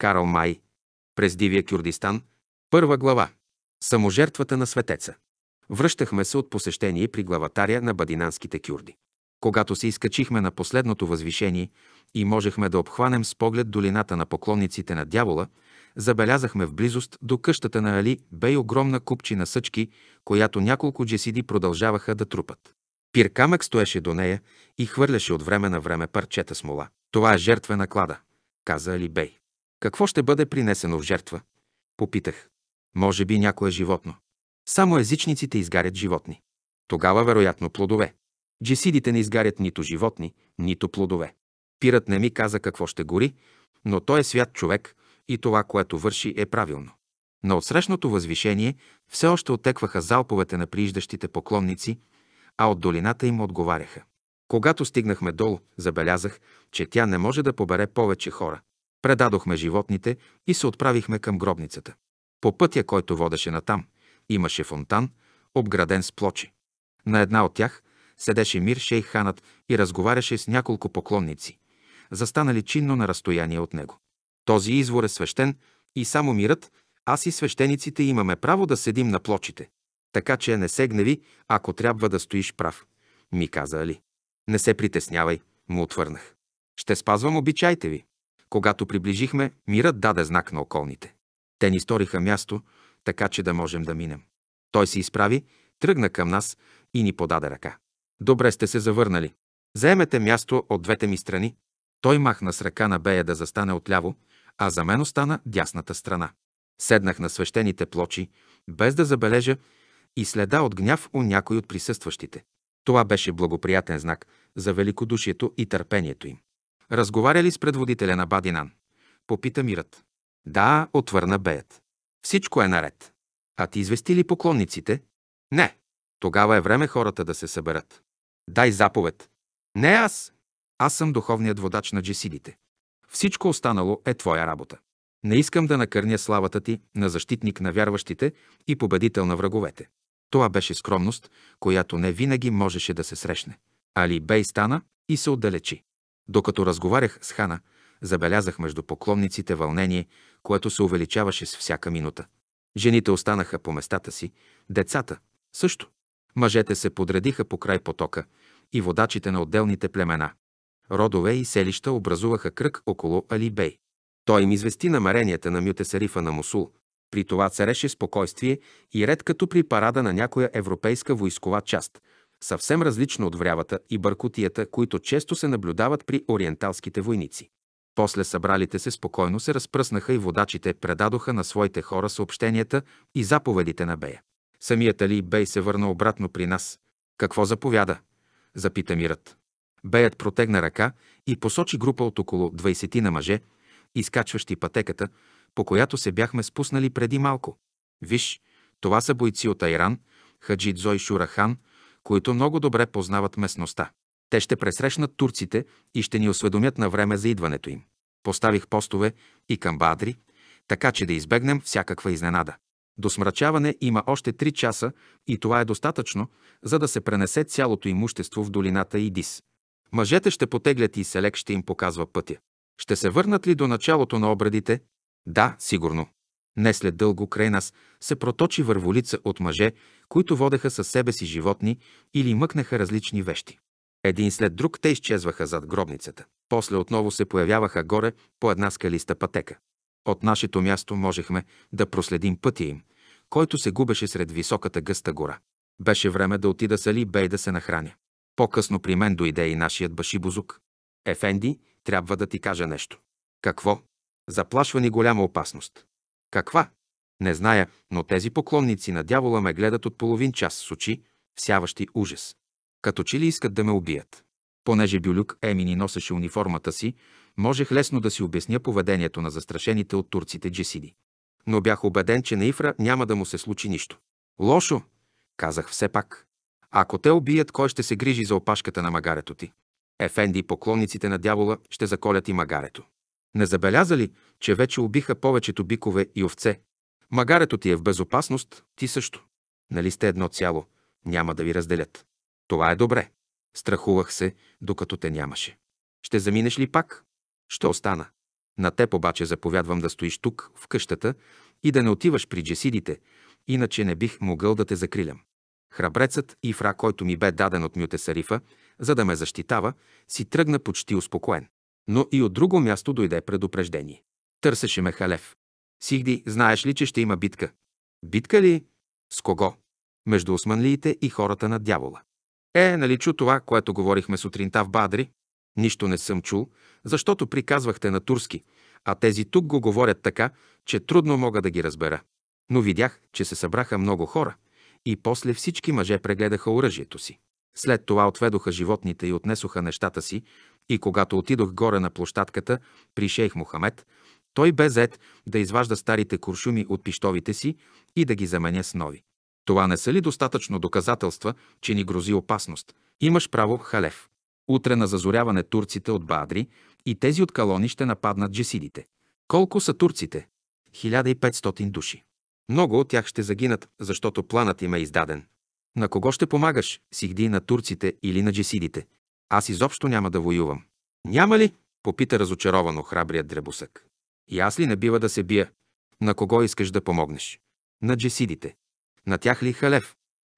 Карл Май, през Дивия Кюрдистан, първа глава. Саможертвата на светеца. Връщахме се от посещение при главатаря на бадинанските кюрди. Когато се изкачихме на последното възвишение и можехме да обхванем с поглед долината на поклонниците на дявола, забелязахме в близост до къщата на Али бе и огромна купчина съчки, която няколко джесиди продължаваха да трупат. Пиркамък стоеше до нея и хвърляше от време на време парчета смола. Това е на клада, каза Алибей. Какво ще бъде принесено в жертва? Попитах. Може би някое животно. Само езичниците изгарят животни. Тогава, вероятно, плодове. Джесидите не изгарят нито животни, нито плодове. Пират не ми каза какво ще гори, но той е свят човек и това, което върши, е правилно. На отсрещното възвишение все още отекваха залповете на прииждащите поклонници, а от долината им отговаряха. Когато стигнахме долу, забелязах, че тя не може да побере повече хора. Предадохме животните и се отправихме към гробницата. По пътя, който водеше натам, имаше фонтан, обграден с плочи. На една от тях седеше Мир Шейханът и разговаряше с няколко поклонници, застанали чинно на разстояние от него. Този извор е свещен и само мирът, аз и свещениците имаме право да седим на плочите. Така че не се гневи, ако трябва да стоиш прав, ми каза Али. Не се притеснявай, му отвърнах. Ще спазвам обичайте ви. Когато приближихме, мирът даде знак на околните. Те ни сториха място, така че да можем да минем. Той се изправи, тръгна към нас и ни подаде ръка. Добре сте се завърнали. Заемете място от двете ми страни. Той махна с ръка на Бея да застане отляво, а за мен остана дясната страна. Седнах на свещените плочи, без да забележа и следа от гняв у някой от присъстващите. Това беше благоприятен знак за великодушието и търпението им. Разговаряли с предводителя на Бадинан. Попита Мирът. Да, отвърна Беят. Всичко е наред. А ти извести ли поклонниците? Не. Тогава е време хората да се съберат. Дай заповед. Не аз. Аз съм духовният водач на джесидите. Всичко останало е твоя работа. Не искам да накърня славата ти на защитник на вярващите и победител на враговете. Това беше скромност, която не винаги можеше да се срещне. Али Бей стана и се отдалечи. Докато разговарях с Хана, забелязах между поклонниците вълнение, което се увеличаваше с всяка минута. Жените останаха по местата си, децата – също. Мъжете се подредиха по край потока и водачите на отделните племена. Родове и селища образуваха кръг около Алибей. Той им извести намеренията на Мютесарифа на Мусул. При това цареше спокойствие и ред като при парада на някоя европейска войскова част – съвсем различно от врявата и бъркотията, които често се наблюдават при ориенталските войници. После събралите се спокойно се разпръснаха и водачите предадоха на своите хора съобщенията и заповедите на Бея. Самият Али Бей се върна обратно при нас. Какво заповяда? Запита Мирът. Беят протегна ръка и посочи група от около 20 на мъже, изкачващи пътеката, по която се бяхме спуснали преди малко. Виж, това са бойци от Айран, Зой Шурахан, които много добре познават местността. Те ще пресрещнат турците и ще ни осведомят на време за идването им. Поставих постове и към Бадри, така че да избегнем всякаква изненада. До смрачаване има още 3 часа и това е достатъчно, за да се пренесе цялото имущество в долината Идис. Мъжете ще потеглят и Селек ще им показва пътя. Ще се върнат ли до началото на обредите? Да, сигурно. Не след дълго край нас се проточи върволица от мъже, които водеха със себе си животни или мъкнаха различни вещи. Един след друг те изчезваха зад гробницата. После отново се появяваха горе по една скалиста пътека. От нашето място можехме да проследим пътя им, който се губеше сред високата гъста гора. Беше време да отида с Али Бей да се нахраня. По-късно при мен дойде и нашият баши бузук. Ефенди, трябва да ти кажа нещо. Какво? Заплашва ни голяма опасност. Каква? Не зная, но тези поклонници на дявола ме гледат от половин час с очи, всяващи ужас. Като че ли искат да ме убият. Понеже Бюлюк Емини носеше униформата си, можех лесно да си обясня поведението на застрашените от турците джесиди. Но бях убеден, че на Ифра няма да му се случи нищо. Лошо, казах все пак. Ако те убият, кой ще се грижи за опашката на магарето ти? Ефенди, поклонниците на дявола ще заколят и магарето. Не забелязали, че вече убиха повечето бикове и овце. Магарето ти е в безопасност, ти също. Нали сте едно цяло, няма да ви разделят. Това е добре. Страхувах се, докато те нямаше. Ще заминеш ли пак? Ще остана. На теб обаче заповядвам да стоиш тук, в къщата, и да не отиваш при джесидите, иначе не бих могъл да те закрилям. Храбрецът и фра, който ми бе даден от Мюте Сарифа, за да ме защитава, си тръгна почти успокоен. Но и от друго място дойде предупреждение. Търсеше ме Халев. Сигди, знаеш ли, че ще има битка? Битка ли? С кого? Между османлиите и хората на дявола. Е, нали чу това, което говорихме сутринта в Бадри? Нищо не съм чул, защото приказвахте на турски, а тези тук го говорят така, че трудно мога да ги разбера. Но видях, че се събраха много хора и после всички мъже прегледаха оръжието си. След това отведоха животните и отнесоха нещата си, и когато отидох горе на площадката при шейх Мохамед, той бе зет да изважда старите куршуми от пищовите си и да ги заменя с нови. Това не са ли достатъчно доказателства, че ни грози опасност? Имаш право, Халев. Утре на зазоряване турците от Бадри и тези от Калони ще нападнат джесидите. Колко са турците? 1500 души. Много от тях ще загинат, защото планът им е издаден. На кого ще помагаш, сихди на турците или на джесидите? Аз изобщо няма да воювам. Няма ли? Попита разочаровано храбрият дребосък. И аз ли не бива да се бия? На кого искаш да помогнеш? На джесидите. На тях ли Халев?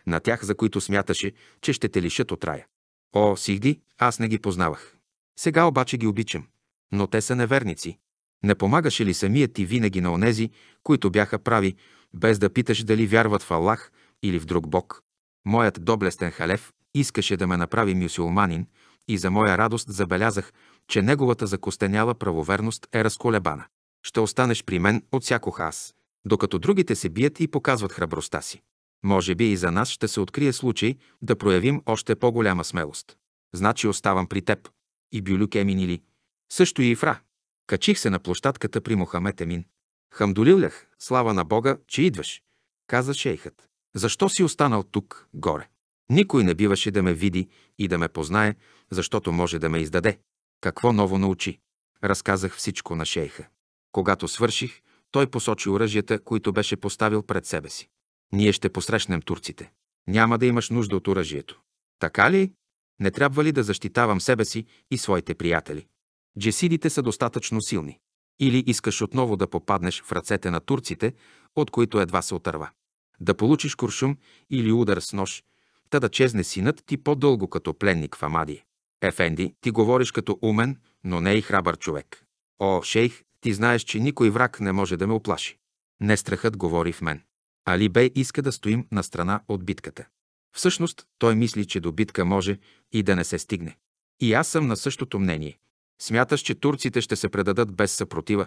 На тях, за които смяташе, че ще те лишат от рая. О, Сихди, аз не ги познавах. Сега обаче ги обичам. Но те са неверници. Не помагаше ли самият ти винаги на онези, които бяха прави, без да питаш дали вярват в Аллах или в друг Бог? Моят доблестен халев искаше да ме направи мюсюлманин и за моя радост забелязах, че неговата закостеняла правоверност е разколебана. Ще останеш при мен от всяко аз, докато другите се бият и показват храбростта си. Може би и за нас ще се открие случай да проявим още по-голяма смелост. Значи оставам при теб. И Бюлюк Емин или също и Ифра. Качих се на площадката при Мохамед Емин. Хамдолилях, слава на Бога, че идваш, каза шейхът. Защо си останал тук, горе? Никой не биваше да ме види и да ме познае, защото може да ме издаде. Какво ново научи? Разказах всичко на шейха. Когато свърших, той посочи оръжията, които беше поставил пред себе си. Ние ще посрещнем турците. Няма да имаш нужда от оръжието. Така ли? Не трябва ли да защитавам себе си и своите приятели? Джесидите са достатъчно силни. Или искаш отново да попаднеш в ръцете на турците, от които едва се отърва да получиш куршум или удар с нож, та да чезне синът ти по-дълго като пленник в Амади. Ефенди, ти говориш като умен, но не и храбър човек. О, шейх, ти знаеш, че никой враг не може да ме оплаши. Не страхът говори в мен. Али Бей иска да стоим на страна от битката. Всъщност, той мисли, че до битка може и да не се стигне. И аз съм на същото мнение. Смяташ, че турците ще се предадат без съпротива.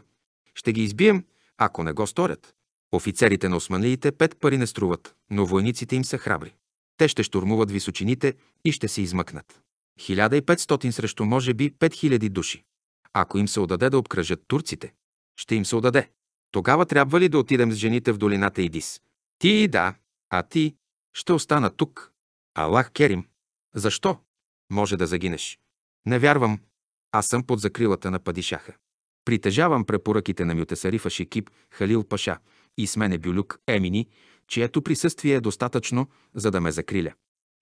Ще ги избием, ако не го сторят. Офицерите на османлиите пет пари не струват, но войниците им са храбри. Те ще штурмуват височините и ще се измъкнат. 1500 срещу може би 5000 души. Ако им се отдаде да обкръжат турците, ще им се отдаде. Тогава трябва ли да отидем с жените в долината Идис? Ти и да, а ти ще остана тук. Аллах Керим. Защо? Може да загинеш. Не вярвам. Аз съм под закрилата на Падишаха. Притежавам препоръките на Мютесарифа Шикип Халил Паша, и с мене Бюлюк Емини, чието присъствие е достатъчно, за да ме закриля.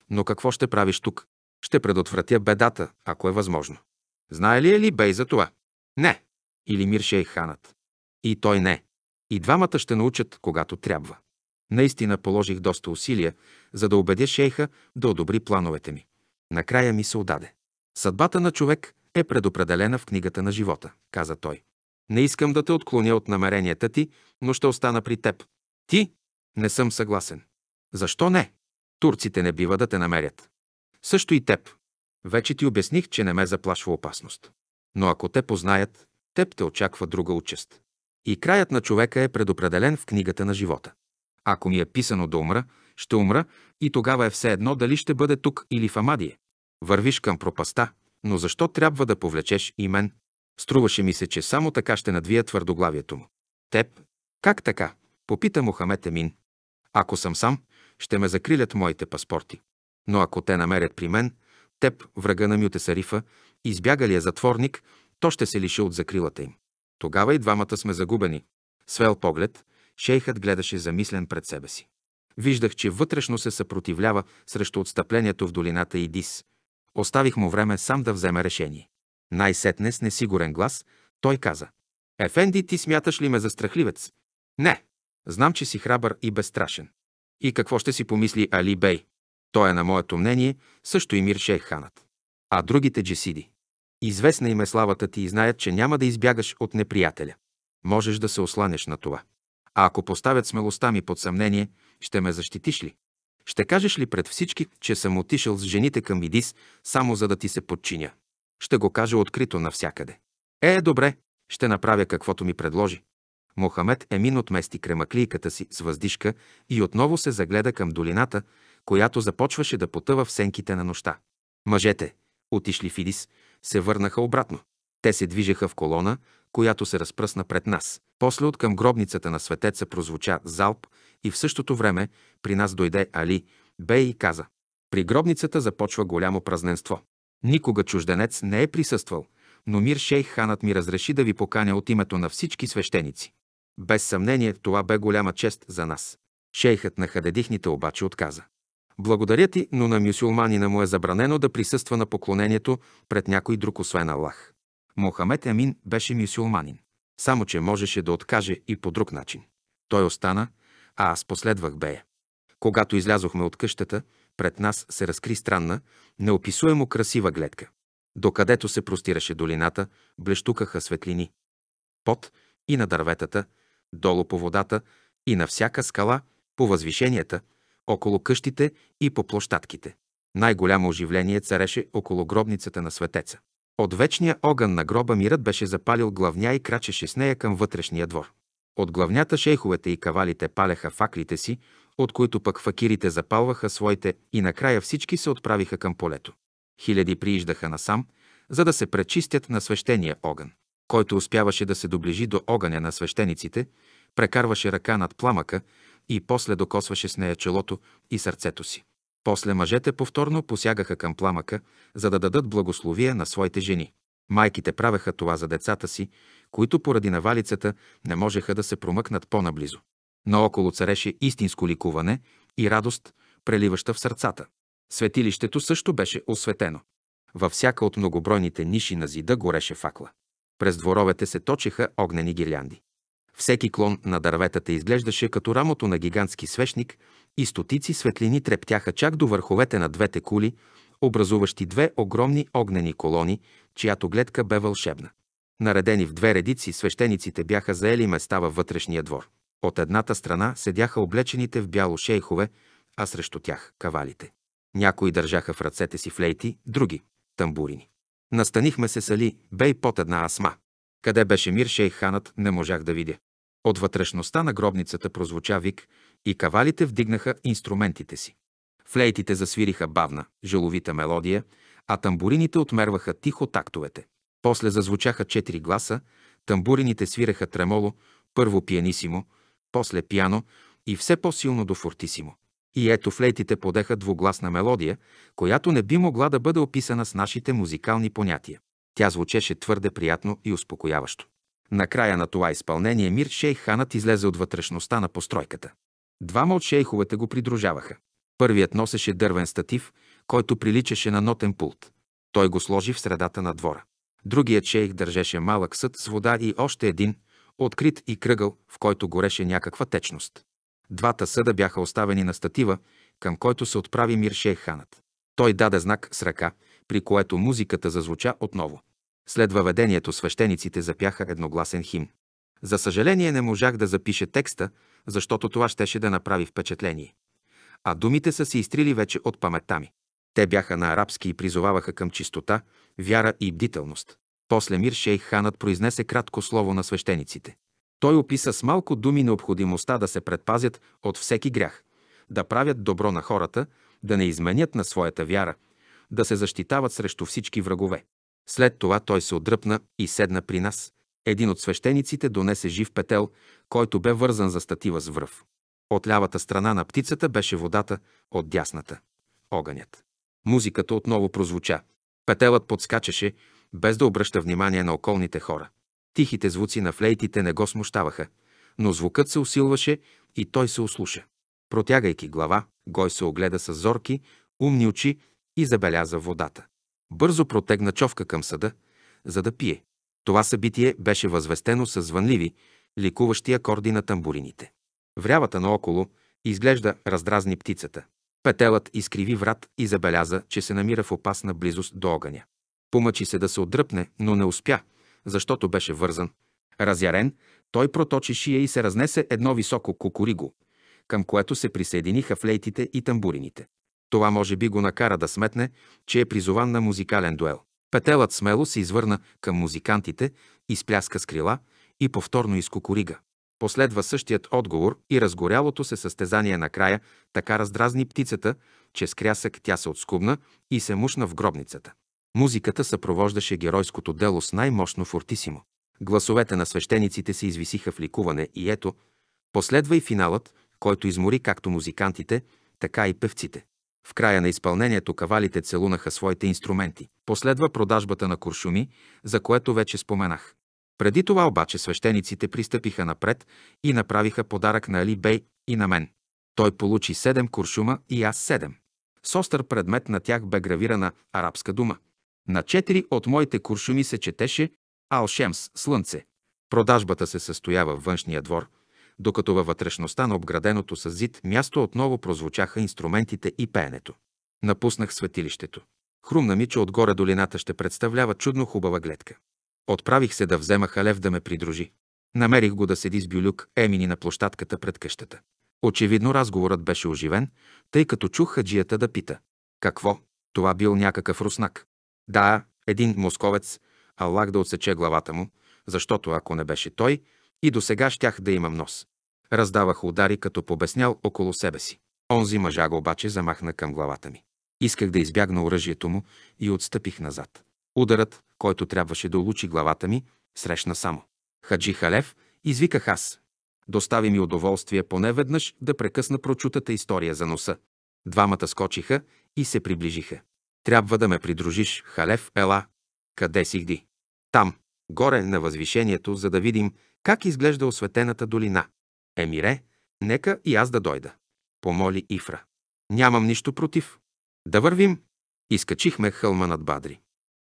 Но какво ще правиш тук? Ще предотвратя бедата, ако е възможно. Знае ли е ли Бей за това? Не. Или Мир Шейханът. И той не. И двамата ще научат, когато трябва. Наистина положих доста усилия, за да убедя шейха да одобри плановете ми. Накрая ми се отдаде. Съдбата на човек е предопределена в книгата на живота, каза той. Не искам да те отклоня от намеренията ти, но ще остана при теб. Ти? Не съм съгласен. Защо не? Турците не бива да те намерят. Също и теб. Вече ти обясних, че не ме заплашва опасност. Но ако те познаят, теб те очаква друга участ. И краят на човека е предопределен в книгата на живота. Ако ми е писано да умра, ще умра и тогава е все едно дали ще бъде тук или в Амадие. Вървиш към пропаста, но защо трябва да повлечеш и мен? Струваше ми се, че само така ще надвия твърдоглавието му. Теб? Как така? Попита Мохамед Емин. Ако съм сам, ще ме закрилят моите паспорти. Но ако те намерят при мен, теб, врага на Мюте Сарифа, избягалия затворник, то ще се лиши от закрилата им. Тогава и двамата сме загубени. Свел поглед, шейхът гледаше замислен пред себе си. Виждах, че вътрешно се съпротивлява срещу отстъплението в долината Идис. Оставих му време сам да вземе решение. Най-сетне с несигурен глас той каза «Ефенди, ти смяташ ли ме за страхливец?» «Не, знам, че си храбър и безстрашен». И какво ще си помисли Али Бей? Той е на моето мнение също и Мир Шейханът. А другите джесиди. Известна им е славата ти и знаят, че няма да избягаш от неприятеля. Можеш да се осланеш на това. А ако поставят смелостта ми под съмнение, ще ме защитиш ли? Ще кажеш ли пред всички, че съм отишъл с жените към Идис, само за да ти се подчиня? Ще го кажа открито навсякъде. Е, добре, ще направя каквото ми предложи. Мохамед Емин отмести кремаклийката си с въздишка и отново се загледа към долината, която започваше да потъва в сенките на нощта. Мъжете, отишли Фидис, се върнаха обратно. Те се движеха в колона, която се разпръсна пред нас. После от към гробницата на светеца прозвуча залп и в същото време при нас дойде Али, бе и каза. При гробницата започва голямо празненство. Никога чужденец не е присъствал, но Мир Шейх ханът ми разреши да ви поканя от името на всички свещеници. Без съмнение, това бе голяма чест за нас. Шейхът на хадедихните обаче отказа. Благодаря ти, но на мюсюлманина му е забранено да присъства на поклонението пред някой друг, освен Аллах. Мохамед Амин беше мюсюлманин. Само, че можеше да откаже и по друг начин. Той остана, а аз последвах Бея. Когато излязохме от къщата, пред нас се разкри странна, неописуемо красива гледка. Докъдето се простираше долината, блещукаха светлини. Под и на дърветата, долу по водата и на всяка скала, по възвишенията, около къщите и по площадките. Най-голямо оживление цареше около гробницата на светеца. От вечния огън на гроба мирът беше запалил главня и крачеше с нея към вътрешния двор. От главнята шейховете и кавалите палеха факлите си от които пък факирите запалваха своите и накрая всички се отправиха към полето. Хиляди прииждаха насам, за да се пречистят на свещения огън. Който успяваше да се доближи до огъня на свещениците, прекарваше ръка над пламъка и после докосваше с нея челото и сърцето си. После мъжете повторно посягаха към пламъка, за да дадат благословие на своите жени. Майките правеха това за децата си, които поради навалицата не можеха да се промъкнат по-наблизо. Наоколо цареше истинско ликуване и радост, преливаща в сърцата. Светилището също беше осветено. Във всяка от многобройните ниши на зида гореше факла. През дворовете се точеха огнени гирлянди. Всеки клон на дърветата изглеждаше като рамото на гигантски свещник и стотици светлини трептяха чак до върховете на двете кули, образуващи две огромни огнени колони, чиято гледка бе вълшебна. Наредени в две редици, свещениците бяха заели места във вътрешния двор. От едната страна седяха облечените в бяло шейхове, а срещу тях – кавалите. Някои държаха в ръцете си флейти, други – тамбурини. Настанихме се сали, бей под една асма. Къде беше мир шейханът, не можах да видя. От вътрешността на гробницата прозвуча вик и кавалите вдигнаха инструментите си. Флейтите засвириха бавна, жаловита мелодия, а тамбурините отмерваха тихо тактовете. После зазвучаха четири гласа, тамбурините свираха тремоло, първо пианисимо – после пиано и все по-силно до фортисимо. И ето флейтите подеха двугласна мелодия, която не би могла да бъде описана с нашите музикални понятия. Тя звучеше твърде приятно и успокояващо. Накрая на това изпълнение Мир Шейх излезе от вътрешността на постройката. Двама от шейховете го придружаваха. Първият носеше дървен статив, който приличаше на нотен пулт. Той го сложи в средата на двора. Другият шейх държеше малък съд с вода и още един – открит и кръгъл, в който гореше някаква течност. Двата съда бяха оставени на статива, към който се отправи Миршей ханът. Той даде знак с ръка, при което музиката зазвуча отново. След въведението свещениците запяха едногласен хим. За съжаление не можах да запиша текста, защото това щеше да направи впечатление. А думите са се изтрили вече от паметта ми. Те бяха на арабски и призоваваха към чистота, вяра и бдителност. После Мир Шейх ханът произнесе кратко слово на свещениците. Той описа с малко думи необходимостта да се предпазят от всеки грях, да правят добро на хората, да не изменят на своята вяра, да се защитават срещу всички врагове. След това той се отдръпна и седна при нас. Един от свещениците донесе жив петел, който бе вързан за статива с връв. От лявата страна на птицата беше водата, от дясната – огънят. Музиката отново прозвуча. Петелът подскачаше, без да обръща внимание на околните хора. Тихите звуци на флейтите не го смущаваха, но звукът се усилваше и той се услуша. Протягайки глава, Гой се огледа с зорки, умни очи и забеляза водата. Бързо протегна човка към съда, за да пие. Това събитие беше възвестено с звънливи, ликуващи акорди на тамбурините. Врявата наоколо изглежда раздразни птицата. Петелът изкриви врат и забеляза, че се намира в опасна близост до огъня. Помъчи се да се отдръпне, но не успя, защото беше вързан. Разярен, той проточи шия и се разнесе едно високо кукуриго, към което се присъединиха флейтите и тамбурините. Това може би го накара да сметне, че е призован на музикален дуел. Петелът смело се извърна към музикантите, изпляска с крила и повторно из кукурига. Последва същият отговор и разгорялото се състезание на края така раздразни птицата, че с крясък тя се отскубна и се мушна в гробницата. Музиката съпровождаше геройското дело с най-мощно фортисимо. Гласовете на свещениците се извисиха в ликуване и ето, последва и финалът, който измори както музикантите, така и певците. В края на изпълнението кавалите целунаха своите инструменти. Последва продажбата на куршуми, за което вече споменах. Преди това обаче свещениците пристъпиха напред и направиха подарък на Али Бей и на мен. Той получи седем куршума и аз седем. С остър предмет на тях бе гравирана арабска дума – на четири от моите куршуми се четеше Алшемс – Слънце. Продажбата се състоя във външния двор, докато във вътрешността на обграденото с зид място отново прозвучаха инструментите и пеенето. Напуснах светилището. Хрумна ми, че отгоре долината ще представлява чудно хубава гледка. Отправих се да взема Халев да ме придружи. Намерих го да седи с Бюлюк Емини на площадката пред къщата. Очевидно разговорът беше оживен, тъй като чух хаджията да пита. Какво? Това бил някакъв руснак. Да, един московец, Аллах да отсече главата му, защото ако не беше той, и до сега щях да имам нос. Раздавах удари, като побеснял около себе си. Онзи мъжага обаче замахна към главата ми. Исках да избягна оръжието му и отстъпих назад. Ударът, който трябваше да улучи главата ми, срещна само. Хаджи Халев, извиках аз. Достави ми удоволствие поне веднъж да прекъсна прочутата история за носа. Двамата скочиха и се приближиха. Трябва да ме придружиш, Халев, ела. Къде си гди? Там, горе на възвишението, за да видим как изглежда осветената долина. Емире, нека и аз да дойда. Помоли Ифра. Нямам нищо против. Да вървим. Изкачихме хълма над Бадри.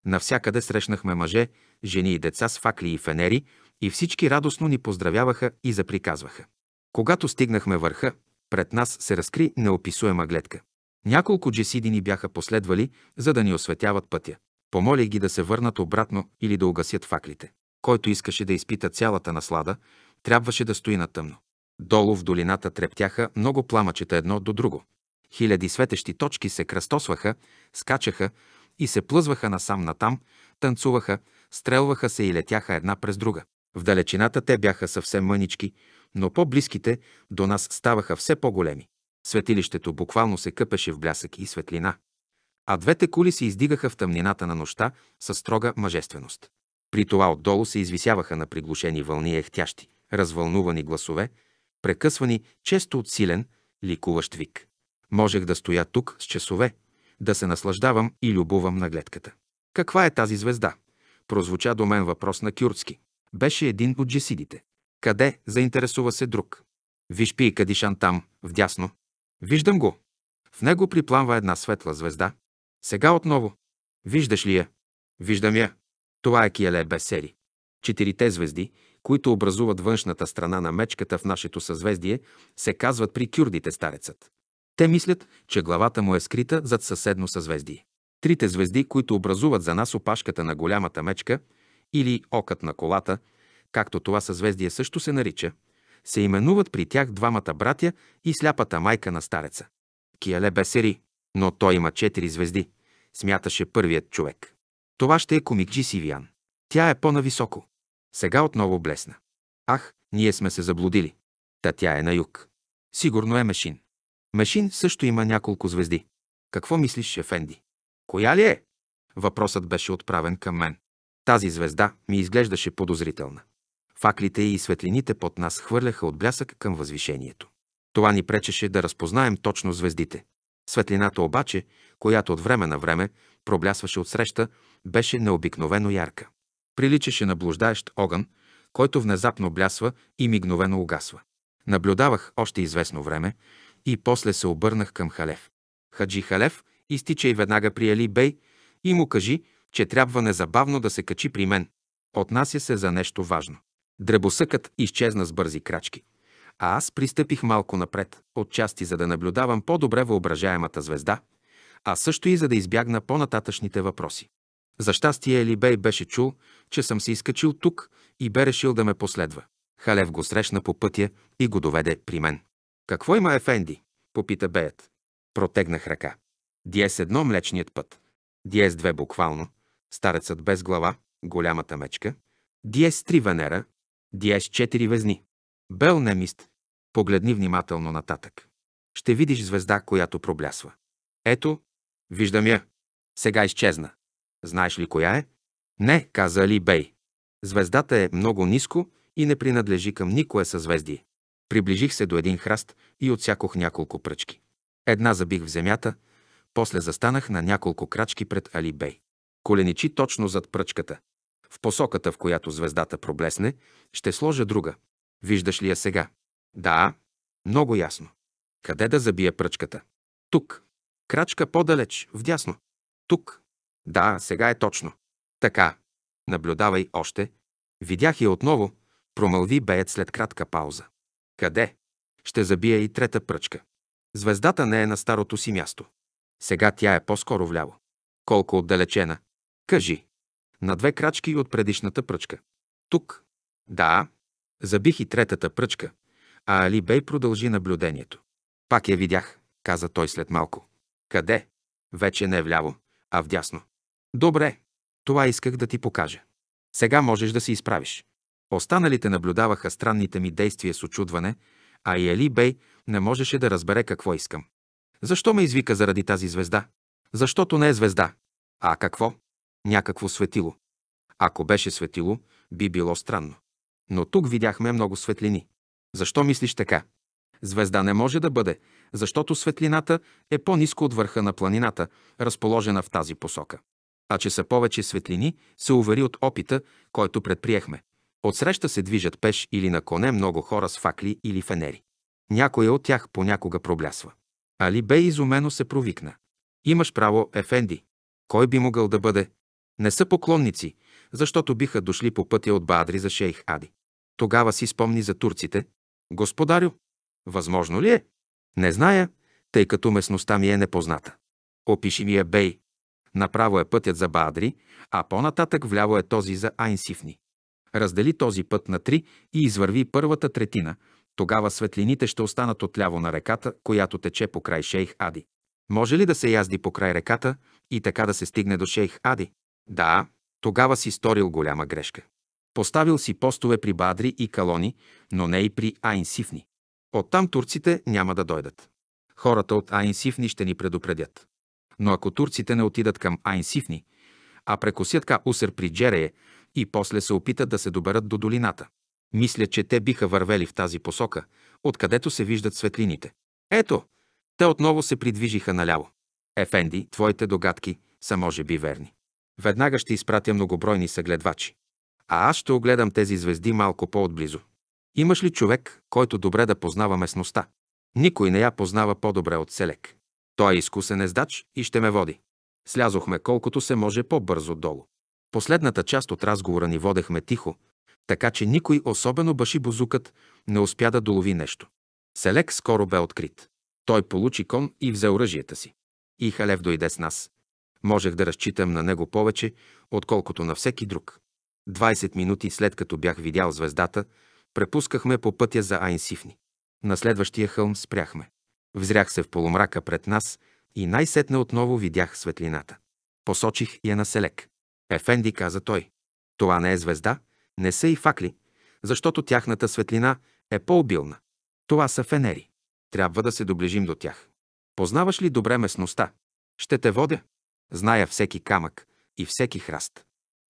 Навсякъде срещнахме мъже, жени и деца с факли и фенери и всички радостно ни поздравяваха и заприказваха. Когато стигнахме върха, пред нас се разкри неописуема гледка. Няколко джесидини бяха последвали, за да ни осветяват пътя. Помолих ги да се върнат обратно или да угасят факлите. Който искаше да изпита цялата наслада, трябваше да стои на тъмно. Долу в долината трептяха много пламъчета едно до друго. Хиляди светещи точки се кръстосваха, скачаха и се плъзваха насам-натам, танцуваха, стрелваха се и летяха една през друга. В далечината те бяха съвсем мънички, но по-близките до нас ставаха все по-големи. Светилището буквално се къпеше в блясък и светлина, а двете кули се издигаха в тъмнината на нощта със строга мъжественост. При това отдолу се извисяваха на приглушени вълни ехтящи, развълнувани гласове, прекъсвани често от силен, ликуващ вик. Можех да стоя тук с часове, да се наслаждавам и любувам на гледката. Каква е тази звезда? Прозвуча до мен въпрос на Кюртски. Беше един от джесидите. Къде? Заинтересува се друг. Виж пи Кадишан там, вдясно, Виждам го. В него припламва една светла звезда. Сега отново. Виждаш ли я? Виждам я. Това е Киеле Бесери. Четирите звезди, които образуват външната страна на мечката в нашето съзвездие, се казват при кюрдите старецът. Те мислят, че главата му е скрита зад съседно съзвездие. Трите звезди, които образуват за нас опашката на голямата мечка или окът на колата, както това съзвездие също се нарича – се именуват при тях двамата братя и сляпата майка на стареца. Киеле бе сери, но той има четири звезди, смяташе първият човек. Това ще е комикджи Сивиан. Тя е по-нависоко. Сега отново блесна. Ах, ние сме се заблудили. Та тя е на юг. Сигурно е Мешин. Мешин също има няколко звезди. Какво мислиш, Ефенди? Коя ли е? Въпросът беше отправен към мен. Тази звезда ми изглеждаше подозрителна. Факлите и светлините под нас хвърляха от блясък към възвишението. Това ни пречеше да разпознаем точно звездите. Светлината обаче, която от време на време проблясваше от среща, беше необикновено ярка. Приличаше на блуждаещ огън, който внезапно блясва и мигновено угасва. Наблюдавах още известно време и после се обърнах към Халев. Хаджи Халев, изтичай веднага при Али Бей и му кажи, че трябва незабавно да се качи при мен. Отнася се за нещо важно. Дребосъкът изчезна с бързи крачки, а аз пристъпих малко напред, отчасти за да наблюдавам по-добре въображаемата звезда, а също и за да избягна по-нататъчните въпроси. За щастие Елибей беше чул, че съм се изкачил тук и бе решил да ме последва. Халев го срещна по пътя и го доведе при мен. «Какво има, Ефенди?» – попита беят. Протегнах ръка. Диес едно млечният път. Диес две буквално. Старецът без глава, голямата мечка. Диес три Венера, Диес четири везни. Бел мист. Погледни внимателно нататък. Ще видиш звезда, която проблясва. Ето, виждам я. Сега изчезна. Знаеш ли коя е? Не, каза Ли Бей. Звездата е много ниско и не принадлежи към никое съзвездие. Приближих се до един храст и отсякох няколко пръчки. Една забих в земята, после застанах на няколко крачки пред Али Бей. Коленичи точно зад пръчката. В посоката, в която звездата проблесне, ще сложа друга. Виждаш ли я сега? Да, много ясно. Къде да забия пръчката? Тук. Крачка по-далеч, вдясно. Тук. Да, сега е точно. Така. Наблюдавай още. Видях я отново. Промълви беят след кратка пауза. Къде? Ще забия и трета пръчка. Звездата не е на старото си място. Сега тя е по-скоро вляво. Колко отдалечена? Кажи на две крачки от предишната пръчка. Тук. Да. Забих и третата пръчка, а Али Бей продължи наблюдението. Пак я видях, каза той след малко. Къде? Вече не вляво, а вдясно. Добре, това исках да ти покажа. Сега можеш да се изправиш. Останалите наблюдаваха странните ми действия с очудване, а и Али Бей не можеше да разбере какво искам. Защо ме извика заради тази звезда? Защото не е звезда. А какво? някакво светило. Ако беше светило, би било странно. Но тук видяхме много светлини. Защо мислиш така? Звезда не може да бъде, защото светлината е по-низко от върха на планината, разположена в тази посока. А че са повече светлини, се увери от опита, който предприехме. Отсреща се движат пеш или на коне много хора с факли или фенери. Някой от тях понякога проблясва. Али бе изумено се провикна. Имаш право, Ефенди. Кой би могъл да бъде? Не са поклонници, защото биха дошли по пътя от Баадри за шейх Ади. Тогава си спомни за турците. Господарю, възможно ли е? Не зная, тъй като местността ми е непозната. Опиши ми я е Бей. Направо е пътят за Баадри, а по-нататък вляво е този за Айнсифни. Раздели този път на три и извърви първата третина, тогава светлините ще останат отляво на реката, която тече покрай Шейх Ади. Може ли да се язди покрай реката и така да се стигне до Шейх Ади? Да, тогава си сторил голяма грешка. Поставил си постове при Бадри и Калони, но не и при Айнсифни. Оттам турците няма да дойдат. Хората от Айнсифни ще ни предупредят. Но ако турците не отидат към Айнсифни, а прекосят Ка Усър при Джерее и после се опитат да се доберат до долината, мисля, че те биха вървели в тази посока, откъдето се виждат светлините. Ето, те отново се придвижиха наляво. Ефенди, твоите догадки са може би верни. Веднага ще изпратя многобройни съгледвачи. А аз ще огледам тези звезди малко по-отблизо. Имаш ли човек, който добре да познава местността? Никой не я познава по-добре от Селек. Той е изкусен ездач и ще ме води. Слязохме колкото се може по-бързо долу. Последната част от разговора ни водехме тихо, така че никой, особено баши бозукът, не успя да долови нещо. Селек скоро бе открит. Той получи кон и взе оръжията си. И Халев дойде с нас. Можех да разчитам на него повече, отколкото на всеки друг. 20 минути след като бях видял звездата, препускахме по пътя за Айнсифни. На следващия хълм спряхме. Взрях се в полумрака пред нас и най-сетне отново видях светлината. Посочих я на Селек. Ефенди каза той. Това не е звезда, не са и факли, защото тяхната светлина е по-обилна. Това са фенери. Трябва да се доближим до тях. Познаваш ли добре местността? Ще те водя. Зная всеки камък и всеки храст.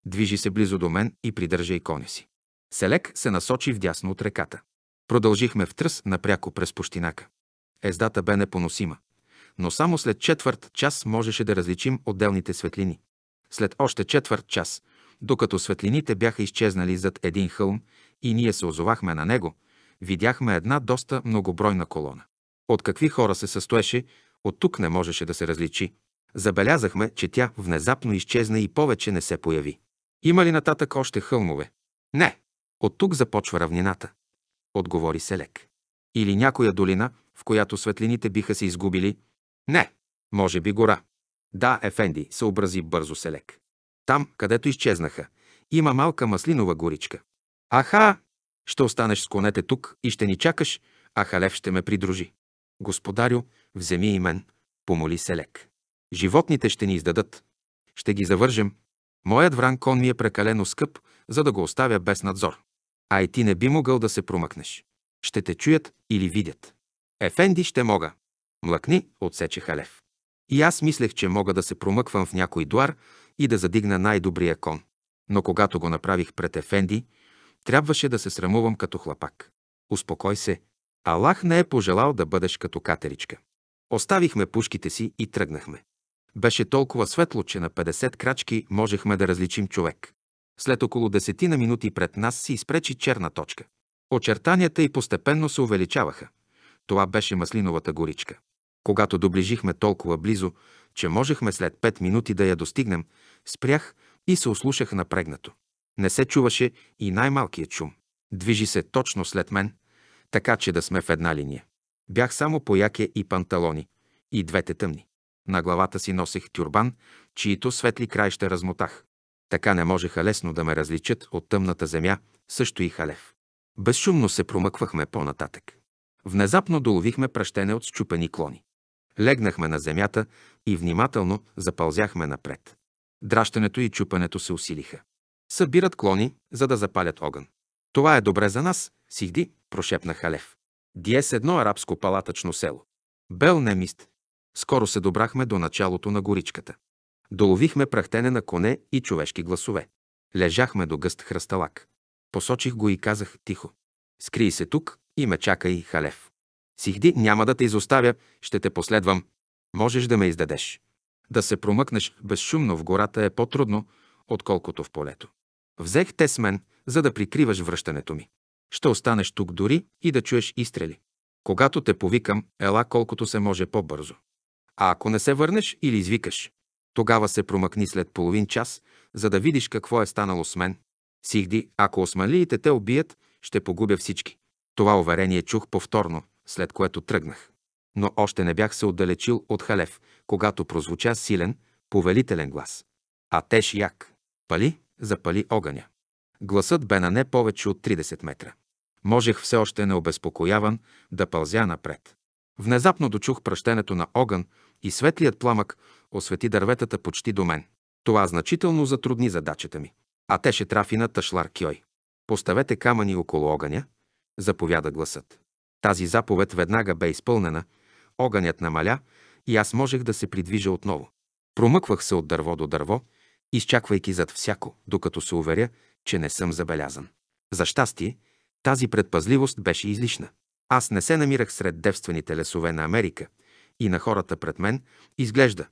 Движи се близо до мен и и коня си. Селек се насочи вдясно от реката. Продължихме в тръс напряко през пущинака. Ездата бе непоносима, но само след четвърт час можеше да различим отделните светлини. След още четвърт час, докато светлините бяха изчезнали зад един хълм и ние се озовахме на него, видяхме една доста многобройна колона. От какви хора се състоеше, от тук не можеше да се различи. Забелязахме, че тя внезапно изчезна и повече не се появи. Има ли нататък още хълмове? Не. От тук започва равнината. Отговори Селек. Или някоя долина, в която светлините биха се изгубили? Не. Може би гора. Да, Ефенди, съобрази бързо Селек. Там, където изчезнаха, има малка маслинова горичка. Аха! Ще останеш с конете тук и ще ни чакаш, а Халев ще ме придружи. Господарю, вземи и мен, помоли Селек. Животните ще ни издадат. Ще ги завържем. Моят вран кон ми е прекалено скъп, за да го оставя без надзор. А и ти не би могъл да се промъкнеш. Ще те чуят или видят. Ефенди ще мога. Млъкни, отсече Халев. И аз мислех, че мога да се промъквам в някой дуар и да задигна най-добрия кон. Но когато го направих пред Ефенди, трябваше да се срамувам като хлапак. Успокой се. Аллах не е пожелал да бъдеш като катеричка. Оставихме пушките си и тръгнахме. Беше толкова светло, че на 50 крачки можехме да различим човек. След около десетина минути пред нас се изпречи черна точка. Очертанията й постепенно се увеличаваха. Това беше маслиновата горичка. Когато доближихме толкова близо, че можехме след 5 минути да я достигнем, спрях и се услушах напрегнато. Не се чуваше и най-малкият шум. Движи се точно след мен, така че да сме в една линия. Бях само по яке и панталони, и двете тъмни. На главата си носех тюрбан, чието светли край ще размотах. Така не можеха лесно да ме различат от тъмната земя, също и халев. Безшумно се промъквахме по-нататък. Внезапно доловихме пращене от счупени клони. Легнахме на земята и внимателно запълзяхме напред. Дращането и чупането се усилиха. Събират клони, за да запалят огън. Това е добре за нас, Сихди, прошепна Халев. Диес едно арабско палатъчно село. Бел Немист, скоро се добрахме до началото на горичката. Доловихме прахтене на коне и човешки гласове. Лежахме до гъст хръсталак. Посочих го и казах тихо. Скрий се тук и ме чакай, Халев. Сихди, няма да те изоставя, ще те последвам. Можеш да ме издадеш. Да се промъкнеш безшумно в гората е по-трудно, отколкото в полето. Взех те с мен, за да прикриваш връщането ми. Ще останеш тук дори и да чуеш изстрели. Когато те повикам, ела колкото се може по-бързо. А ако не се върнеш или извикаш, тогава се промъкни след половин час, за да видиш какво е станало с мен. Сихди, ако осмалиите те убият, ще погубя всички. Това уверение чух повторно, след което тръгнах. Но още не бях се отдалечил от Халев, когато прозвуча силен, повелителен глас. А теж як. Пали, запали огъня. Гласът бе на не повече от 30 метра. Можех все още необезпокояван да пълзя напред. Внезапно дочух пръщенето на огън и светлият пламък освети дърветата почти до мен. Това значително затрудни задачата ми. А те ще трафи на Ташлар Кьой. Поставете камъни около огъня, заповяда гласът. Тази заповед веднага бе изпълнена, огънят намаля и аз можех да се придвижа отново. Промъквах се от дърво до дърво, изчаквайки зад всяко, докато се уверя, че не съм забелязан. За щастие, тази предпазливост беше излишна. Аз не се намирах сред девствените лесове на Америка – и на хората пред мен, изглежда.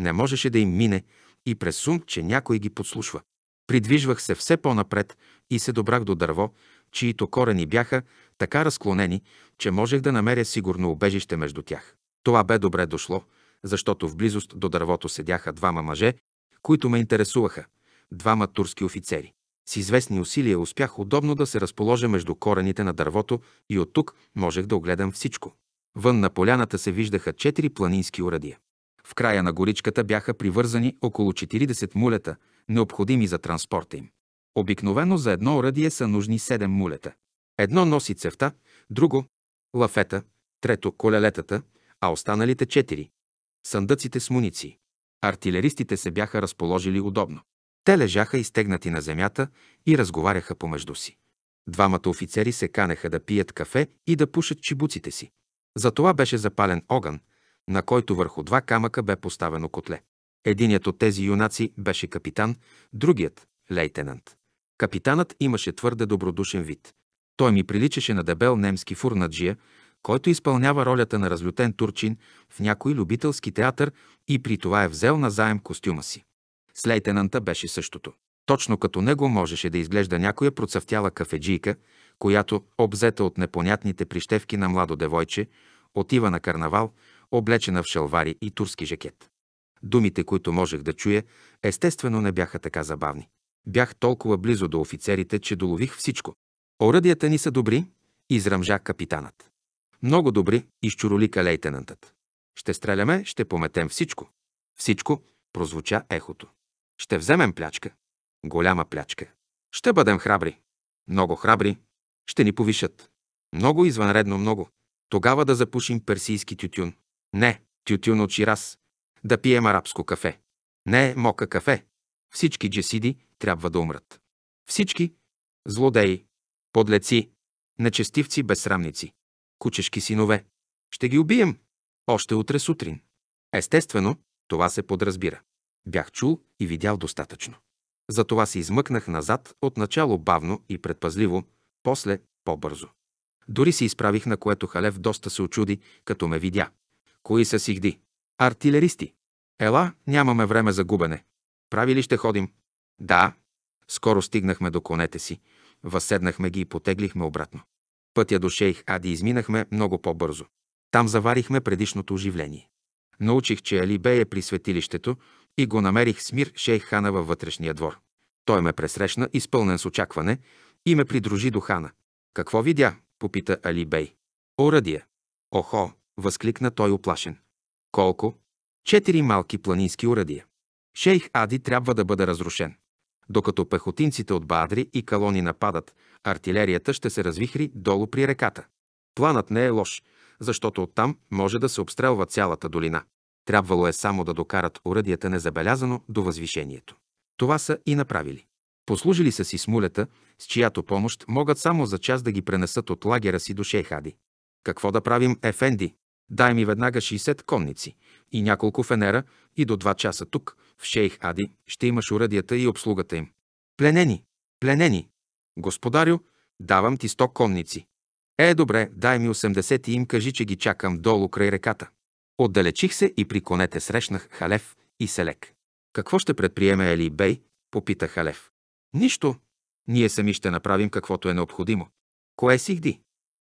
Не можеше да им мине и през сум, че някой ги подслушва. Придвижвах се все по-напред и се добрах до дърво, чието корени бяха така разклонени, че можех да намеря сигурно убежище между тях. Това бе добре дошло, защото в близост до дървото седяха двама мъже, които ме интересуваха – двама турски офицери. С известни усилия успях удобно да се разположа между корените на дървото и от тук можех да огледам всичко. Вън на поляната се виждаха четири планински урадия. В края на горичката бяха привързани около 40 мулета, необходими за транспорта им. Обикновено за едно урадие са нужни 7 мулета. Едно носи цевта, друго – лафета, трето – колелетата, а останалите четири – съндъците с муниции. Артилеристите се бяха разположили удобно. Те лежаха изтегнати на земята и разговаряха помежду си. Двамата офицери се канеха да пият кафе и да пушат чибуците си. Затова беше запален огън, на който върху два камъка бе поставено котле. Единият от тези юнаци беше капитан, другият – лейтенант. Капитанът имаше твърде добродушен вид. Той ми приличаше на дебел немски фурнаджия, който изпълнява ролята на разлютен турчин в някой любителски театър и при това е взел назаем костюма си. С лейтенанта беше същото. Точно като него можеше да изглежда някоя процъфтяла кафеджийка – която, обзета от непонятните прищевки на младо девойче, отива на карнавал, облечена в шалвари и турски жакет. Думите, които можех да чуя, естествено не бяха така забавни. Бях толкова близо до офицерите, че долових всичко. Оръдията ни са добри, изръмжа капитанът. Много добри, изчуролика лейтенантът. Ще стреляме, ще пометем всичко. Всичко, прозвуча ехото. Ще вземем плячка. Голяма плячка. Ще бъдем храбри. Много храбри, ще ни повишат. Много, извънредно много. Тогава да запушим персийски тютюн. Не, тютюн от Ширас. Да пием арабско кафе. Не, мока кафе. Всички джесиди трябва да умрат. Всички злодеи, подлеци, нечестивци, безсрамници, кучешки синове. Ще ги убием още утре сутрин. Естествено, това се подразбира. Бях чул и видял достатъчно. Затова се измъкнах назад, отначало бавно и предпазливо, после по-бързо. Дори се изправих, на което Халев доста се очуди, като ме видя. Кои са сихди? Артилеристи. Ела, нямаме време за губене. Прави ли ще ходим? Да. Скоро стигнахме до конете си. Възседнахме ги и потеглихме обратно. Пътя до Шейх Ади изминахме много по-бързо. Там заварихме предишното оживление. Научих, че Али Бей е при светилището и го намерих с мир Шейх Хана във вътрешния двор. Той ме пресрещна, изпълнен с очакване, и ме придружи до хана. Какво видя? попита Али Бей. Оръдия. Охо, възкликна той оплашен. Колко? Четири малки планински урадия. Шейх Ади трябва да бъде разрушен. Докато пехотинците от Бадри и Калони нападат, артилерията ще се развихри долу при реката. Планът не е лош, защото оттам може да се обстрелва цялата долина. Трябвало е само да докарат урадията незабелязано до възвишението. Това са и направили. Послужили са си смулята, с чиято помощ могат само за час да ги пренесат от лагера си до Шейхади. Какво да правим, Ефенди? Дай ми веднага 60 конници и няколко фенера и до 2 часа тук, в Шейх Ади, ще имаш уредията и обслугата им. Пленени! Пленени! Господарю, давам ти 100 конници. Е, добре, дай ми 80 и им кажи, че ги чакам долу край реката. Отдалечих се и при конете срещнах Халев и Селек. Какво ще предприеме Ели Бей? Попита Халев. Нищо. Ние сами ще направим каквото е необходимо. Кое си хди?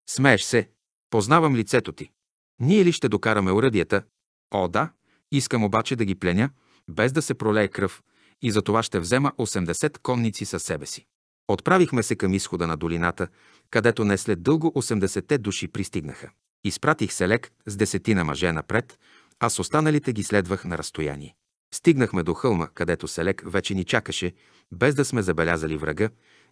Смееш се. Познавам лицето ти. Ние ли ще докараме уръдията? О, да. Искам обаче да ги пленя, без да се пролее кръв, и за това ще взема 80 конници със себе си. Отправихме се към изхода на долината, където не след дълго 80-те души пристигнаха. Изпратих Селек с десетина мъже напред, а с останалите ги следвах на разстояние. Стигнахме до хълма, където Селек вече ни чакаше, без да сме забелязали врага,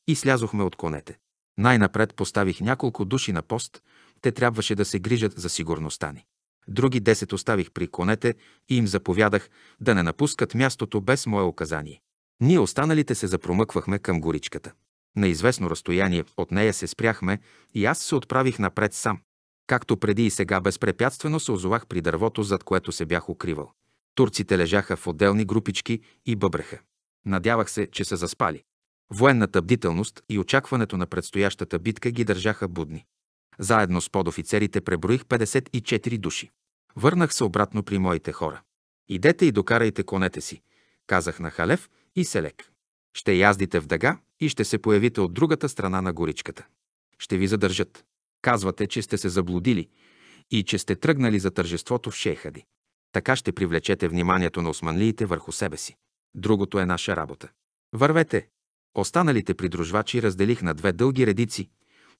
и слязохме от конете. Най-напред поставих няколко души на пост, те трябваше да се грижат за сигурността ни. Други десет оставих при конете и им заповядах да не напускат мястото без мое указание. Ние останалите се запромъквахме към горичката. На известно разстояние от нея се спряхме и аз се отправих напред сам. Както преди и сега безпрепятствено се озовах при дървото, зад което се бях укривал. Турците лежаха в отделни групички и бъбреха. Надявах се, че са заспали. Военната бдителност и очакването на предстоящата битка ги държаха будни. Заедно с подофицерите преброих 54 души. Върнах се обратно при моите хора. Идете и докарайте конете си, казах на Халев и Селек. Ще яздите в дъга и ще се появите от другата страна на горичката. Ще ви задържат. Казвате, че сте се заблудили и че сте тръгнали за тържеството в Шейхади. Така ще привлечете вниманието на османлиите върху себе си. Другото е наша работа. Вървете! Останалите придружвачи разделих на две дълги редици,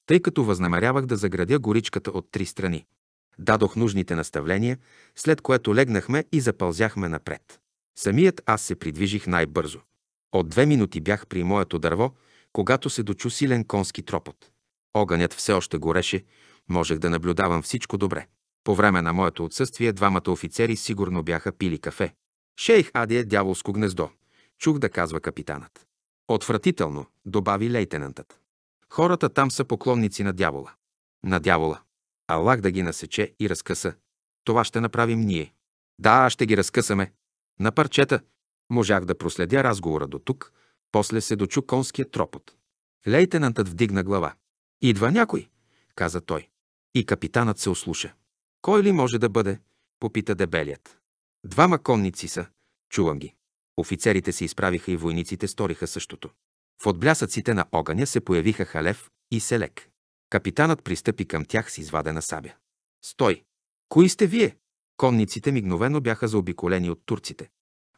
тъй като възнамерявах да заградя горичката от три страни. Дадох нужните наставления, след което легнахме и запълзяхме напред. Самият аз се придвижих най-бързо. От две минути бях при моето дърво, когато се дочу силен конски тропот. Огънят все още гореше, можех да наблюдавам всичко добре. По време на моето отсъствие двамата офицери сигурно бяха пили кафе. Шейх Ади е дяволско гнездо, чух да казва капитанът. Отвратително, добави лейтенантът. Хората там са поклонници на дявола. На дявола. Аллах да ги насече и разкъса. Това ще направим ние. Да, ще ги разкъсаме. На парчета можах да проследя разговора до тук, после се дочу конския тропот. Лейтенантът вдигна глава. Идва някой, каза той. И капитанът се ослуша. Кой ли може да бъде? попита дебелият. Двама конници са, чувам ги. Офицерите се изправиха и войниците сториха същото. В отблясъците на огъня се появиха Халев и Селек. Капитанът пристъпи към тях с извадена сабя. Стой! Кои сте вие? Конниците мигновено бяха заобиколени от турците.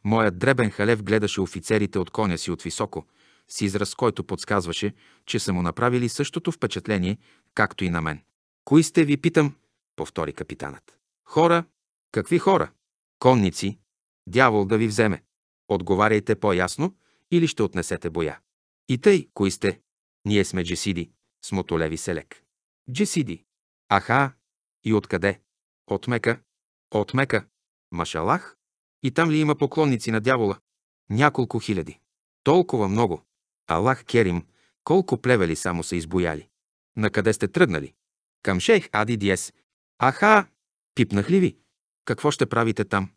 Моят дребен халев гледаше офицерите от коня си от високо, с израз, който подсказваше, че са му направили същото впечатление, както и на мен. Кои сте ви, питам? повтори капитанът. Хора? Какви хора? Конници? Дявол да ви вземе. Отговаряйте по-ясно или ще отнесете боя. И тъй, кои сте? Ние сме джесиди, смотолеви селек. Джесиди. Аха, и откъде? От Мека. От Мека. Машалах. И там ли има поклонници на дявола? Няколко хиляди. Толкова много. Аллах Керим, колко плевели само са избояли. На къде сте тръгнали? Към шейх Ади Диес Аха, пипнах ли ви? Какво ще правите там?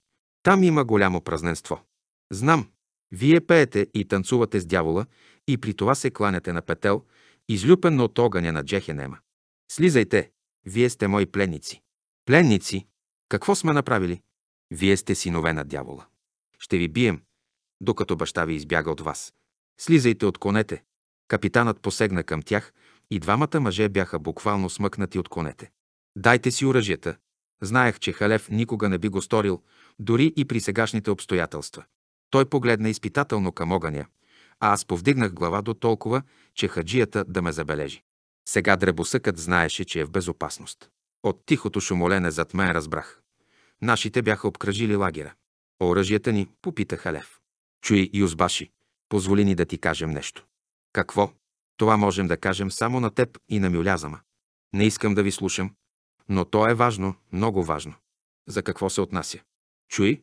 Там има голямо празненство. Знам, вие пеете и танцувате с дявола и при това се кланяте на петел, излюпен от огъня на Джехенема. Слизайте, вие сте мои пленници. Пленници, какво сме направили? Вие сте синове на дявола. Ще ви бием, докато баща ви избяга от вас. Слизайте от конете. Капитанът посегна към тях и двамата мъже бяха буквално смъкнати от конете. Дайте си оръжията. Знаех, че Халев никога не би го сторил, дори и при сегашните обстоятелства. Той погледна изпитателно към огъня, а аз повдигнах глава до толкова, че хаджията да ме забележи. Сега дребосъкът знаеше, че е в безопасност. От тихото шумолене зад мен разбрах. Нашите бяха обкръжили лагера. Оръжията ни, попита Халев. Чуй, Юзбаши, позволи ни да ти кажем нещо. Какво? Това можем да кажем само на теб и на Мюлязама. Не искам да ви слушам, но то е важно, много важно. За какво се отнася? Чуй?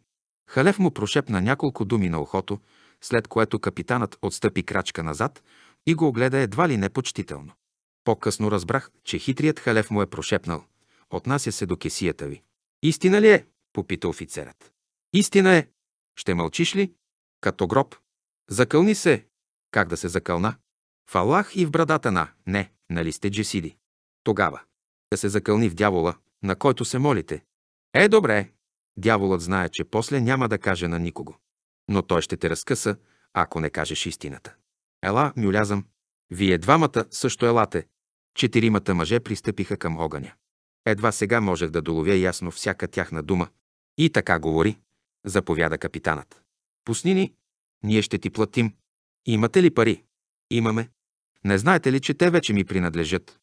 Халев му прошепна няколко думи на ухото, след което капитанът отстъпи крачка назад и го огледа едва ли непочтително. По-късно разбрах, че хитрият Халев му е прошепнал. Отнася се до кесията ви. Истина ли е? попита офицерът. Истина е. Ще мълчиш ли? Като гроб. Закълни се. Как да се закълна? В Аллах и в брадата на. Не, нали сте джесиди? Тогава да се закълни в дявола, на който се молите. Е, добре. Дяволът знае, че после няма да каже на никого. Но той ще те разкъса, ако не кажеш истината. Ела, мюлязам. Вие двамата също елате. Четиримата мъже пристъпиха към огъня. Едва сега можех да доловя ясно всяка тяхна дума. И така говори, заповяда капитанът. Пусни ни, ние ще ти платим. Имате ли пари? Имаме. Не знаете ли, че те вече ми принадлежат?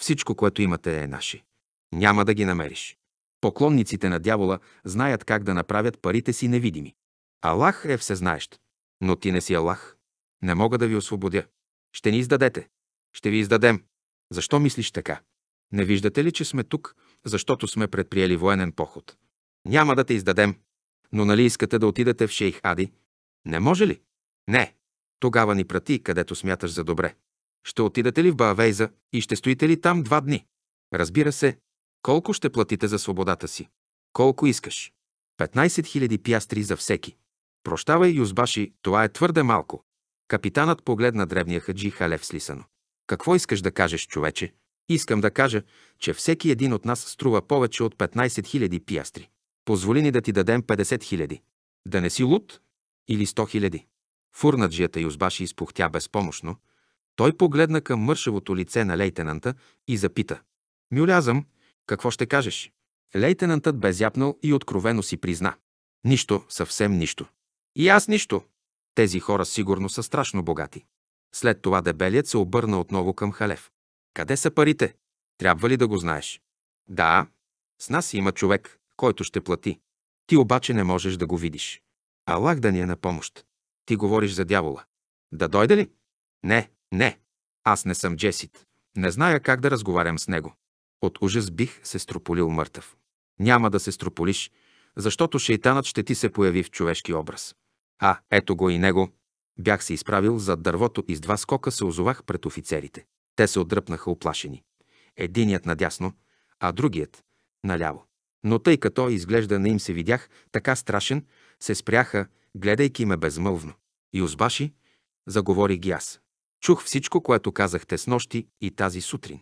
Всичко, което имате, е наше. Няма да ги намериш. Поклонниците на дявола знаят как да направят парите си невидими. Аллах е всезнаещ. Но ти не си Аллах. Не мога да ви освободя. Ще ни издадете. Ще ви издадем. Защо мислиш така? Не виждате ли, че сме тук, защото сме предприели военен поход? Няма да те издадем. Но нали искате да отидете в Шейх Ади? Не може ли? Не. Тогава ни прати, където смяташ за добре. Ще отидете ли в Баавейза и ще стоите ли там два дни? Разбира се. Колко ще платите за свободата си? Колко искаш? 15 000 пястри за всеки. Прощавай, Юзбаши, това е твърде малко. Капитанът погледна древния хаджи Халев слисано. Какво искаш да кажеш, човече? Искам да кажа, че всеки един от нас струва повече от 15 000 пиастри. Позволи ни да ти дадем 50 000. Да не си луд? Или 100 000. Фурнаджията Юзбаши изпухтя безпомощно, той погледна към мършевото лице на лейтенанта и запита. «Мюлязъм, какво ще кажеш?» Лейтенантът безяпнал и откровено си призна. Нищо, съвсем нищо. И аз нищо. Тези хора сигурно са страшно богати. След това дебелият се обърна отново към Халев. Къде са парите? Трябва ли да го знаеш? Да, с нас има човек, който ще плати. Ти обаче не можеш да го видиш. Аллах да ни е на помощ. Ти говориш за дявола. Да дойде ли? Не, не, аз не съм Джесит. Не зная как да разговарям с него. От ужас бих се строполил мъртъв. Няма да се строполиш, защото шейтанът ще ти се появи в човешки образ. А, ето го и него. Бях се изправил зад дървото и с два скока се озовах пред офицерите. Те се отдръпнаха оплашени. Единият надясно, а другият наляво. Но тъй като изглежда на им се видях така страшен, се спряха, гледайки ме безмълвно. И узбаши, заговори ги аз. Чух всичко, което казахте с нощи и тази сутрин.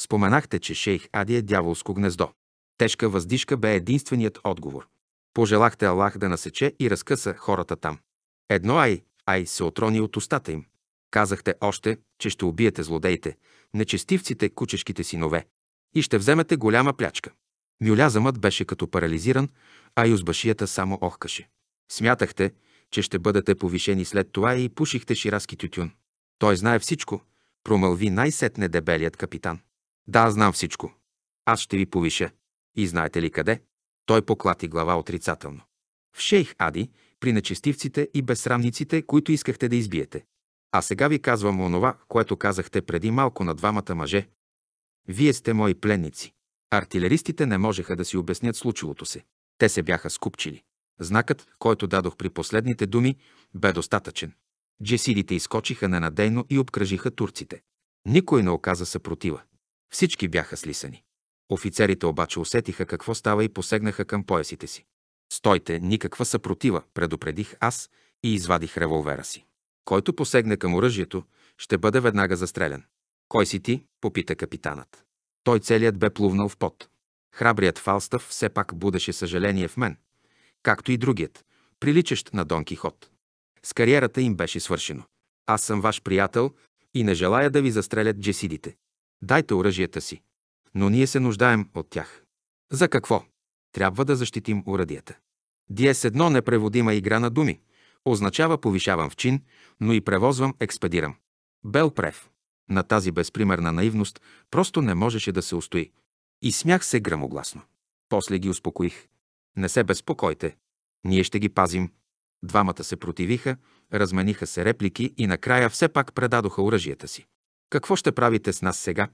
Споменахте, че шейх Ади е дяволско гнездо. Тежка въздишка бе единственият отговор. Пожелахте Аллах да насече и разкъса хората там. Едно ай, ай се отрони от устата им. Казахте още, че ще убиете злодеите, нечестивците, кучешките синове. И ще вземете голяма плячка. Мюлязъмът беше като парализиран, а юзбашията само охкаше. Смятахте, че ще бъдете повишени след това и пушихте шираски тютюн. Той знае всичко, промълви най-сетне дебелият капитан. Да, знам всичко. Аз ще ви повиша. И знаете ли къде? Той поклати глава отрицателно. В шейх Ади, при нечестивците и безсрамниците, които искахте да избиете. А сега ви казвам онова, което казахте преди малко на двамата мъже. Вие сте мои пленници. Артилеристите не можеха да си обяснят случилото се. Те се бяха скупчили. Знакът, който дадох при последните думи, бе достатъчен. Джесидите изкочиха ненадейно и обкръжиха турците. Никой не оказа съпротива. Всички бяха слисани. Офицерите обаче усетиха какво става и посегнаха към поясите си. Стойте, никаква съпротива, предупредих аз и извадих револвера си. Който посегне към оръжието, ще бъде веднага застрелян. Кой си ти? попита капитанът. Той целият бе плувнал в пот. Храбрият Фалстъв все пак будеше съжаление в мен, както и другият, приличащ на Дон Кихот. С кариерата им беше свършено. Аз съм ваш приятел и не желая да ви застрелят джесидите. Дайте оръжията си. Но ние се нуждаем от тях. За какво? Трябва да защитим урадията. Диес едно непреводима игра на думи. Означава повишавам в чин, но и превозвам експедирам. Бел прев. На тази безпримерна наивност просто не можеше да се устои. И смях се грамогласно. После ги успокоих. Не се безпокойте. Ние ще ги пазим. Двамата се противиха, размениха се реплики и накрая все пак предадоха оръжията си. Какво ще правите с нас сега?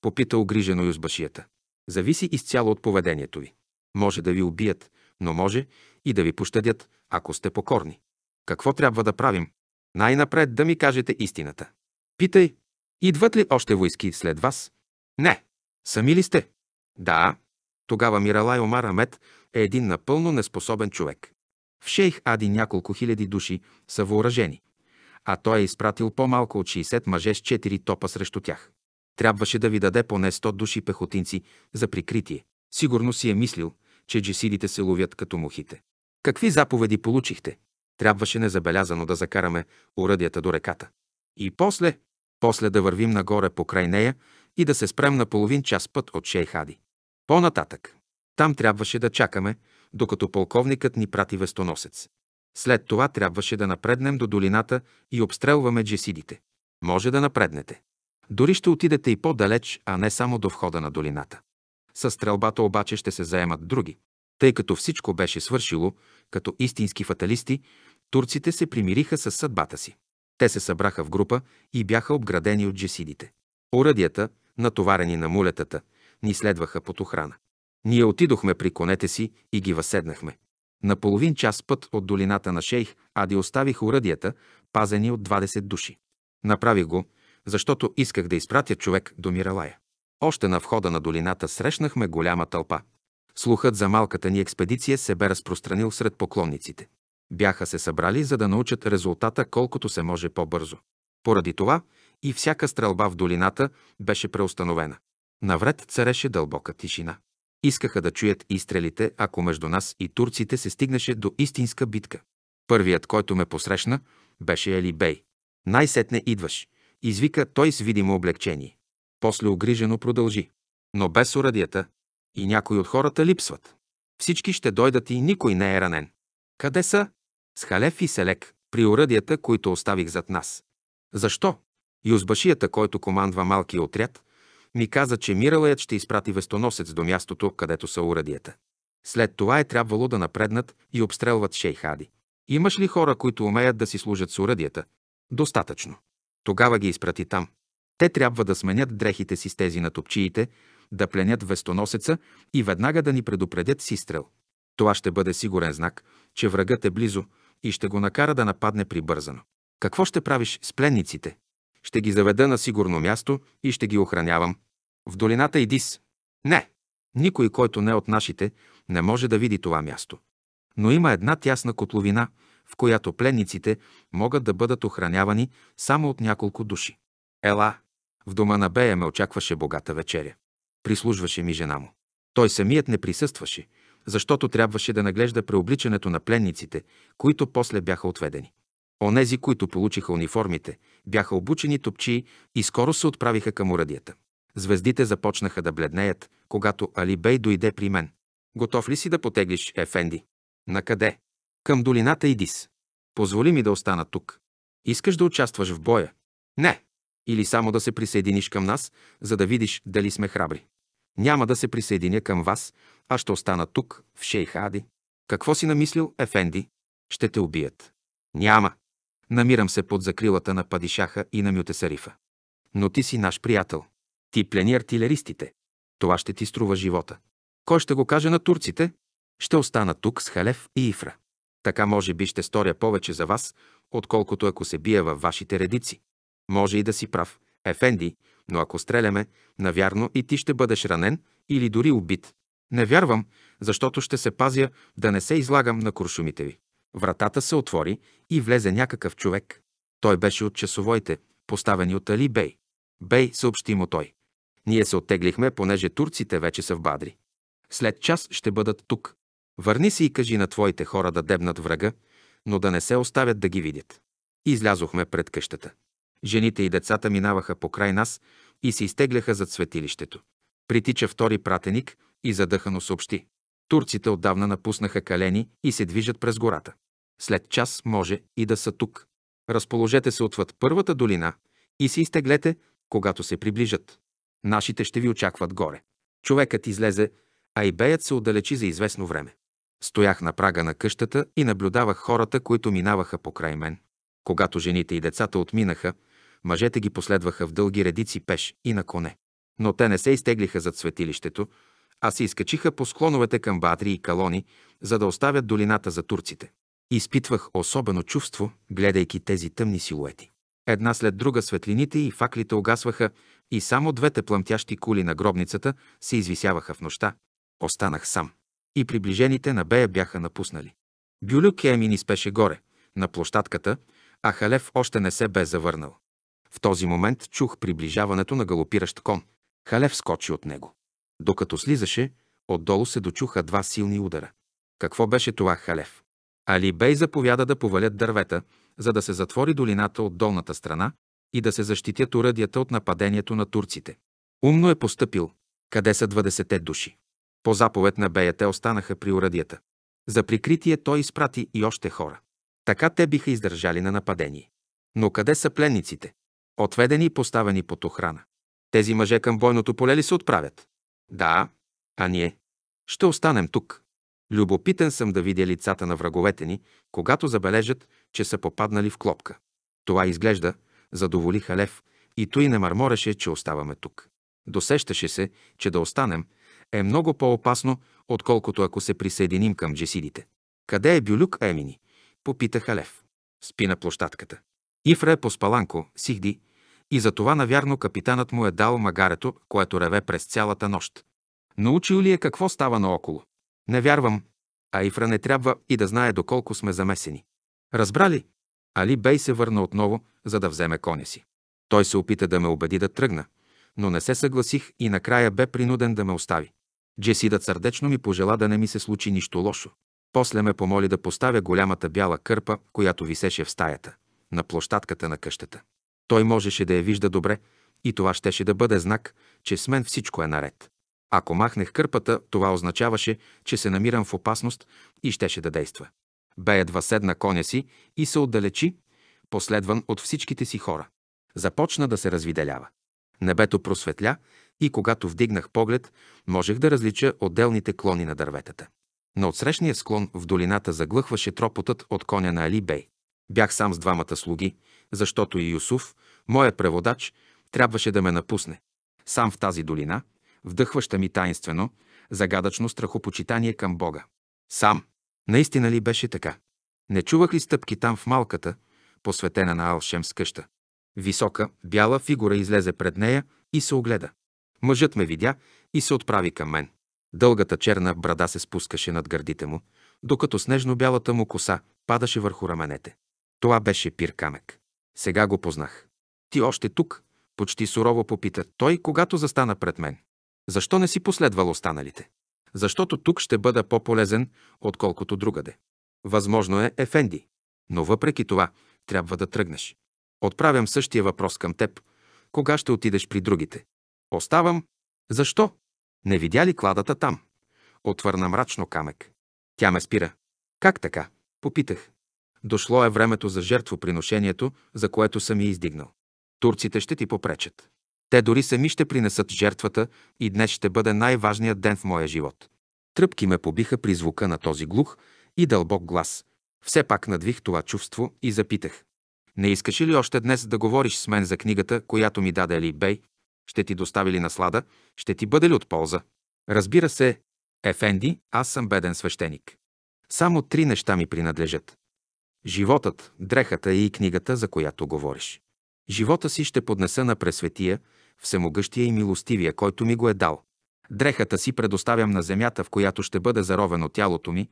попита огрижено юзбашията. Зависи изцяло от поведението ви. Може да ви убият, но може и да ви пощадят, ако сте покорни. Какво трябва да правим? Най-напред да ми кажете истината. Питай, идват ли още войски след вас? Не. Сами ли сте? Да. Тогава Миралай Омар Амет е един напълно неспособен човек. В шейх Ади няколко хиляди души са въоръжени, а той е изпратил по-малко от 60 мъже с 4 топа срещу тях. Трябваше да ви даде поне 100 души пехотинци за прикритие. Сигурно си е мислил, че джесидите се ловят като мухите. Какви заповеди получихте? Трябваше незабелязано да закараме уръдията до реката. И после, после да вървим нагоре покрай нея и да се спрем на половин час път от Шейхади. По-нататък. Там трябваше да чакаме, докато полковникът ни прати вестоносец. След това трябваше да напреднем до долината и обстрелваме джесидите. Може да напреднете. Дори ще отидете и по-далеч, а не само до входа на долината. Със стрелбата обаче ще се заемат други. Тъй като всичко беше свършило, като истински фаталисти, турците се примириха с съдбата си. Те се събраха в група и бяха обградени от джесидите. Оръдията, натоварени на мулетата, ни следваха под охрана. Ние отидохме при конете си и ги възседнахме. На половин час път от долината на шейх Ади оставих уръдията, пазени от 20 души. Направих го, защото исках да изпратя човек до Миралая. Още на входа на долината срещнахме голяма тълпа. Слухът за малката ни експедиция се бе разпространил сред поклонниците. Бяха се събрали, за да научат резултата колкото се може по-бързо. Поради това и всяка стрелба в долината беше преустановена. Навред цареше дълбока тишина. Искаха да чуят изстрелите, ако между нас и турците се стигнаше до истинска битка. Първият, който ме посрещна, беше Ели Бей. Най-сетне идваш, извика той с видимо облегчение. После огрижено продължи. Но без урадията и някои от хората липсват. Всички ще дойдат и никой не е ранен. Къде са? С Халев и Селек, при урадията, които оставих зад нас. Защо? Юзбашията, който командва малкия отряд, ми каза, че Миралаят ще изпрати вестоносец до мястото, където са урадията. След това е трябвало да напреднат и обстрелват шейхади. Имаш ли хора, които умеят да си служат с урадията? Достатъчно. Тогава ги изпрати там. Те трябва да сменят дрехите си с тези на топчиите, да пленят вестоносеца и веднага да ни предупредят с изстрел. Това ще бъде сигурен знак, че врагът е близо и ще го накара да нападне прибързано. Какво ще правиш с пленниците? Ще ги заведа на сигурно място и ще ги охранявам, в долината Идис. Не, никой, който не е от нашите, не може да види това място. Но има една тясна котловина, в която пленниците могат да бъдат охранявани само от няколко души. Ела, в дома на Бея ме очакваше богата вечеря. Прислужваше ми жена му. Той самият не присъстваше, защото трябваше да наглежда преобличането на пленниците, които после бяха отведени. Онези, които получиха униформите, бяха обучени топчии и скоро се отправиха към урадията. Звездите започнаха да бледнеят, когато Алибей дойде при мен. Готов ли си да потеглиш, Ефенди? Накъде? Към долината Идис. Позволи ми да остана тук. Искаш да участваш в боя? Не. Или само да се присъединиш към нас, за да видиш дали сме храбри. Няма да се присъединя към вас, а ще остана тук, в Шейхади. Какво си намислил, Ефенди? Ще те убият. Няма. Намирам се под закрилата на Падишаха и на Мютесарифа. Но ти си наш приятел. Ти плени артилеристите. Това ще ти струва живота. Кой ще го каже на турците? Ще остана тук с Халев и Ифра. Така може би ще сторя повече за вас, отколкото ако се бия във вашите редици. Може и да си прав, Ефенди, но ако стреляме, навярно и ти ще бъдеш ранен или дори убит. Не вярвам, защото ще се пазя да не се излагам на куршумите ви. Вратата се отвори и влезе някакъв човек. Той беше от часовойте, поставени от Али Бей. Бей, съобщи му той. Ние се оттеглихме, понеже турците вече са в Бадри. След час ще бъдат тук. Върни се и кажи на твоите хора да дебнат врага, но да не се оставят да ги видят. Излязохме пред къщата. Жените и децата минаваха покрай нас и се изтегляха зад светилището. Притича втори пратеник и задъхано съобщи. Турците отдавна напуснаха калени и се движат през гората. След час може и да са тук. Разположете се отвъд първата долина и се изтеглете, когато се приближат. Нашите ще ви очакват горе. Човекът излезе, а и беят се отдалечи за известно време. Стоях на прага на къщата и наблюдавах хората, които минаваха покрай мен. Когато жените и децата отминаха, мъжете ги последваха в дълги редици пеш и на коне. Но те не се изтеглиха зад светилището, а се изкачиха по склоновете към Бадри и Калони, за да оставят долината за турците. Изпитвах особено чувство, гледайки тези тъмни силуети. Една след друга светлините и факлите огасваха и само двете плъмтящи кули на гробницата се извисяваха в нощта. Останах сам. И приближените на Бея бяха напуснали. Гюлю Кеми спеше горе, на площадката, а Халев още не се бе завърнал. В този момент чух приближаването на галопиращ кон. Халев скочи от него. Докато слизаше, отдолу се дочуха два силни удара. Какво беше това, Халев? Али Бей заповяда да повалят дървета, за да се затвори долината от долната страна и да се защитят уръдията от нападението на турците. Умно е постъпил. Къде са 20 души? По заповед на Бея те останаха при уръдията. За прикритие той изпрати и още хора. Така те биха издържали на нападение. Но къде са пленниците? Отведени и поставени под охрана. Тези мъже към бойното поле ли се отправят? Да, а ние? Ще останем тук. Любопитен съм да видя лицата на враговете ни, когато забележат, че са попаднали в клопка. Това изглежда, задоволиха Лев, и той не мърмореше, че оставаме тук. Досещаше се, че да останем е много по-опасно, отколкото ако се присъединим към джесидите. Къде е Бюлюк Емини? Попита Халев. Спи на площадката. Ифра е по спаланко, сихди, и за това навярно капитанът му е дал магарето, което реве през цялата нощ. Научил ли е какво става наоколо? Не вярвам. А Ифра не трябва и да знае доколко сме замесени. Разбрали? Али Бей се върна отново, за да вземе коня си. Той се опита да ме убеди да тръгна, но не се съгласих и накрая бе принуден да ме остави. Джесидът сърдечно ми пожела да не ми се случи нищо лошо. После ме помоли да поставя голямата бяла кърпа, която висеше в стаята, на площадката на къщата. Той можеше да я вижда добре и това щеше да бъде знак, че с мен всичко е наред. Ако махнех кърпата, това означаваше, че се намирам в опасност и щеше да действа. Бе едва седна коня си и се отдалечи, последван от всичките си хора. Започна да се развиделява. Небето просветля и когато вдигнах поглед, можех да различа отделните клони на дърветата. На отсрещния склон в долината заглъхваше тропотът от коня на Али Бей. Бях сам с двамата слуги, защото и Юсуф, моят преводач, трябваше да ме напусне. Сам в тази долина, вдъхваща ми таинствено, загадъчно страхопочитание към Бога. Сам, Наистина ли беше така? Не чувах ли стъпки там в малката, посветена на Алшем с къща? Висока, бяла фигура излезе пред нея и се огледа. Мъжът ме видя и се отправи към мен. Дългата черна брада се спускаше над гърдите му, докато снежно-бялата му коса падаше върху раменете. Това беше пир камък. Сега го познах. Ти още тук, почти сурово попита той, когато застана пред мен. Защо не си последвал останалите? защото тук ще бъда по-полезен, отколкото другаде. Възможно е, Ефенди, но въпреки това трябва да тръгнеш. Отправям същия въпрос към теб. Кога ще отидеш при другите? Оставам. Защо? Не видя ли кладата там? Отвърна мрачно камък. Тя ме спира. Как така? Попитах. Дошло е времето за жертвоприношението, за което съм я издигнал. Турците ще ти попречат. Те дори сами ще принесат жертвата и днес ще бъде най-важният ден в моя живот. Тръпки ме побиха при звука на този глух и дълбок глас. Все пак надвих това чувство и запитах. Не искаш ли още днес да говориш с мен за книгата, която ми даде Ли Бей? Ще ти достави ли наслада? Ще ти бъде ли от полза? Разбира се, Ефенди, аз съм беден свещеник. Само три неща ми принадлежат. Животът, дрехата и книгата, за която говориш. Живота си ще поднеса на Пресветия, Всемогъщия и Милостивия, който ми го е дал. Дрехата си предоставям на земята, в която ще бъде заровено тялото ми,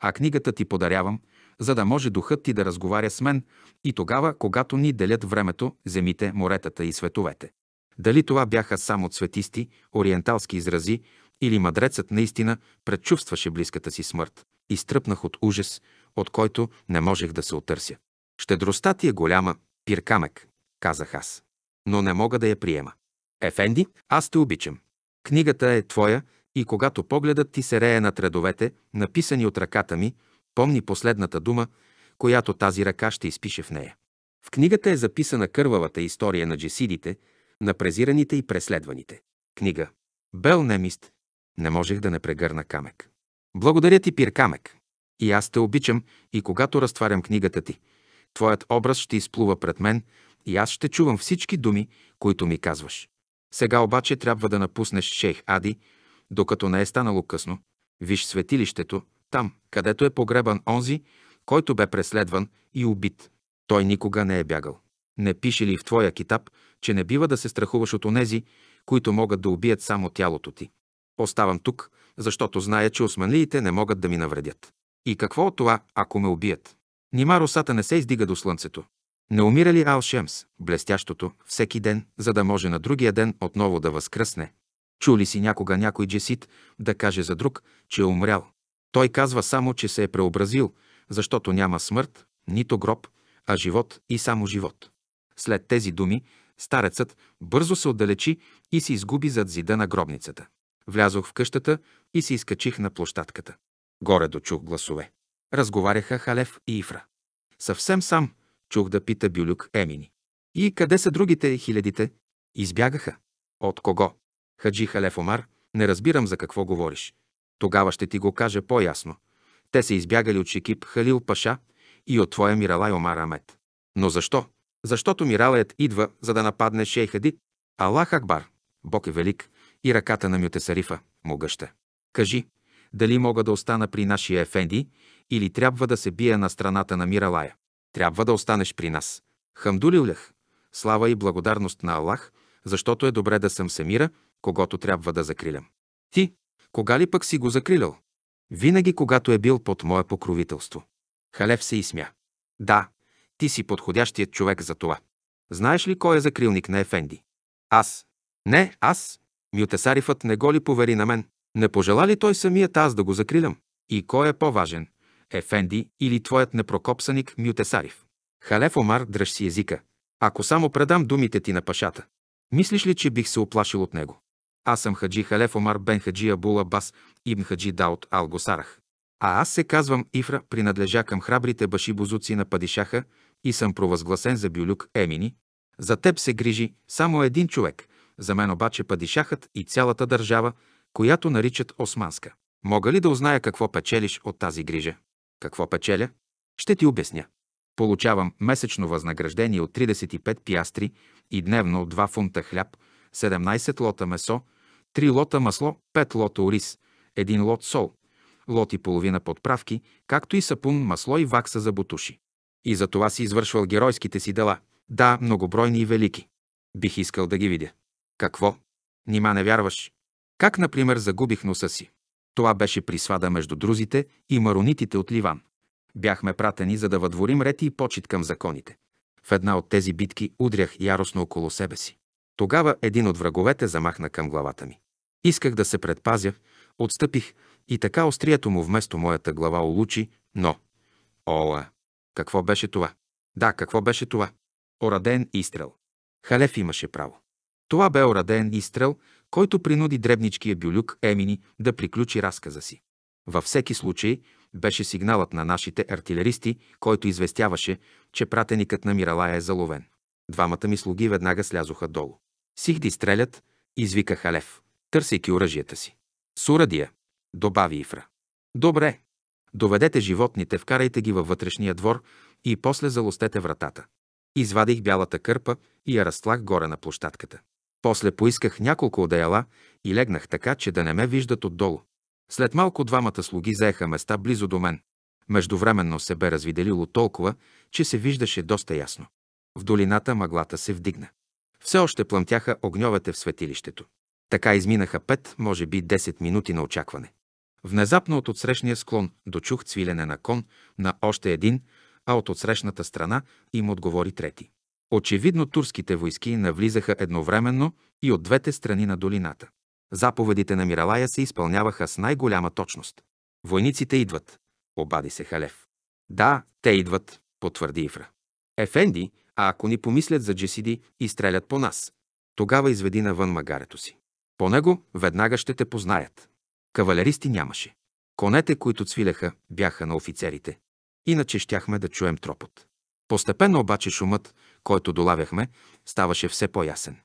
а книгата ти подарявам, за да може духът ти да разговаря с мен и тогава, когато ни делят времето, земите, моретата и световете. Дали това бяха само цветисти, ориенталски изрази или мъдрецът наистина предчувстваше близката си смърт. Изтръпнах от ужас, от който не можех да се отърся. Щедростта ти е голяма, пиркамек казах аз. Но не мога да я приема. Ефенди, аз те обичам. Книгата е твоя и когато погледът ти се рее над редовете, написани от ръката ми, помни последната дума, която тази ръка ще изпише в нея. В книгата е записана кървавата история на джесидите, на презираните и преследваните. Книга. Бел Немист. Не можех да не прегърна камък. Благодаря ти, пир камък. И аз те обичам и когато разтварям книгата ти – Твоят образ ще изплува пред мен и аз ще чувам всички думи, които ми казваш. Сега обаче трябва да напуснеш шейх Ади, докато не е станало късно. Виж светилището, там, където е погребан онзи, който бе преследван и убит. Той никога не е бягал. Не пише ли в твоя китап, че не бива да се страхуваш от онези, които могат да убият само тялото ти? Оставам тук, защото зная, че османлиите не могат да ми навредят. И какво от това, ако ме убият? Нима росата не се издига до слънцето. Не умира ли Ал Шемс, блестящото, всеки ден, за да може на другия ден отново да възкръсне? Чули си някога някой джесит да каже за друг, че е умрял? Той казва само, че се е преобразил, защото няма смърт, нито гроб, а живот и само живот. След тези думи, старецът бързо се отдалечи и се изгуби зад зида на гробницата. Влязох в къщата и се изкачих на площадката. Горе дочух гласове. Разговаряха Халев и Ифра. Съвсем сам чух да пита Бюлюк Емини. И къде са другите хилядите? Избягаха. От кого? Хаджи Халев Омар, не разбирам за какво говориш. Тогава ще ти го кажа по-ясно. Те са избягали от шекип Халил Паша и от твоя Миралай Омар Амет. Но защо? Защото Миралаят идва, за да нападне шейхади. Аллах Акбар, Бог е велик, и ръката на Мютесарифа, могъща. Кажи, дали мога да остана при нашия Ефенди или трябва да се бия на страната на Миралая. Трябва да останеш при нас. Хамдулилях, слава и благодарност на Аллах, защото е добре да съм Семира, когато трябва да закрилям. Ти, кога ли пък си го закрилял? Винаги, когато е бил под мое покровителство. Халев се изсмя. Да, ти си подходящият човек за това. Знаеш ли кой е закрилник на Ефенди? Аз. Не, аз. Мютесарифът не го ли повери на мен? Не пожела ли той самият аз да го закрилям? И кой е по-важен? Ефенди или твоят непрокопсаник Мютесарив. Халеф Омар, дръж си езика. Ако само предам думите ти на пашата. Мислиш ли, че бих се оплашил от него? Аз съм Хаджи Халеф Омар бен Хаджи Абула Бас ибн Хаджи Даут Ал Госарах. А аз се казвам Ифра, принадлежа към храбрите баши бузуци на Падишаха и съм провъзгласен за Бюлюк Емини. За теб се грижи само един човек, за мен обаче Падишахът и цялата държава, която наричат Османска. Мога ли да узная какво печелиш от тази грижа? Какво печеля? Ще ти обясня. Получавам месечно възнаграждение от 35 пиастри и дневно от 2 фунта хляб, 17 лота месо, 3 лота масло, 5 лота ориз, 1 лот сол, лот и половина подправки, както и сапун, масло и вакса за бутуши. И за това си извършвал геройските си дела. Да, многобройни и велики. Бих искал да ги видя. Какво? Нима не вярваш? Как, например, загубих носа си? Това беше присвада между друзите и маронитите от Ливан. Бяхме пратени, за да въдворим ред и почет към законите. В една от тези битки удрях яростно около себе си. Тогава един от враговете замахна към главата ми. Исках да се предпазя, отстъпих и така острието му вместо моята глава улучи, но... Ола! Какво беше това? Да, какво беше това? Ораден изстрел. Халев имаше право. Това бе ораден изстрел, който принуди дребничкия бюлюк Емини да приключи разказа си. Във всеки случай беше сигналът на нашите артилеристи, който известяваше, че пратеникът на Миралая е заловен. Двамата ми слуги веднага слязоха долу. Сихди стрелят, извика Халев, търсейки оръжията си. Сурадия, добави Ифра. Добре. Доведете животните, вкарайте ги във вътрешния двор и после залостете вратата. Извадих бялата кърпа и я разтлах горе на площадката. После поисках няколко одеяла и легнах така, че да не ме виждат отдолу. След малко двамата слуги заеха места близо до мен. Междувременно се бе развиделило толкова, че се виждаше доста ясно. В долината мъглата се вдигна. Все още плъмтяха огньовете в светилището. Така изминаха пет, може би 10 минути на очакване. Внезапно от отсрещния склон дочух цвилене на кон на още един, а от отсрещната страна им отговори трети. Очевидно турските войски навлизаха едновременно и от двете страни на долината. Заповедите на Миралая се изпълняваха с най-голяма точност. Войниците идват, обади се Халев. Да, те идват, потвърди Ифра. Ефенди, а ако ни помислят за джесиди и стрелят по нас, тогава изведи навън магарето си. По него веднага ще те познаят. Кавалеристи нямаше. Конете, които цвиляха, бяха на офицерите. Иначе щяхме да чуем тропот. Постепенно обаче шумът, който долавяхме, ставаше все по-ясен.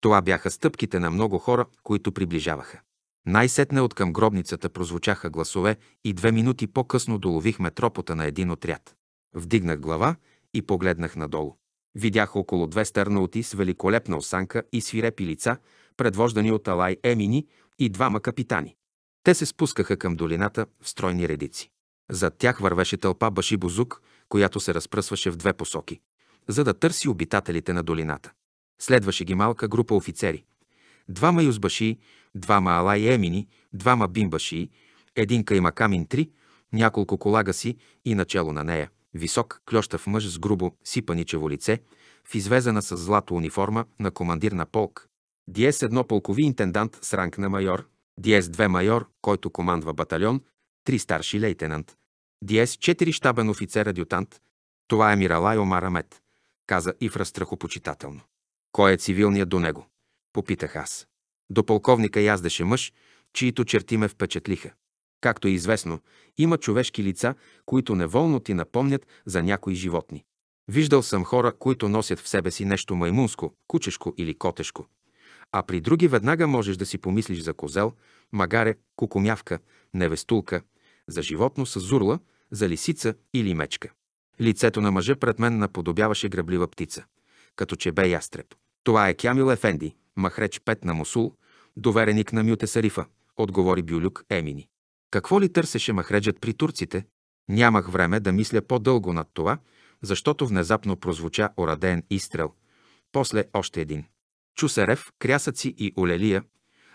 Това бяха стъпките на много хора, които приближаваха. Най-сетне от към гробницата прозвучаха гласове и две минути по-късно доловихме тропота на един отряд. Вдигнах глава и погледнах надолу. Видях около две стърнаути с великолепна осанка и свирепи лица, предвождани от Алай Емини и двама капитани. Те се спускаха към долината в стройни редици. Зад тях вървеше тълпа башибозук, която се разпръсваше в две посоки, за да търси обитателите на долината. Следваше ги малка група офицери. Двама юзбаши, двама алай емини, двама бимбаши, един каймакамин три, няколко колага си и начало на нея. Висок, клющав мъж с грубо, сипаничево лице, в извезена с злато униформа на командир на полк. Диес едно полкови интендант с ранг на майор, Диес две майор, който командва батальон, три старши лейтенант, Диес 4 щабен офицер-адютант, това е Миралай Омар Амет, каза Ифра страхопочитателно. Кой е цивилният до него? Попитах аз. До полковника яздаше мъж, чието черти ме впечатлиха. Както е известно, има човешки лица, които неволно ти напомнят за някои животни. Виждал съм хора, които носят в себе си нещо маймунско, кучешко или котешко. А при други веднага можеш да си помислиш за козел, магаре, кукумявка, невестулка – за животно с зурла, за лисица или мечка. Лицето на мъжа пред мен наподобяваше граблива птица, като че бе ястреб. Това е Кямил Ефенди, махреч пет на Мусул, довереник на Мюте Сарифа, отговори Бюлюк Емини. Какво ли търсеше махреджът при турците? Нямах време да мисля по-дълго над това, защото внезапно прозвуча ораден изстрел. После още един. Чу се рев, крясъци и олелия,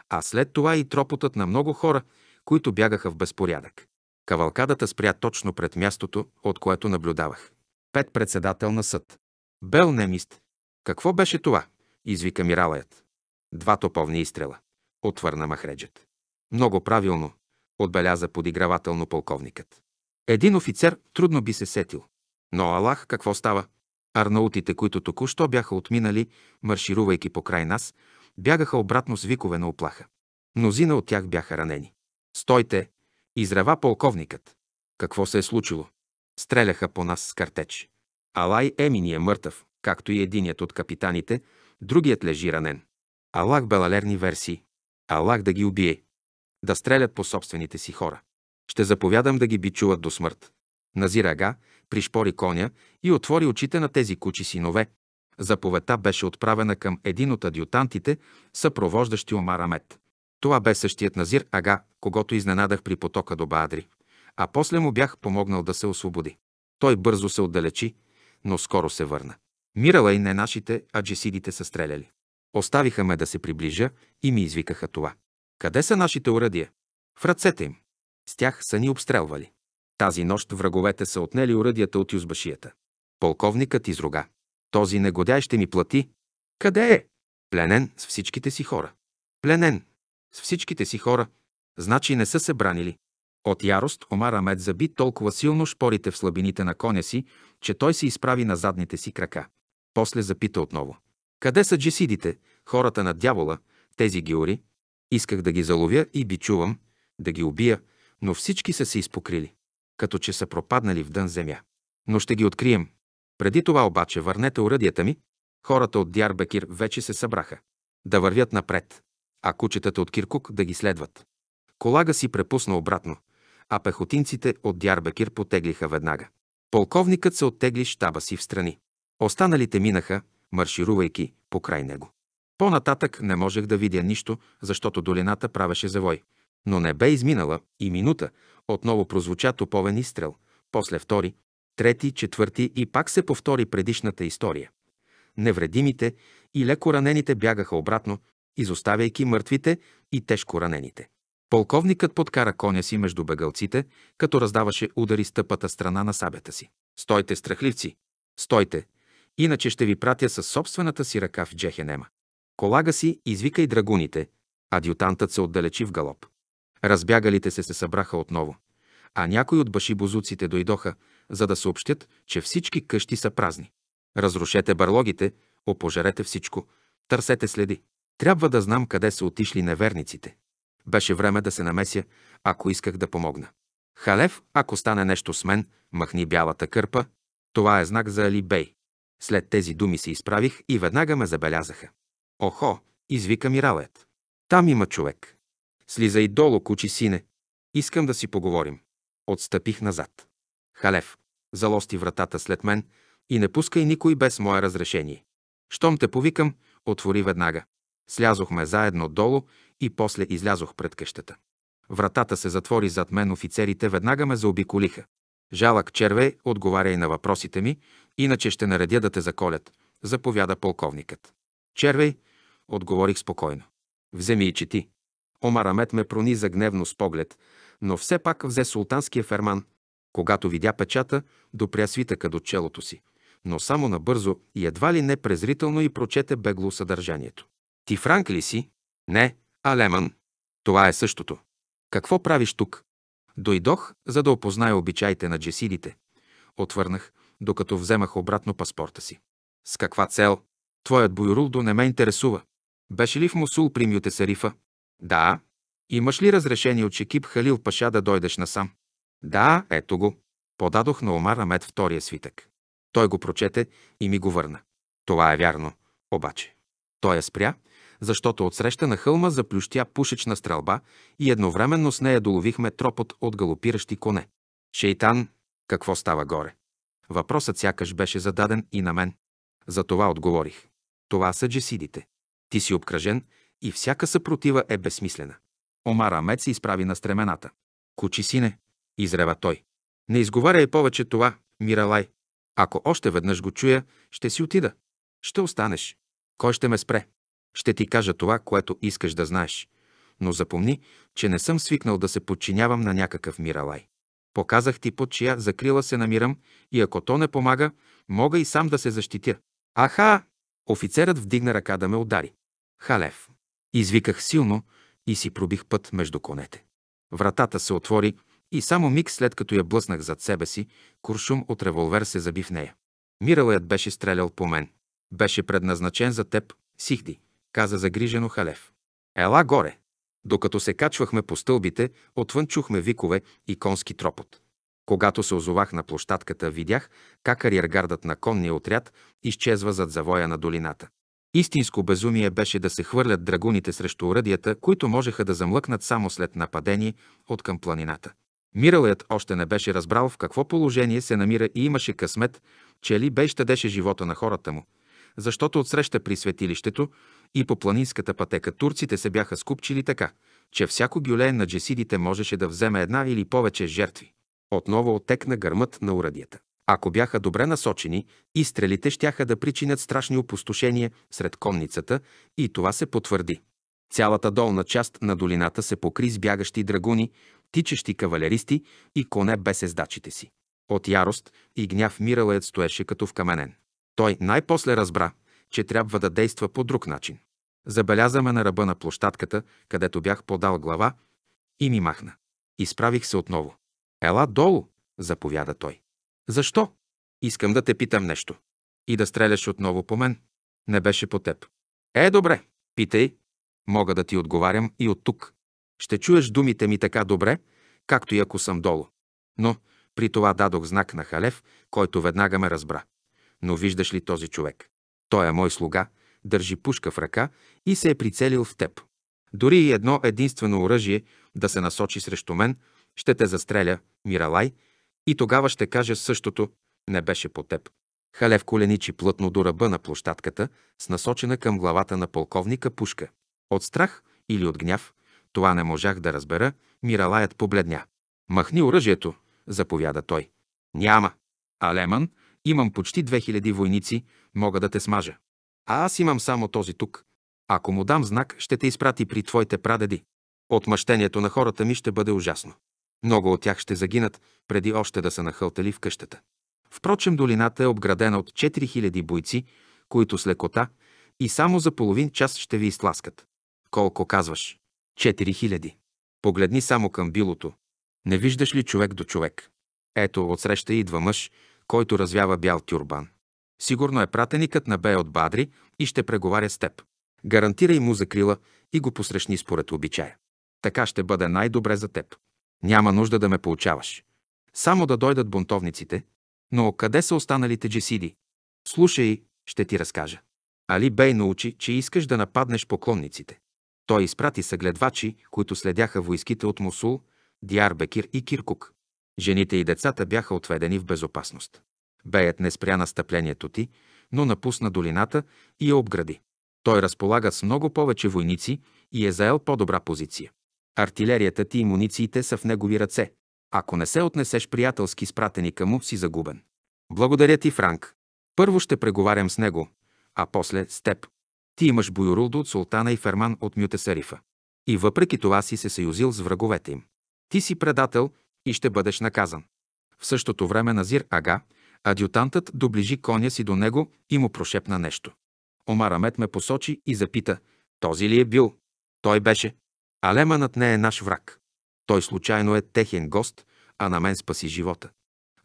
а след това и тропотът на много хора, които бягаха в безпорядък. Кавалкадата спря точно пред мястото, от което наблюдавах. Пет председател на съд. Бел немист. Какво беше това? извика Миралаят. Два топовни изстрела. Отвърна Махреджет. Много правилно, отбеляза подигравателно полковникът. Един офицер трудно би се сетил. Но Аллах, какво става? Арнаутите, които току-що бяха отминали, марширувайки покрай нас, бягаха обратно с викове на оплаха. Мнозина от тях бяха ранени. Стойте, Изрева полковникът. Какво се е случило? Стреляха по нас с картеч. Алай Емини е мъртъв, както и единият от капитаните, другият лежи ранен. Алах белалерни версии. Алах да ги убие. Да стрелят по собствените си хора. Ще заповядам да ги бичуват до смърт. Назира га, пришпори коня и отвори очите на тези кучи синове. Заповедта беше отправена към един от адютантите, съпровождащи Омар Амет. Това бе същият Назир Ага, когато изненадах при потока до Баадри, а после му бях помогнал да се освободи. Той бързо се отдалечи, но скоро се върна. Мирала и не нашите, а джесидите са стреляли. Оставиха ме да се приближа и ми извикаха това. Къде са нашите уръдия? В ръцете им. С тях са ни обстрелвали. Тази нощ враговете са отнели уръдията от юзбашията. Полковникът изруга. Този негодяй ще ми плати. Къде е? Пленен с всичките си хора. Пленен, с всичките си хора, значи не са се бранили. От ярост Омар Амед заби толкова силно шпорите в слабините на коня си, че той се изправи на задните си крака. После запита отново. Къде са джесидите, хората на дявола, тези гиори? Исках да ги заловя и бичувам, да ги убия, но всички са се изпокрили, като че са пропаднали в дън земя. Но ще ги открием. Преди това обаче върнете уръдията ми. Хората от Дярбекир вече се събраха. Да вървят напред а кучетата от Киркук да ги следват. Колага си препусна обратно, а пехотинците от Дярбекир потеглиха веднага. Полковникът се оттегли щаба си в страни. Останалите минаха, марширувайки покрай него. По-нататък не можех да видя нищо, защото долината правеше завой. Но не бе изминала и минута, отново прозвуча топовен изстрел, после втори, трети, четвърти и пак се повтори предишната история. Невредимите и леко ранените бягаха обратно, изоставяйки мъртвите и тежко ранените. Полковникът подкара коня си между бегалците, като раздаваше удари с тъпата страна на сабята си. Стойте, страхливци! Стойте! Иначе ще ви пратя със собствената си ръка в Джехенема. Колага си, извика и драгуните. Адютантът се отдалечи в галоп. Разбягалите се се събраха отново, а някои от башибозуците дойдоха, за да съобщят, че всички къщи са празни. Разрушете барлогите, опожарете всичко, търсете следи. Трябва да знам къде са отишли неверниците. Беше време да се намеся, ако исках да помогна. Халев, ако стане нещо с мен, махни бялата кърпа. Това е знак за Алибей. След тези думи се изправих и веднага ме забелязаха. Охо, извика Миралет. Там има човек. Слизай долу, кучи сине. Искам да си поговорим. Отстъпих назад. Халев, залости вратата след мен и не пускай никой без мое разрешение. Щом те повикам, отвори веднага. Слязохме заедно долу и после излязох пред къщата. Вратата се затвори зад мен, офицерите веднага ме заобиколиха. Жалък червей, отговаряй на въпросите ми, иначе ще наредя да те заколят, заповяда полковникът. Червей, отговорих спокойно. Вземи и чети. Омарамет ме прониза гневно с поглед, но все пак взе султанския ферман. Когато видя печата, допря свитъка до челото си, но само набързо и едва ли не презрително и прочете бегло съдържанието. Ти Франк ли си? Не, а Леман. Това е същото. Какво правиш тук? Дойдох, за да опозная обичаите на джесидите. Отвърнах, докато вземах обратно паспорта си. С каква цел? Твоят буйрулдо не ме интересува. Беше ли в Мусул при Мютесарифа? Да. Имаш ли разрешение от Шекип Халил Паша да дойдеш насам? Да, ето го. Подадох на Омар Амет втория свитък. Той го прочете и ми го върна. Това е вярно, обаче. Той я спря защото отсреща на хълма заплющя пушечна стрелба и едновременно с нея доловихме тропот от галопиращи коне. Шейтан, какво става горе? Въпросът сякаш беше зададен и на мен. За това отговорих. Това са джесидите. Ти си обкръжен и всяка съпротива е безсмислена. Омар Амет се изправи на стремената. Кучи сине, изрева той. Не изговаряй повече това, Миралай. Ако още веднъж го чуя, ще си отида. Ще останеш. Кой ще ме спре? Ще ти кажа това, което искаш да знаеш, но запомни, че не съм свикнал да се подчинявам на някакъв миралай. Показах ти под чия закрила се намирам и ако то не помага, мога и сам да се защитя. Аха! Офицерът вдигна ръка да ме удари. Халев. Извиках силно и си пробих път между конете. Вратата се отвори и само миг след като я блъснах зад себе си, куршум от револвер се заби в нея. Миралът беше стрелял по мен. Беше предназначен за теб, Сихди каза загрижено Халев. Ела горе! Докато се качвахме по стълбите, отвън чухме викове и конски тропот. Когато се озовах на площадката, видях как ариергардът на конния отряд изчезва зад завоя на долината. Истинско безумие беше да се хвърлят драгуните срещу оръдията, които можеха да замлъкнат само след нападение от към планината. Миралът още не беше разбрал в какво положение се намира и имаше късмет, че ли бе щадеше живота на хората му, защото отсреща при светилището и по планинската пътека турците се бяха скупчили така, че всяко гюле на джесидите можеше да вземе една или повече жертви. Отново отекна гърмът на урадията. Ако бяха добре насочени, изстрелите щяха да причинят страшни опустошения сред конницата и това се потвърди. Цялата долна част на долината се покри с бягащи драгуни, тичащи кавалеристи и коне без ездачите си. От ярост и гняв Миралът стоеше като вкаменен. Той най-после разбра, че трябва да действа по друг начин. Забелязаме на ръба на площадката, където бях подал глава и ми махна. Изправих се отново. Ела долу, заповяда той. Защо? Искам да те питам нещо. И да стреляш отново по мен. Не беше по теб. Е, добре, питай. Мога да ти отговарям и от тук. Ще чуеш думите ми така добре, както и ако съм долу. Но при това дадох знак на Халев, който веднага ме разбра. Но виждаш ли този човек? Той е мой слуга, държи пушка в ръка и се е прицелил в теб. Дори и едно единствено оръжие да се насочи срещу мен, ще те застреля, Миралай, и тогава ще кажа същото, не беше по теб. Халев коленичи плътно до ръба на площадката с насочена към главата на полковника пушка. От страх или от гняв, това не можах да разбера, Миралаят побледня. «Махни оръжието», заповяда той. «Няма. Алеман, имам почти 2000 войници, мога да те смажа». А аз имам само този тук. Ако му дам знак, ще те изпрати при твоите прадеди. Отмъщението на хората ми ще бъде ужасно. Много от тях ще загинат, преди още да са нахълтали в къщата. Впрочем, долината е обградена от 4000 бойци, които с лекота и само за половин час ще ви изтласкат. Колко казваш? 4000. Погледни само към билото. Не виждаш ли човек до човек? Ето, отсреща идва мъж, който развява бял тюрбан. Сигурно е пратеникът на Бе от Бадри и ще преговаря с теб. Гарантирай му закрила и го посрещни според обичая. Така ще бъде най-добре за теб. Няма нужда да ме получаваш. Само да дойдат бунтовниците. Но къде са останалите джесиди? Слушай, ще ти разкажа. Али Бей научи, че искаш да нападнеш поклонниците. Той изпрати съгледвачи, които следяха войските от Мусул, Диарбекир и Киркук. Жените и децата бяха отведени в безопасност. Беят не спря настъплението ти, но напусна долината и я обгради. Той разполага с много повече войници и е заел по-добра позиция. Артилерията ти и мунициите са в негови ръце. Ако не се отнесеш приятелски с пратеника му, си загубен. Благодаря ти, Франк. Първо ще преговарям с него, а после с теб. Ти имаш Буюрулдо от султана и ферман от Мютесарифа. И въпреки това си се съюзил с враговете им. Ти си предател и ще бъдеш наказан. В същото време Назир Ага, Адютантът доближи коня си до него и му прошепна нещо. Омар Амет ме посочи и запита, този ли е бил? Той беше. Алеманът не е наш враг. Той случайно е техен гост, а на мен спаси живота.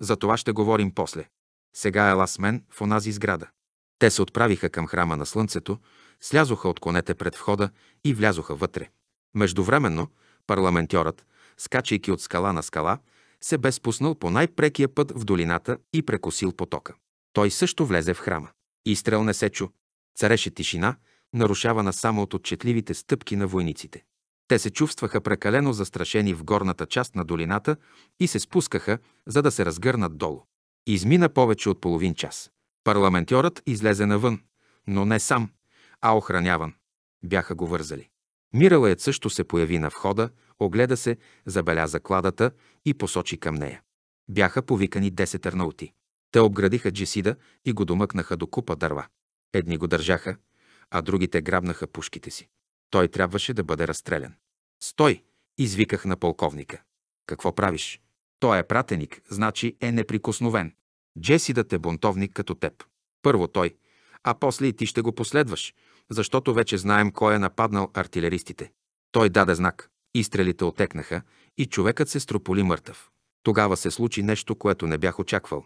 За това ще говорим после. Сега е с мен в онази сграда. Те се отправиха към храма на слънцето, слязоха от конете пред входа и влязоха вътре. Междувременно парламентьорът, скачайки от скала на скала, се бе спуснал по най-прекия път в долината и прекосил потока. Той също влезе в храма. Изстрел не се чу. Цареше тишина, нарушавана само от отчетливите стъпки на войниците. Те се чувстваха прекалено застрашени в горната част на долината и се спускаха, за да се разгърнат долу. Измина повече от половин час. Парламентьорът излезе навън, но не сам, а охраняван. Бяха го вързали. Миралаят също се появи на входа, огледа се, забеляза кладата и посочи към нея. Бяха повикани 10 арнаути. Те обградиха Джесида и го домъкнаха до купа дърва. Едни го държаха, а другите грабнаха пушките си. Той трябваше да бъде разстрелян. Стой! извиках на полковника. Какво правиш? Той е пратеник, значи е неприкосновен. Джесидът е бунтовник като теб. Първо той, а после и ти ще го последваш, защото вече знаем кой е нападнал артилеристите. Той даде знак. Изстрелите отекнаха и човекът се строполи мъртъв. Тогава се случи нещо, което не бях очаквал.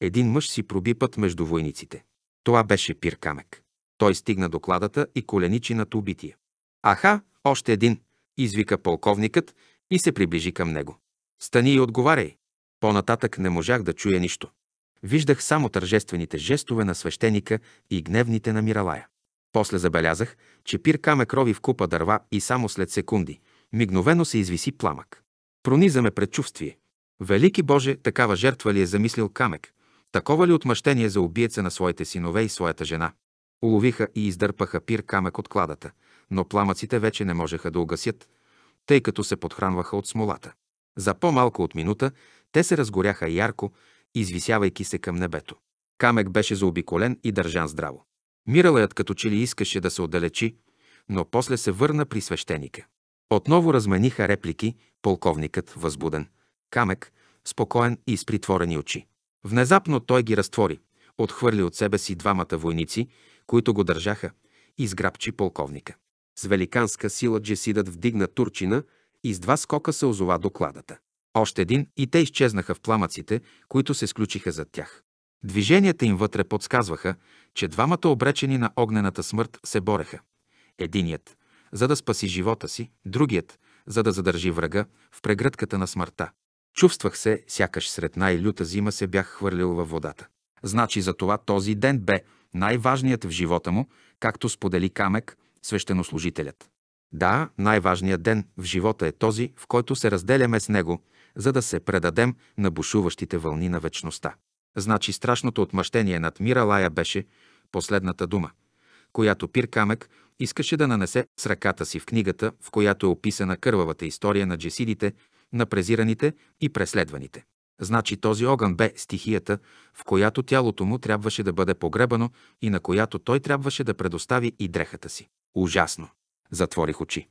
Един мъж си проби път между войниците. Това беше Пир Камек. Той стигна до кладата и коленичи над убития. Аха, още един, извика полковникът и се приближи към него. Стани и отговаряй. По-нататък не можах да чуя нищо. Виждах само тържествените жестове на свещеника и гневните на Миралая. После забелязах, че пир камек рови в купа дърва и само след секунди, мигновено се извиси пламък. Пронизаме предчувствие. Велики Боже, такава жертва ли е замислил Камек? Такова ли отмъщение за убиеца на своите синове и своята жена? Уловиха и издърпаха пир камък от кладата, но пламъците вече не можеха да угасят, тъй като се подхранваха от смолата. За по-малко от минута те се разгоряха ярко, извисявайки се към небето. Камек беше заобиколен и държан здраво. Миралаят като че ли искаше да се отдалечи, но после се върна при свещеника. Отново размениха реплики, полковникът възбуден, Камек, спокоен и с притворени очи. Внезапно той ги разтвори, отхвърли от себе си двамата войници, които го държаха, и сграбчи полковника. С великанска сила Джесидът вдигна турчина и с два скока се озова докладата. Още един и те изчезнаха в пламъците, които се сключиха зад тях. Движенията им вътре подсказваха, че двамата обречени на огнената смърт се бореха. Единият, за да спаси живота си, другият, за да задържи врага в прегръдката на смъртта. Чувствах се, сякаш сред най-люта зима се бях хвърлил във водата. Значи за това този ден бе най-важният в живота му, както сподели Камек, свещенослужителят. Да, най-важният ден в живота е този, в който се разделяме с него, за да се предадем на бушуващите вълни на вечността. Значи страшното отмъщение над Миралая беше последната дума – която Пир Камък искаше да нанесе с ръката си в книгата, в която е описана кървавата история на джесидите, на презираните и преследваните. Значи този огън бе стихията, в която тялото му трябваше да бъде погребано и на която той трябваше да предостави и дрехата си. Ужасно! Затворих очи.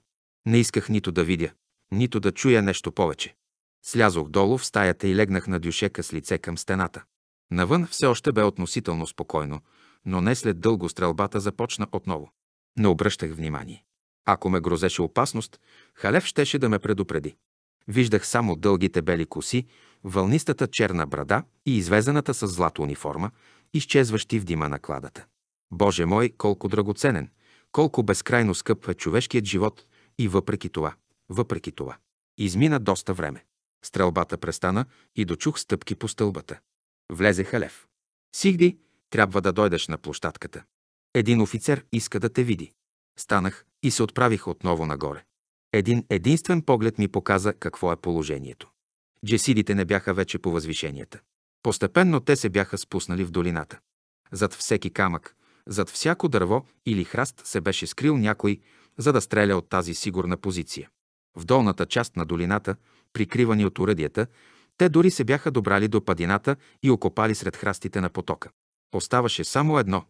Не исках нито да видя, нито да чуя нещо повече. Слязох долу в стаята и легнах на дюшека с лице към стената. Навън все още бе относително спокойно, но не след дълго стрелбата започна отново. Не обръщах внимание. Ако ме грозеше опасност, Халев щеше да ме предупреди. Виждах само дългите бели коси, вълнистата черна брада и извезената с злато униформа, изчезващи в дима на кладата. Боже мой, колко драгоценен, колко безкрайно скъп е човешкият живот и въпреки това, въпреки това. Измина доста време. Стрелбата престана и дочух стъпки по стълбата. Влезе Халев. Сигди, трябва да дойдеш на площадката. Един офицер иска да те види. Станах и се отправих отново нагоре. Един единствен поглед ми показа какво е положението. Джесидите не бяха вече по възвишенията. Постепенно те се бяха спуснали в долината. Зад всеки камък, зад всяко дърво или храст се беше скрил някой, за да стреля от тази сигурна позиция. В долната част на долината, прикривани от уръдията, те дори се бяха добрали до падината и окопали сред храстите на потока. Оставаше само едно.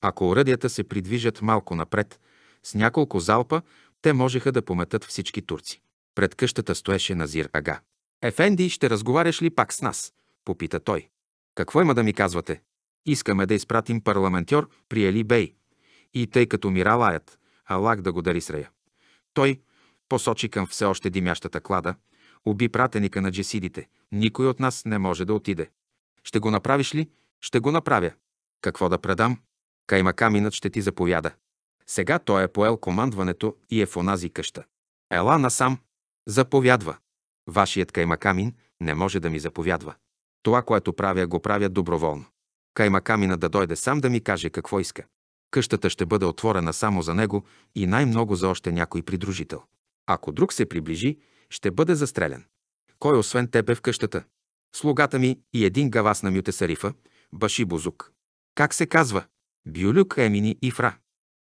Ако оръдията се придвижат малко напред, с няколко залпа, те можеха да пометат всички турци. Пред къщата стоеше Назир Ага. «Ефенди, ще разговаряш ли пак с нас?» – попита той. «Какво има да ми казвате?» «Искаме да изпратим парламентьор при Ели Бей. И тъй като мира лаят, Аллах да го дари срея». Той посочи към все още димящата клада, уби пратеника на джесидите. Никой от нас не може да отиде. Ще го направиш ли? Ще го направя. Какво да предам? Каймакаминът ще ти заповяда. Сега той е поел командването и е в онази къща. Ела насам. Заповядва. Вашият каймакамин не може да ми заповядва. Това, което правя, го правя доброволно. Каймакамина да дойде сам да ми каже какво иска. Къщата ще бъде отворена само за него и най-много за още някой придружител. Ако друг се приближи, ще бъде застрелян. Кой освен тебе в къщата? Слугата ми и един гавас на Мютесарифа. Сарифа, Баши бузук. Как се казва? Бюлюк Емини Ифра.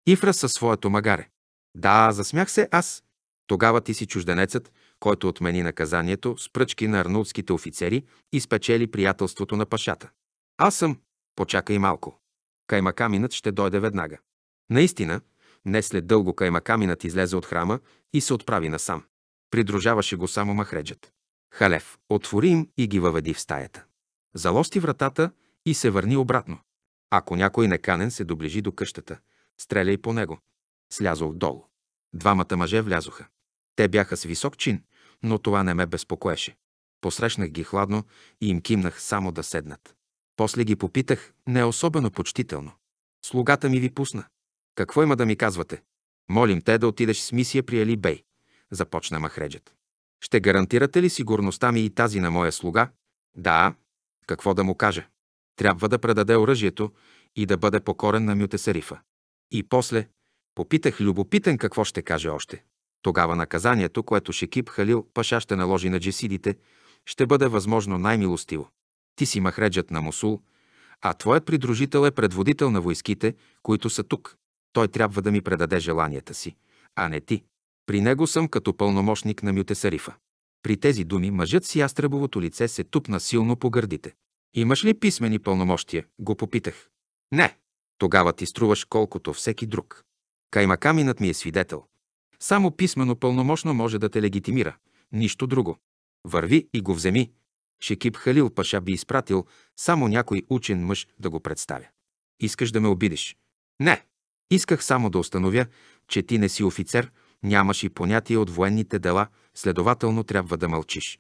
Ифра със своето магаре. Да, засмях се аз. Тогава ти си чужденецът, който отмени наказанието с пръчки на арнулските офицери и спечели приятелството на пашата. Аз съм. Почакай малко. Каймакаминът ще дойде веднага. Наистина, не след дълго каймакаминът излезе от храма и се отправи насам. Придружаваше го само махреджът. Халев, отвори им и ги въведи в стаята. Залости вратата и се върни обратно. Ако някой неканен се доближи до къщата, стреляй по него. Слязох долу. Двамата мъже влязоха. Те бяха с висок чин, но това не ме безпокоеше. Посрещнах ги хладно и им кимнах само да седнат. После ги попитах не особено почтително. Слугата ми ви пусна. Какво има да ми казвате? Молим те да отидеш с мисия при Али Бей, започна махреджът. Ще гарантирате ли сигурността ми и тази на моя слуга? Да. Какво да му кажа? Трябва да предаде оръжието и да бъде покорен на Мютесарифа. И после попитах любопитен какво ще каже още. Тогава наказанието, което Шекип Халил Паша ще наложи на джесидите, ще бъде възможно най-милостиво. Ти си махреджът на Мусул, а твоят придружител е предводител на войските, които са тук. Той трябва да ми предаде желанията си, а не ти. При него съм като пълномощник на Мютесарифа. При тези думи мъжът с ястребовото лице се тупна силно по гърдите. Имаш ли писмени пълномощия? Го попитах. Не. Тогава ти струваш колкото всеки друг. Каймакаминът ми е свидетел. Само писмено пълномощно може да те легитимира. Нищо друго. Върви и го вземи. Шекип Халил Паша би изпратил само някой учен мъж да го представя. Искаш да ме обидиш? Не. Исках само да установя, че ти не си офицер, нямаш и понятие от военните дела, следователно трябва да мълчиш.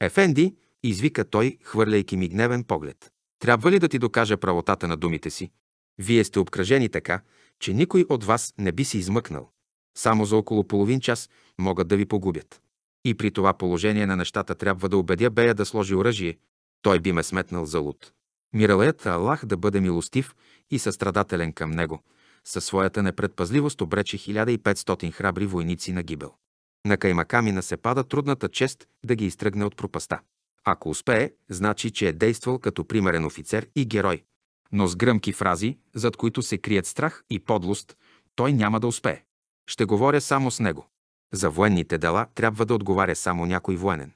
Ефенди, извика той, хвърляйки ми гневен поглед. Трябва ли да ти докажа правотата на думите си? Вие сте обкръжени така, че никой от вас не би си измъкнал. Само за около половин час могат да ви погубят. И при това положение на нещата трябва да убедя Бея да сложи оръжие. Той би ме сметнал за луд. Миралеят Аллах да бъде милостив и състрадателен към него. Със своята непредпазливост обрече 1500 храбри войници на гибел. На каймака се пада трудната чест да ги изтръгне от пропаста. Ако успее, значи, че е действал като примерен офицер и герой. Но с гръмки фрази, зад които се крият страх и подлост, той няма да успее. Ще говоря само с него. За военните дела трябва да отговаря само някой военен.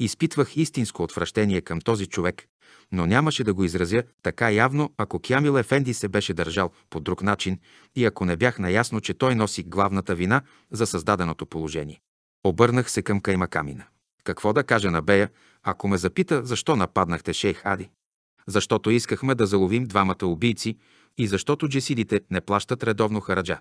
Изпитвах истинско отвращение към този човек, но нямаше да го изразя така явно, ако Кямил Ефенди се беше държал по друг начин и ако не бях наясно, че той носи главната вина за създаденото положение. Обърнах се към Каймакамина. Какво да кажа на Бея, ако ме запита защо нападнахте шейх Ади, защото искахме да заловим двамата убийци и защото джесидите не плащат редовно хараджа.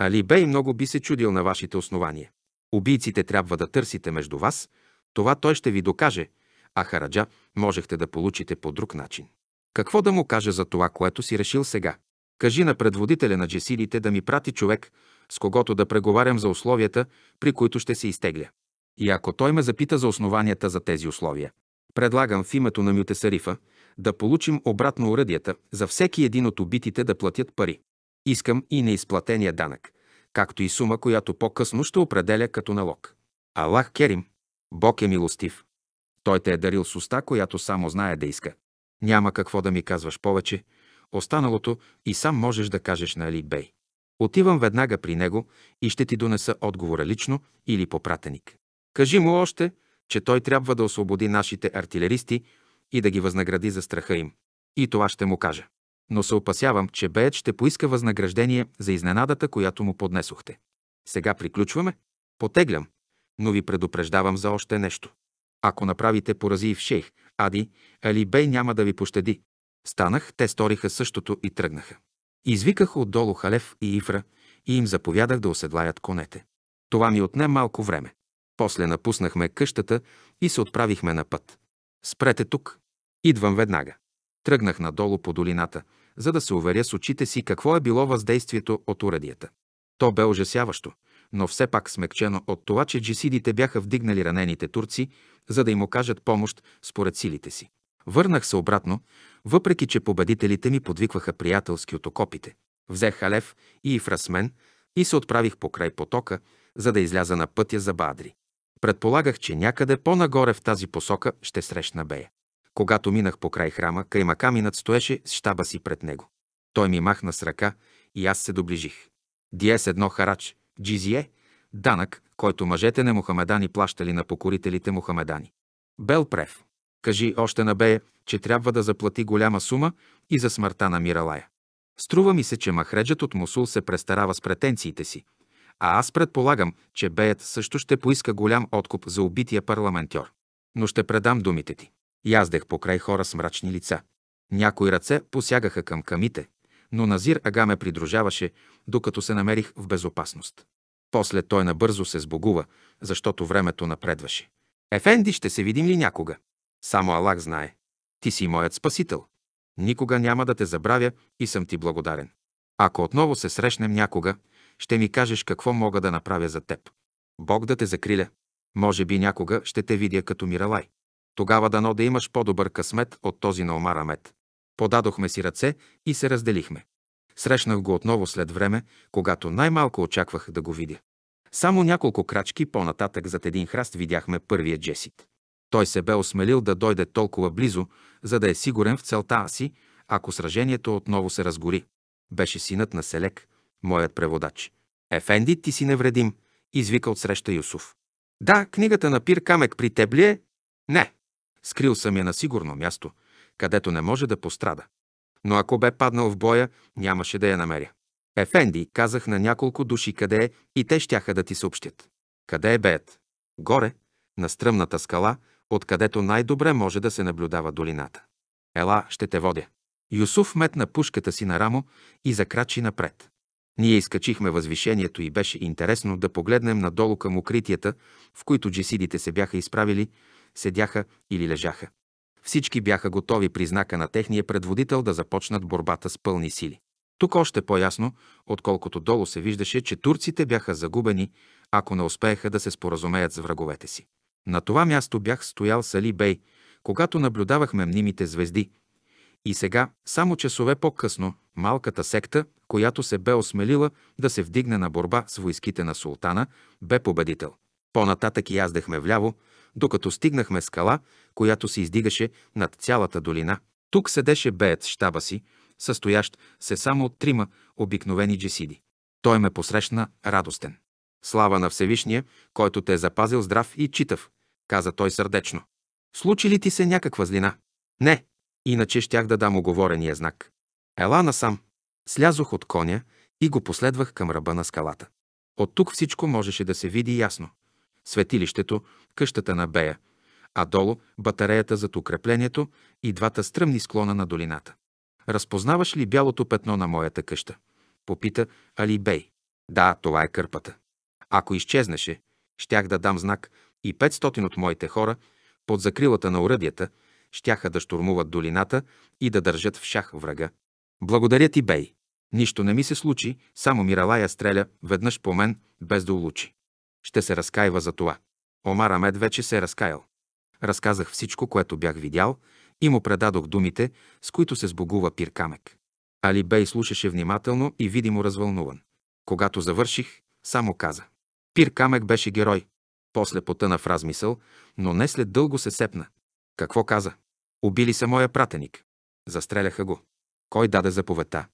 Али Бей много би се чудил на вашите основания. Убийците трябва да търсите между вас, това той ще ви докаже, а хараджа можехте да получите по друг начин. Какво да му кажа за това, което си решил сега? Кажи на предводителя на джесидите да ми прати човек, с когото да преговарям за условията, при които ще се изтегля и ако той ме запита за основанията за тези условия. Предлагам в името на Мютесарифа да получим обратно уръдията за всеки един от убитите да платят пари. Искам и неизплатения данък, както и сума, която по-късно ще определя като налог. Аллах Керим, Бог е милостив. Той те е дарил с уста, която само знае да иска. Няма какво да ми казваш повече, останалото и сам можеш да кажеш на Али Бей. Отивам веднага при него и ще ти донеса отговора лично или по пратеник. Кажи му още, че той трябва да освободи нашите артилеристи и да ги възнагради за страха им. И това ще му кажа. Но се опасявам, че Беят ще поиска възнаграждение за изненадата, която му поднесохте. Сега приключваме? Потеглям, но ви предупреждавам за още нещо. Ако направите порази в шейх, Ади, Али Бей няма да ви пощади. Станах, те сториха същото и тръгнаха. Извиках отдолу Халев и Ифра и им заповядах да оседлаят конете. Това ми отне малко време. После напуснахме къщата и се отправихме на път. Спрете тук. Идвам веднага. Тръгнах надолу по долината, за да се уверя с очите си какво е било въздействието от уредията. То бе ужасяващо, но все пак смекчено от това, че джисидите бяха вдигнали ранените турци, за да им окажат помощ според силите си. Върнах се обратно, въпреки че победителите ми подвикваха приятелски от окопите. Взех Алев и Ифрасмен и се отправих покрай потока, за да изляза на пътя за Бадри. Предполагах, че някъде по-нагоре в тази посока ще срещна Бея. Когато минах по край храма, Каймакаминът стоеше с щаба си пред него. Той ми махна с ръка и аз се доближих. Диес едно харач, джизие, данък, който мъжете на мухамедани плащали на покорителите мухамедани. Бел Прев. Кажи още на Бея, че трябва да заплати голяма сума и за смъртта на Миралая. Струва ми се, че махреджът от Мусул се престарава с претенциите си, а аз предполагам, че Беят също ще поиска голям откуп за убития парламентьор. Но ще предам думите ти. Яздех покрай хора с мрачни лица. Някои ръце посягаха към камите, но Назир Ага ме придружаваше, докато се намерих в безопасност. После той набързо се сбогува, защото времето напредваше. Ефенди, ще се видим ли някога? Само Аллах знае. Ти си моят спасител. Никога няма да те забравя и съм ти благодарен. Ако отново се срещнем някога, ще ми кажеш какво мога да направя за теб. Бог да те закриля. Може би някога ще те видя като Миралай. Тогава дано да имаш по-добър късмет от този на Омара Мед. Подадохме си ръце и се разделихме. Срещнах го отново след време, когато най-малко очаквах да го видя. Само няколко крачки по-нататък зад един храст видяхме първия Джесит. Той се бе осмелил да дойде толкова близо, за да е сигурен в целта си, ако сражението отново се разгори. Беше синът на Селек, моят преводач. Ефенди, ти си невредим, извика отсреща Юсуф. Да, книгата на Пир Камек при теб ли е? Не. Скрил съм я на сигурно място, където не може да пострада. Но ако бе паднал в боя, нямаше да я намеря. Ефенди, казах на няколко души къде е и те щяха да ти съобщят. Къде е беят? Горе, на стръмната скала, откъдето най-добре може да се наблюдава долината. Ела, ще те водя. Юсуф метна пушката си на рамо и закрачи напред. Ние изкачихме възвишението и беше интересно да погледнем надолу към укритията, в които джесидите се бяха изправили, седяха или лежаха. Всички бяха готови при знака на техния предводител да започнат борбата с пълни сили. Тук още по-ясно, отколкото долу се виждаше, че турците бяха загубени, ако не успееха да се споразумеят с враговете си. На това място бях стоял Сали Бей, когато наблюдавахме мнимите звезди – и сега, само часове по-късно, малката секта, която се бе осмелила да се вдигне на борба с войските на султана, бе победител. По-нататък яздахме вляво, докато стигнахме скала, която се издигаше над цялата долина. Тук седеше беят щаба си, състоящ се само от трима обикновени джесиди. Той ме посрещна радостен. Слава на Всевишния, който те е запазил здрав и читав, каза той сърдечно. Случи ли ти се някаква злина? Не, иначе щях да дам оговорения знак. Ела насам. Слязох от коня и го последвах към ръба на скалата. От тук всичко можеше да се види ясно. Светилището, къщата на Бея, а долу батареята зад укреплението и двата стръмни склона на долината. Разпознаваш ли бялото петно на моята къща? Попита Али Бей. Да, това е кърпата. Ако изчезнеше, щях да дам знак и 500 от моите хора под закрилата на уръдията – щяха да штурмуват долината и да държат в шах врага. Благодаря ти, Бей. Нищо не ми се случи, само Миралая стреля веднъж по мен, без да улучи. Ще се разкаива за това. Омар Амед вече се е разкаял. Разказах всичко, което бях видял и му предадох думите, с които се сбогува пиркамек. Али Бей слушаше внимателно и видимо развълнуван. Когато завърших, само каза. Пиркамек беше герой. После потъна в размисъл, но не след дълго се сепна. Какво каза? Убили са моя пратеник. Застреляха го. Кой даде заповедта?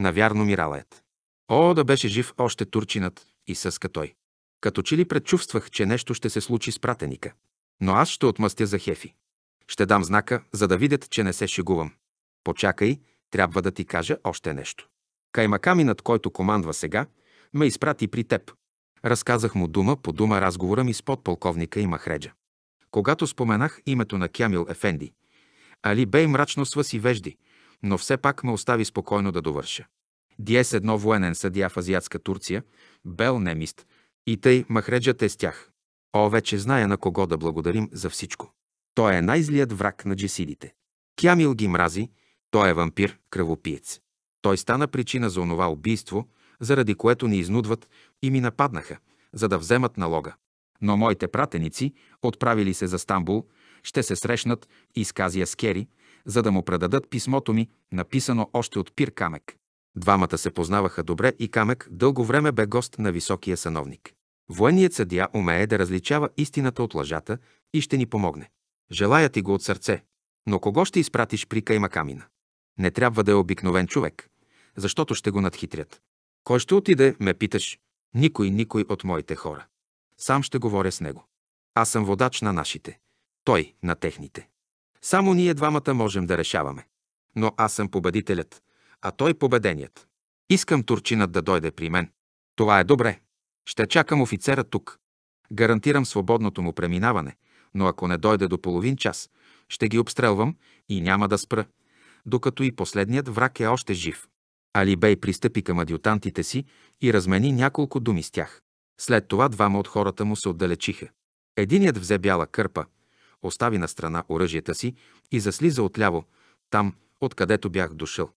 Навярно миралаят. О, да беше жив още турчинът, и съска той. Като че ли предчувствах, че нещо ще се случи с пратеника. Но аз ще отмъстя за Хефи. Ще дам знака, за да видят, че не се шегувам. Почакай, трябва да ти кажа още нещо. Каймакаминът, който командва сега, ме изпрати при теб. Разказах му дума по дума разговора ми с подполковника и Махреджа. Когато споменах името на Кямил Ефенди, Али Бей мрачно сва си вежди, но все пак ме остави спокойно да довърша. Диес едно военен съдия в азиатска Турция, бел немист, и тъй махреджът е с тях. О, вече зная на кого да благодарим за всичко. Той е най-злият враг на джесидите. Кямил ги мрази, той е вампир, кръвопиец. Той стана причина за онова убийство, заради което ни изнудват и ми нападнаха, за да вземат налога. Но моите пратеници отправили се за Стамбул ще се срещнат и с Казия Скери, за да му предадат писмото ми, написано още от Пир Камек. Двамата се познаваха добре и Камек дълго време бе гост на високия сановник. Военният съдия умее да различава истината от лъжата и ще ни помогне. Желая ти го от сърце, но кого ще изпратиш при камина? Не трябва да е обикновен човек, защото ще го надхитрят. Кой ще отиде, ме питаш? Никой, никой от моите хора. Сам ще говоря с него. Аз съм водач на нашите той на техните. Само ние двамата можем да решаваме. Но аз съм победителят, а той победеният. Искам турчинът да дойде при мен. Това е добре. Ще чакам офицера тук. Гарантирам свободното му преминаване, но ако не дойде до половин час, ще ги обстрелвам и няма да спра, докато и последният враг е още жив. Али Бей пристъпи към адютантите си и размени няколко думи с тях. След това двама от хората му се отдалечиха. Единият взе бяла кърпа, остави на страна оръжията си и заслиза отляво, там, откъдето бях дошъл.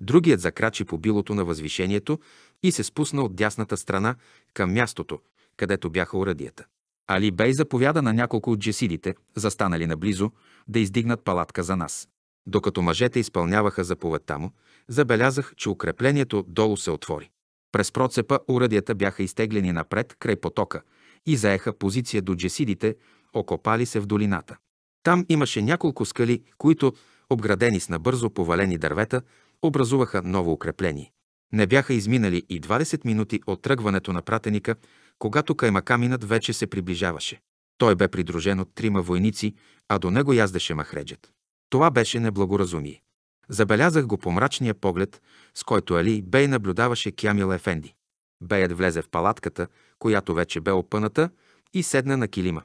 Другият закрачи по билото на възвишението и се спусна от дясната страна към мястото, където бяха оръдията. Али Бей заповяда на няколко от джесидите, застанали наблизо, да издигнат палатка за нас. Докато мъжете изпълняваха заповедта му, забелязах, че укреплението долу се отвори. През процепа уръдията бяха изтеглени напред край потока и заеха позиция до джесидите, окопали се в долината. Там имаше няколко скали, които, обградени с набързо повалени дървета, образуваха ново укрепление. Не бяха изминали и 20 минути от тръгването на пратеника, когато каймакаминът вече се приближаваше. Той бе придружен от трима войници, а до него яздаше махреджет. Това беше неблагоразумие. Забелязах го по мрачния поглед, с който Али Бей наблюдаваше Кямил Ефенди. Беят влезе в палатката, която вече бе опъната, и седна на килима.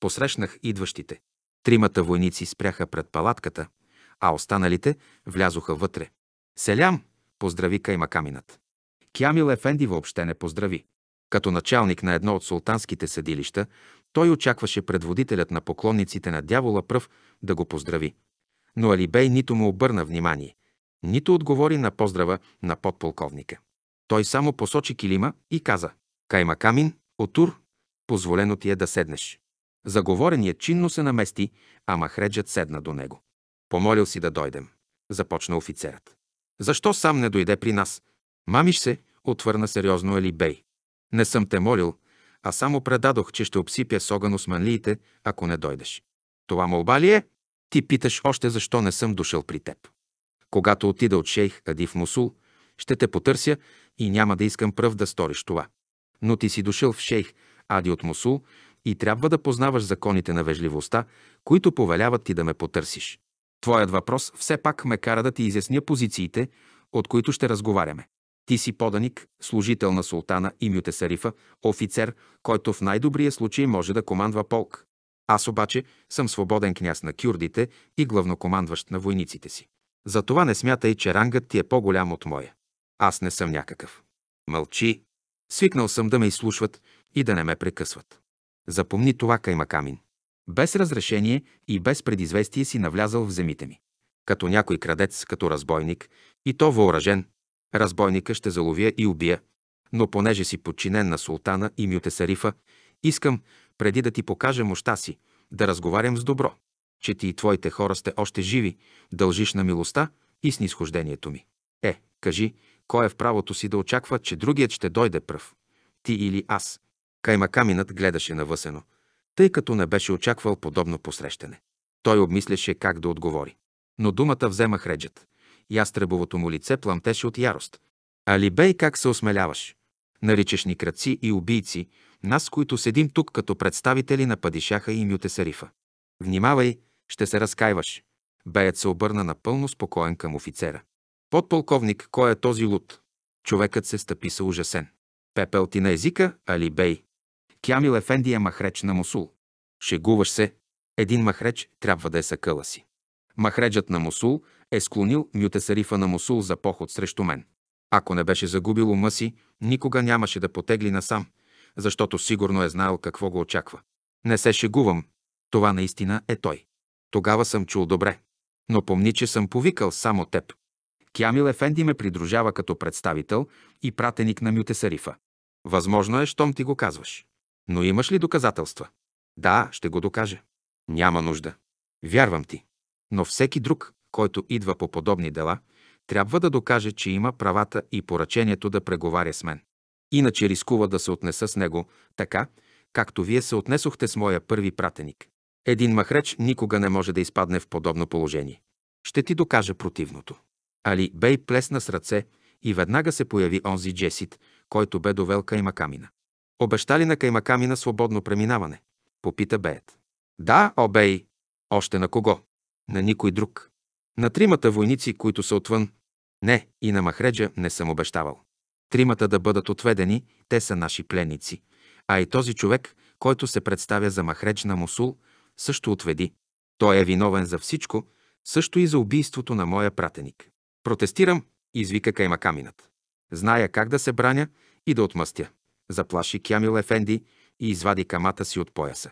Посрещнах идващите. Тримата войници спряха пред палатката, а останалите влязоха вътре. Селям! поздрави каймакаминът. Кямил Ефенди въобще не поздрави. Като началник на едно от султанските съдилища, той очакваше предводителят на поклонниците на дявола пръв да го поздрави. Но Алибей нито му обърна внимание, нито отговори на поздрава на подполковника. Той само посочи килима и каза «Каймакамин, Отур, позволено ти е да седнеш». Заговореният чинно се намести, а Махреджът седна до него. Помолил си да дойдем. Започна офицерът. Защо сам не дойде при нас? Мамиш се, отвърна сериозно Бей. Не съм те молил, а само предадох, че ще обсипя с огън османлиите, ако не дойдеш. Това молба ли е? Ти питаш още защо не съм дошъл при теб. Когато отида от шейх Адив Мусул, ще те потърся и няма да искам пръв да сториш това. Но ти си дошъл в шейх Ади от Мусул и трябва да познаваш законите на вежливостта, които повеляват ти да ме потърсиш. Твоят въпрос все пак ме кара да ти изясня позициите, от които ще разговаряме. Ти си поданик, служител на султана и мютесарифа, офицер, който в най-добрия случай може да командва полк. Аз обаче съм свободен княз на кюрдите и главнокомандващ на войниците си. Затова не смятай, че рангът ти е по-голям от моя. Аз не съм някакъв. Мълчи. Свикнал съм да ме изслушват и да не ме прекъсват. Запомни това, Каймакамин. Без разрешение и без предизвестие си навлязал в земите ми. Като някой крадец, като разбойник, и то въоръжен. Разбойника ще заловя и убия, но понеже си подчинен на султана и мютесарифа, искам, преди да ти покажа мощта си, да разговарям с добро, че ти и твоите хора сте още живи, дължиш на милостта и снисхождението ми. Е, кажи, кой е в правото си да очаква, че другият ще дойде пръв? Ти или аз? Каймакаминът гледаше навъсено, тъй като не беше очаквал подобно посрещане. Той обмисляше как да отговори. Но думата взема хреджът. Ястребовото му лице пламтеше от ярост. Алибей, как се осмеляваш? Наричаш ни краци и убийци, нас, които седим тук като представители на Падишаха и Мютесарифа. Внимавай, ще се разкайваш. Беят се обърна напълно спокоен към офицера. Подполковник, кой е този луд? Човекът се стъпи са ужасен. Пепел ти на езика, Али Бей. Кямил Ефенди е махреч на Мусул. Шегуваш се. Един махреч трябва да е съкъла си. Махреджът на Мусул е склонил мютесарифа на Мусул за поход срещу мен. Ако не беше загубил ума си, никога нямаше да потегли насам, защото сигурно е знаел какво го очаква. Не се шегувам. Това наистина е той. Тогава съм чул добре. Но помни, че съм повикал само теб. Кямил Ефенди ме придружава като представител и пратеник на Мютесарифа. Възможно е, щом ти го казваш. Но имаш ли доказателства? Да, ще го докажа. Няма нужда. Вярвам ти. Но всеки друг, който идва по подобни дела, трябва да докаже, че има правата и поръчението да преговаря с мен. Иначе рискува да се отнеса с него така, както вие се отнесохте с моя първи пратеник. Един махреч никога не може да изпадне в подобно положение. Ще ти докажа противното. Али Бей плесна с ръце и веднага се появи онзи Джесит, който бе довел Каймакамина. Обещали на каймакамина свободно преминаване? Попита Беят. Да, обей. Още на кого? На никой друг. На тримата войници, които са отвън. Не, и на Махреджа не съм обещавал. Тримата да бъдат отведени, те са наши пленници. А и този човек, който се представя за Махредж на Мусул, също отведи. Той е виновен за всичко, също и за убийството на моя пратеник. Протестирам, извика Каймакаминът. Зная как да се браня и да отмъстя заплаши Кямил Ефенди и извади камата си от пояса.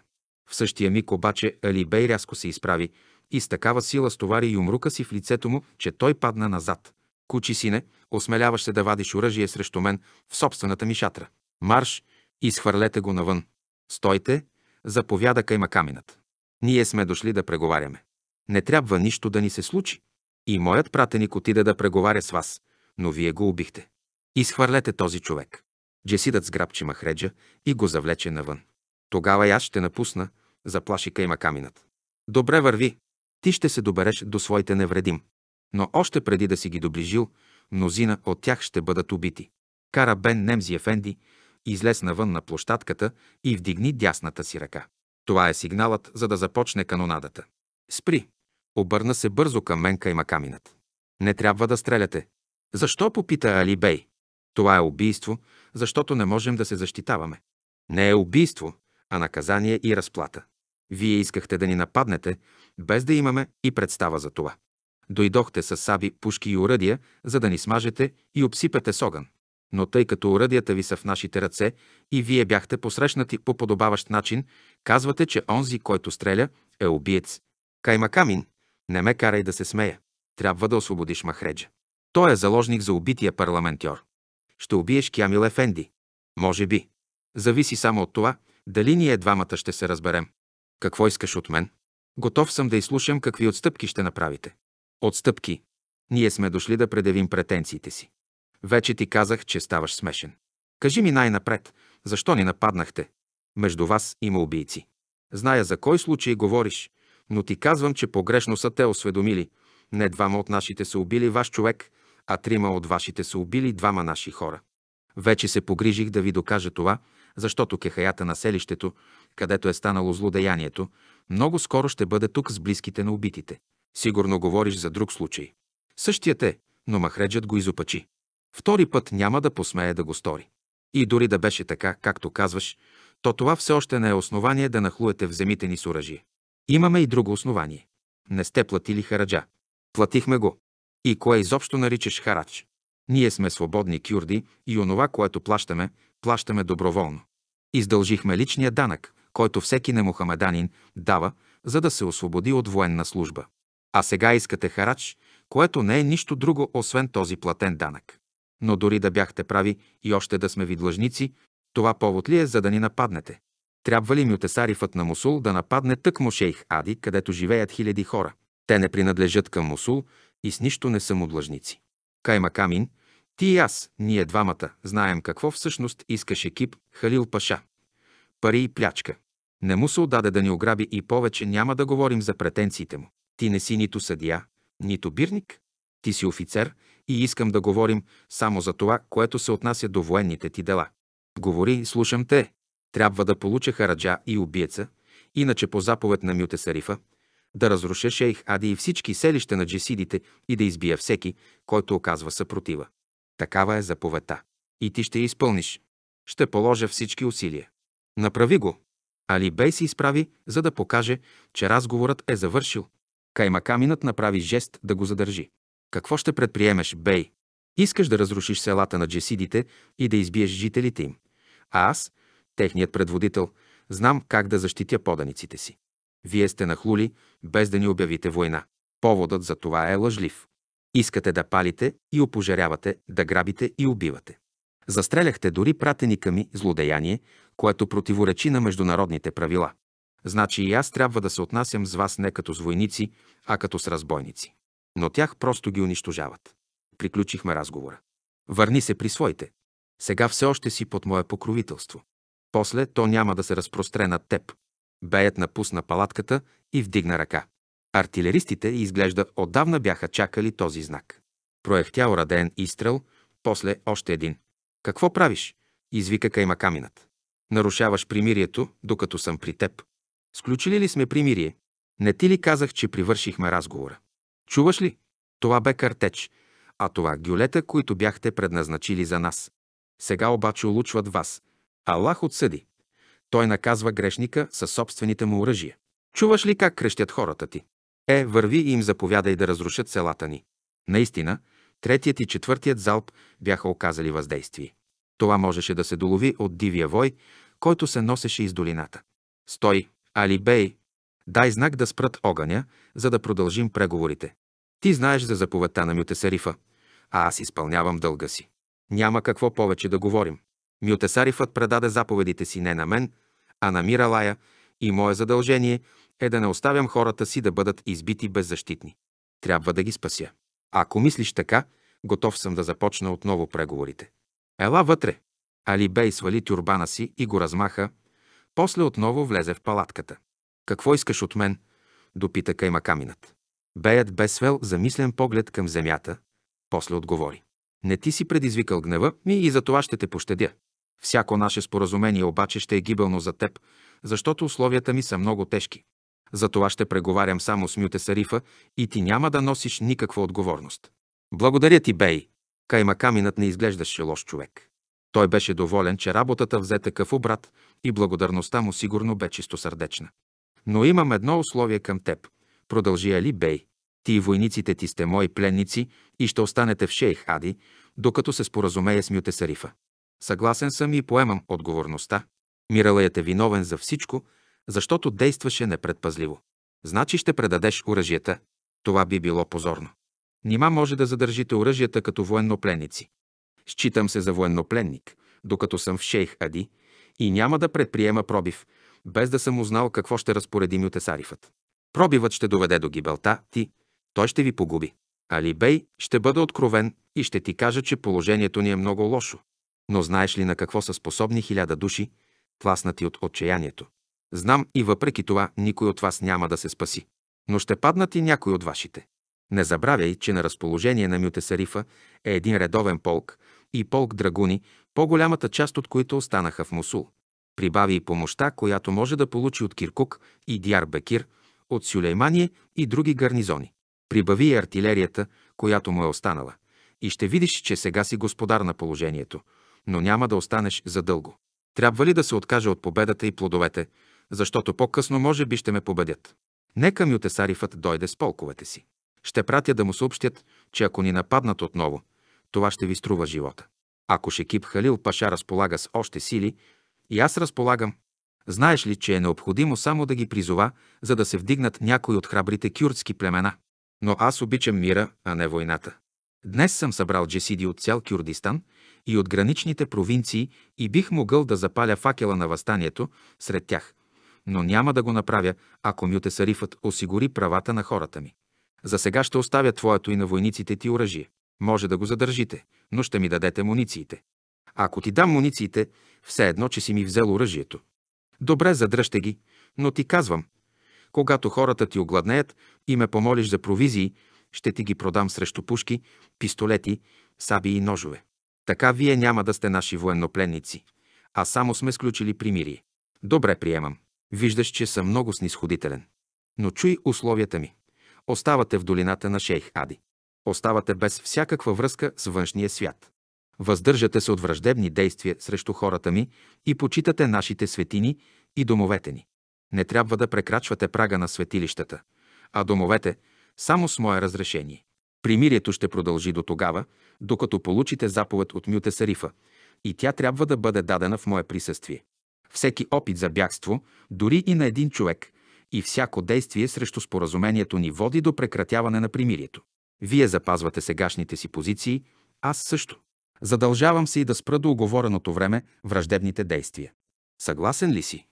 В същия миг обаче Алибей рязко се изправи и с такава сила стовари юмрука си в лицето му, че той падна назад. Кучи сине, осмеляваш се да вадиш оръжие срещу мен в собствената ми шатра. Марш, изхвърлете го навън. Стойте, заповяда кайма каменът. Ние сме дошли да преговаряме. Не трябва нищо да ни се случи. И моят пратеник отида да преговаря с вас, но вие го убихте. Изхвърлете този човек. Джесидът сграбчи Махреджа и го завлече навън. Тогава и аз ще напусна, заплаши Кайма каминът. Добре върви, ти ще се добереш до своите невредим. Но още преди да си ги доближил, мнозина от тях ще бъдат убити. Кара Бен Немзи Ефенди излез навън на площадката и вдигни дясната си ръка. Това е сигналът, за да започне канонадата. Спри! Обърна се бързо към мен Кайма каминът. Не трябва да стреляте. Защо попита Али Бей? Това е убийство, защото не можем да се защитаваме. Не е убийство, а наказание и разплата. Вие искахте да ни нападнете, без да имаме и представа за това. Дойдохте с саби, пушки и уръдия, за да ни смажете и обсипете с огън. Но тъй като уръдията ви са в нашите ръце и вие бяхте посрещнати по подобаващ начин, казвате, че онзи, който стреля, е убиец. Каймакамин, не ме карай да се смея. Трябва да освободиш Махреджа. Той е заложник за убития парламентьор ще убиеш Кямил Ефенди. Може би. Зависи само от това, дали ние двамата ще се разберем. Какво искаш от мен? Готов съм да изслушам какви отстъпки ще направите. Отстъпки. Ние сме дошли да предявим претенциите си. Вече ти казах, че ставаш смешен. Кажи ми най-напред, защо ни нападнахте? Между вас има убийци. Зная за кой случай говориш, но ти казвам, че погрешно са те осведомили. Не двама от нашите са убили ваш човек, а трима от вашите са убили двама наши хора. Вече се погрижих да ви докажа това, защото кехаята на селището, където е станало злодеянието, много скоро ще бъде тук с близките на убитите. Сигурно говориш за друг случай. Същият е, но Махреджът го изопачи. Втори път няма да посмее да го стори. И дори да беше така, както казваш, то това все още не е основание да нахлуете в земите ни с оръжие. Имаме и друго основание. Не сте платили хараджа. Платихме го и кое изобщо наричаш харач. Ние сме свободни кюрди и онова, което плащаме, плащаме доброволно. Издължихме личния данък, който всеки немухамеданин дава, за да се освободи от военна служба. А сега искате харач, което не е нищо друго, освен този платен данък. Но дори да бяхте прави и още да сме ви длъжници, това повод ли е, за да ни нападнете? Трябва ли мютесарифът на Мусул да нападне тъкмо шейх Ади, където живеят хиляди хора? Те не принадлежат към Мусул, и с нищо не съм му Кайма Камин, ти и аз, ние двамата, знаем какво всъщност искаш екип Халил Паша. Пари и плячка. Не му се отдаде да ни ограби и повече няма да говорим за претенциите му. Ти не си нито съдия, нито бирник. Ти си офицер и искам да говорим само за това, което се отнася до военните ти дела. Говори, слушам те. Трябва да получа хараджа и убиеца, иначе по заповед на Мюте Сарифа, да разруша шейх Ади и всички селища на джесидите и да избия всеки, който оказва съпротива. Такава е заповедта. И ти ще я изпълниш. Ще положа всички усилия. Направи го. Али Бей се изправи, за да покаже, че разговорът е завършил. Каймакаминът направи жест да го задържи. Какво ще предприемеш, Бей? Искаш да разрушиш селата на джесидите и да избиеш жителите им. А аз, техният предводител, знам как да защитя поданиците си. Вие сте нахлули, без да ни обявите война. Поводът за това е лъжлив. Искате да палите и опожарявате, да грабите и убивате. Застреляхте дори пратеника ми злодеяние, което противоречи на международните правила. Значи и аз трябва да се отнасям с вас не като с войници, а като с разбойници. Но тях просто ги унищожават. Приключихме разговора. Върни се при своите. Сега все още си под мое покровителство. После то няма да се разпростре над теб. Беят напусна палатката и вдигна ръка. Артилеристите, изглежда, отдавна бяха чакали този знак. Проехтя ораден изстрел, после още един. «Какво правиш?» извика Каймакаминът. «Нарушаваш примирието, докато съм при теб. Сключили ли сме примирие? Не ти ли казах, че привършихме разговора? Чуваш ли? Това бе картеч, а това гюлета, които бяхте предназначили за нас. Сега обаче улучват вас. Аллах отсъди. Той наказва грешника със собствените му оръжия. Чуваш ли как крещят хората ти? Е, върви и им заповядай да разрушат селата ни. Наистина, третият и четвъртият залп бяха оказали въздействие. Това можеше да се долови от дивия вой, който се носеше из долината. Стой, Алибей, дай знак да спрат огъня, за да продължим преговорите. Ти знаеш за заповедта на Мютесарифа, а аз изпълнявам дълга си. Няма какво повече да говорим. Мютесарифът предаде заповедите си не на мен, а на Миралая и мое задължение е да не оставям хората си да бъдат избити беззащитни. Трябва да ги спася. Ако мислиш така, готов съм да започна отново преговорите. Ела вътре. Али Бей свали тюрбана си и го размаха, после отново влезе в палатката. Какво искаш от мен? Допита Кайма каминът. Беят бе свел замислен поглед към земята, после отговори. Не ти си предизвикал гнева ми и за това ще те пощадя. Всяко наше споразумение обаче ще е гибелно за теб, защото условията ми са много тежки. Затова ще преговарям само с Мюте Сарифа и ти няма да носиш никаква отговорност. Благодаря ти, Бей. Каймакаминът не изглеждаше лош човек. Той беше доволен, че работата взе такъв обрат и благодарността му сигурно бе сърдечна. Но имам едно условие към теб. Продължи Али Бей. Ти и войниците ти сте мои пленници и ще останете в Шейх Ади, докато се споразумее с Мюте Сарифа. Съгласен съм и поемам отговорността. Миралаят е виновен за всичко, защото действаше непредпазливо. Значи ще предадеш оръжията. Това би било позорно. Нима може да задържите оръжията като военнопленници. Считам се за военнопленник, докато съм в шейх Ади и няма да предприема пробив, без да съм узнал какво ще разпореди есарифът. Пробивът ще доведе до гибелта ти, той ще ви погуби. Алибей ще бъде откровен и ще ти кажа, че положението ни е много лошо. Но знаеш ли на какво са способни хиляда души, тласнати от отчаянието? Знам и въпреки това никой от вас няма да се спаси. Но ще паднат и някой от вашите. Не забравяй, че на разположение на Мютесарифа е един редовен полк и полк драгуни, по-голямата част от които останаха в Мусул. Прибави и помощта, която може да получи от Киркук и Дяр Бекир, от Сюлеймание и други гарнизони. Прибави и артилерията, която му е останала. И ще видиш, че сега си господар на положението – но няма да останеш задълго. Трябва ли да се откаже от победата и плодовете, защото по-късно може би ще ме победят? Нека Мютесарифът дойде с полковете си. Ще пратя да му съобщят, че ако ни нападнат отново, това ще ви струва живота. Ако Шекип Халил Паша разполага с още сили, и аз разполагам. Знаеш ли, че е необходимо само да ги призова, за да се вдигнат някои от храбрите кюрдски племена? Но аз обичам мира, а не войната. Днес съм събрал джесиди от цял Кюрдистан – и от граничните провинции и бих могъл да запаля факела на възстанието сред тях, но няма да го направя, ако Мютесарифът осигури правата на хората ми. За сега ще оставя твоето и на войниците ти оръжие. Може да го задържите, но ще ми дадете мунициите. Ако ти дам мунициите, все едно, че си ми взел оръжието. Добре, задръжте ги, но ти казвам, когато хората ти огладнеят и ме помолиш за провизии, ще ти ги продам срещу пушки, пистолети, саби и ножове. Така вие няма да сте наши военнопленници, а само сме сключили примирие. Добре приемам. Виждаш, че съм много снисходителен. Но чуй условията ми. Оставате в долината на шейх Ади. Оставате без всякаква връзка с външния свят. Въздържате се от враждебни действия срещу хората ми и почитате нашите светини и домовете ни. Не трябва да прекрачвате прага на светилищата, а домовете само с мое разрешение. Примирието ще продължи до тогава, докато получите заповед от Мюте Сарифа, и тя трябва да бъде дадена в мое присъствие. Всеки опит за бягство, дори и на един човек, и всяко действие срещу споразумението ни води до прекратяване на примирието. Вие запазвате сегашните си позиции, аз също. Задължавам се и да спра до оговореното време враждебните действия. Съгласен ли си?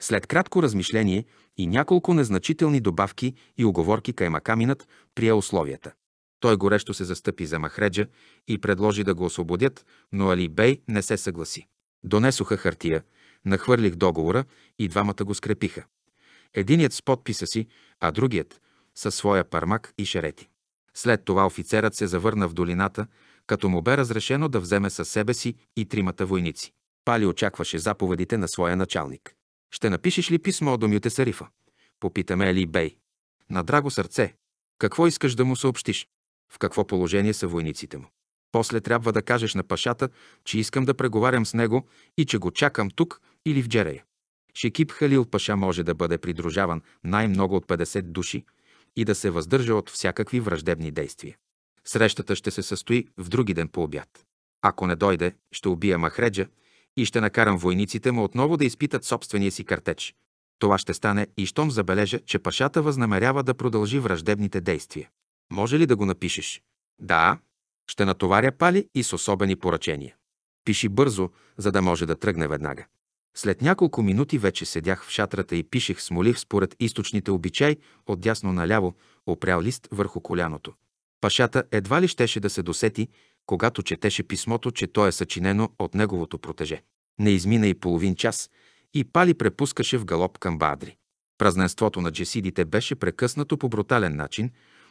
След кратко размишление и няколко незначителни добавки и оговорки Каймакаминът прие условията. Той горещо се застъпи за Махреджа и предложи да го освободят, но Али Бей не се съгласи. Донесоха хартия, нахвърлих договора и двамата го скрепиха. Единият с подписа си, а другият със своя пармак и шерети. След това офицерът се завърна в долината, като му бе разрешено да вземе със себе си и тримата войници. Пали очакваше заповедите на своя началник. «Ще напишеш ли писмо до Мютесарифа?» Попитаме Али Бей. На драго сърце. Какво искаш да му съобщиш? в какво положение са войниците му. После трябва да кажеш на пашата, че искам да преговарям с него и че го чакам тук или в Джерея. Шекип Халил Паша може да бъде придружаван най-много от 50 души и да се въздържа от всякакви враждебни действия. Срещата ще се състои в други ден по обяд. Ако не дойде, ще убия Махреджа и ще накарам войниците му отново да изпитат собствения си картеч. Това ще стане и щом забележа, че пашата възнамерява да продължи враждебните действия. Може ли да го напишеш? Да. Ще натоваря пали и с особени поръчения. Пиши бързо, за да може да тръгне веднага. След няколко минути вече седях в шатрата и пишех с молив според източните обичай, от дясно наляво, опрял лист върху коляното. Пашата едва ли щеше да се досети, когато четеше писмото, че то е съчинено от неговото протеже. Не измина и половин час и Пали препускаше в галоп към Бадри. Празненството на джесидите беше прекъснато по брутален начин,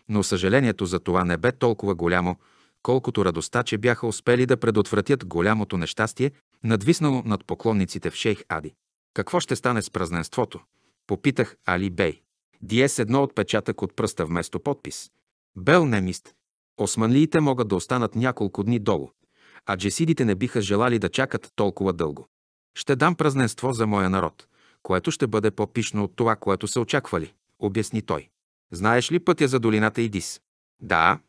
но съжалението за това не бе толкова голямо, колкото радостта, че бяха успели да предотвратят голямото нещастие, надвиснало над поклонниците в шейх Ади. Какво ще стане с празненството? Попитах Али Бей. Диес едно отпечатък от пръста вместо подпис. Бел немист. Османлиите могат да останат няколко дни долу, а джесидите не биха желали да чакат толкова дълго. Ще дам празненство за моя народ, което ще бъде по-пишно от това, което са очаквали, обясни той. Знаеш ли пътя за долината Идис? Да.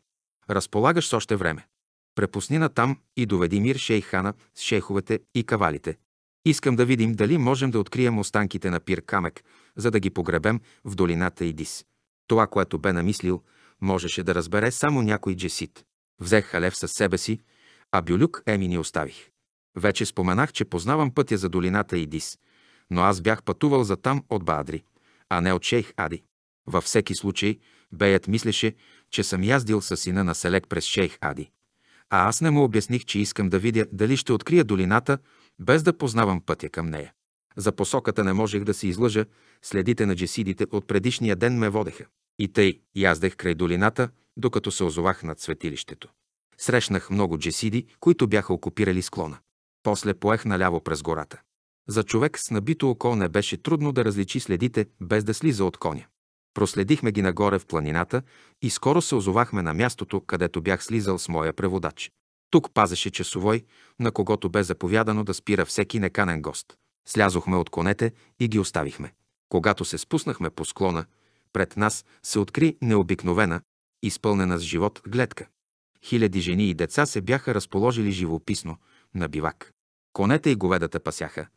Разполагаш с още време. Препусни на там и доведи мир шейхана с шейховете и кавалите. Искам да видим дали можем да открием останките на пир камък, за да ги погребем в долината Идис. Това, което бе намислил, можеше да разбере само някой джесит. Взех Халев със себе си, а Бюлюк Еми ни оставих. Вече споменах, че познавам пътя за долината Идис, но аз бях пътувал за там от Баадри, а не от шейх Ади. Във всеки случай, Беят мислеше, че съм яздил със сина на Селек през Шейх Ади. А аз не му обясних, че искам да видя дали ще открия долината, без да познавам пътя към нея. За посоката не можех да се излъжа, следите на джесидите от предишния ден ме водеха. И тъй яздех край долината, докато се озовах над светилището. Срещнах много джесиди, които бяха окупирали склона. После поех наляво през гората. За човек с набито око не беше трудно да различи следите, без да слиза от коня. Проследихме ги нагоре в планината и скоро се озовахме на мястото, където бях слизал с моя преводач. Тук пазеше часовой, на когото бе заповядано да спира всеки неканен гост. Слязохме от конете и ги оставихме. Когато се спуснахме по склона, пред нас се откри необикновена, изпълнена с живот гледка. Хиляди жени и деца се бяха разположили живописно на бивак. Конете и говедата пасяха,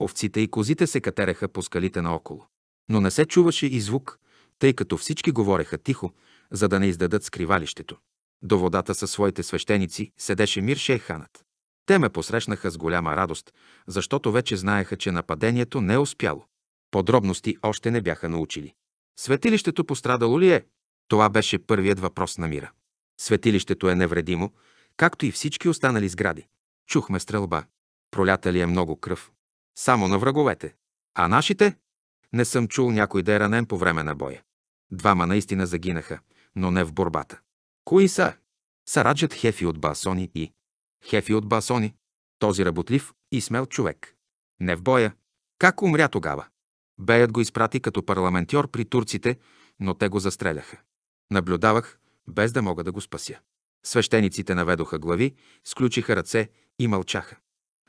овците и козите се катереха по скалите наоколо. Но не се чуваше и звук, тъй като всички говореха тихо, за да не издадат скривалището. До водата със своите свещеници седеше Мир Шейханът. Те ме посрещнаха с голяма радост, защото вече знаеха, че нападението не е успяло. Подробности още не бяха научили. Светилището пострадало ли е? Това беше първият въпрос на Мира. Светилището е невредимо, както и всички останали сгради. Чухме стрелба. Пролята ли е много кръв? Само на враговете. А нашите? Не съм чул някой да е ранен по време на боя. Двама наистина загинаха, но не в борбата. Кои са? Сараджът Хефи от Басони и... Хефи от Басони. Този работлив и смел човек. Не в боя. Как умря тогава? Беят го изпрати като парламентьор при турците, но те го застреляха. Наблюдавах, без да мога да го спася. Свещениците наведоха глави, сключиха ръце и мълчаха.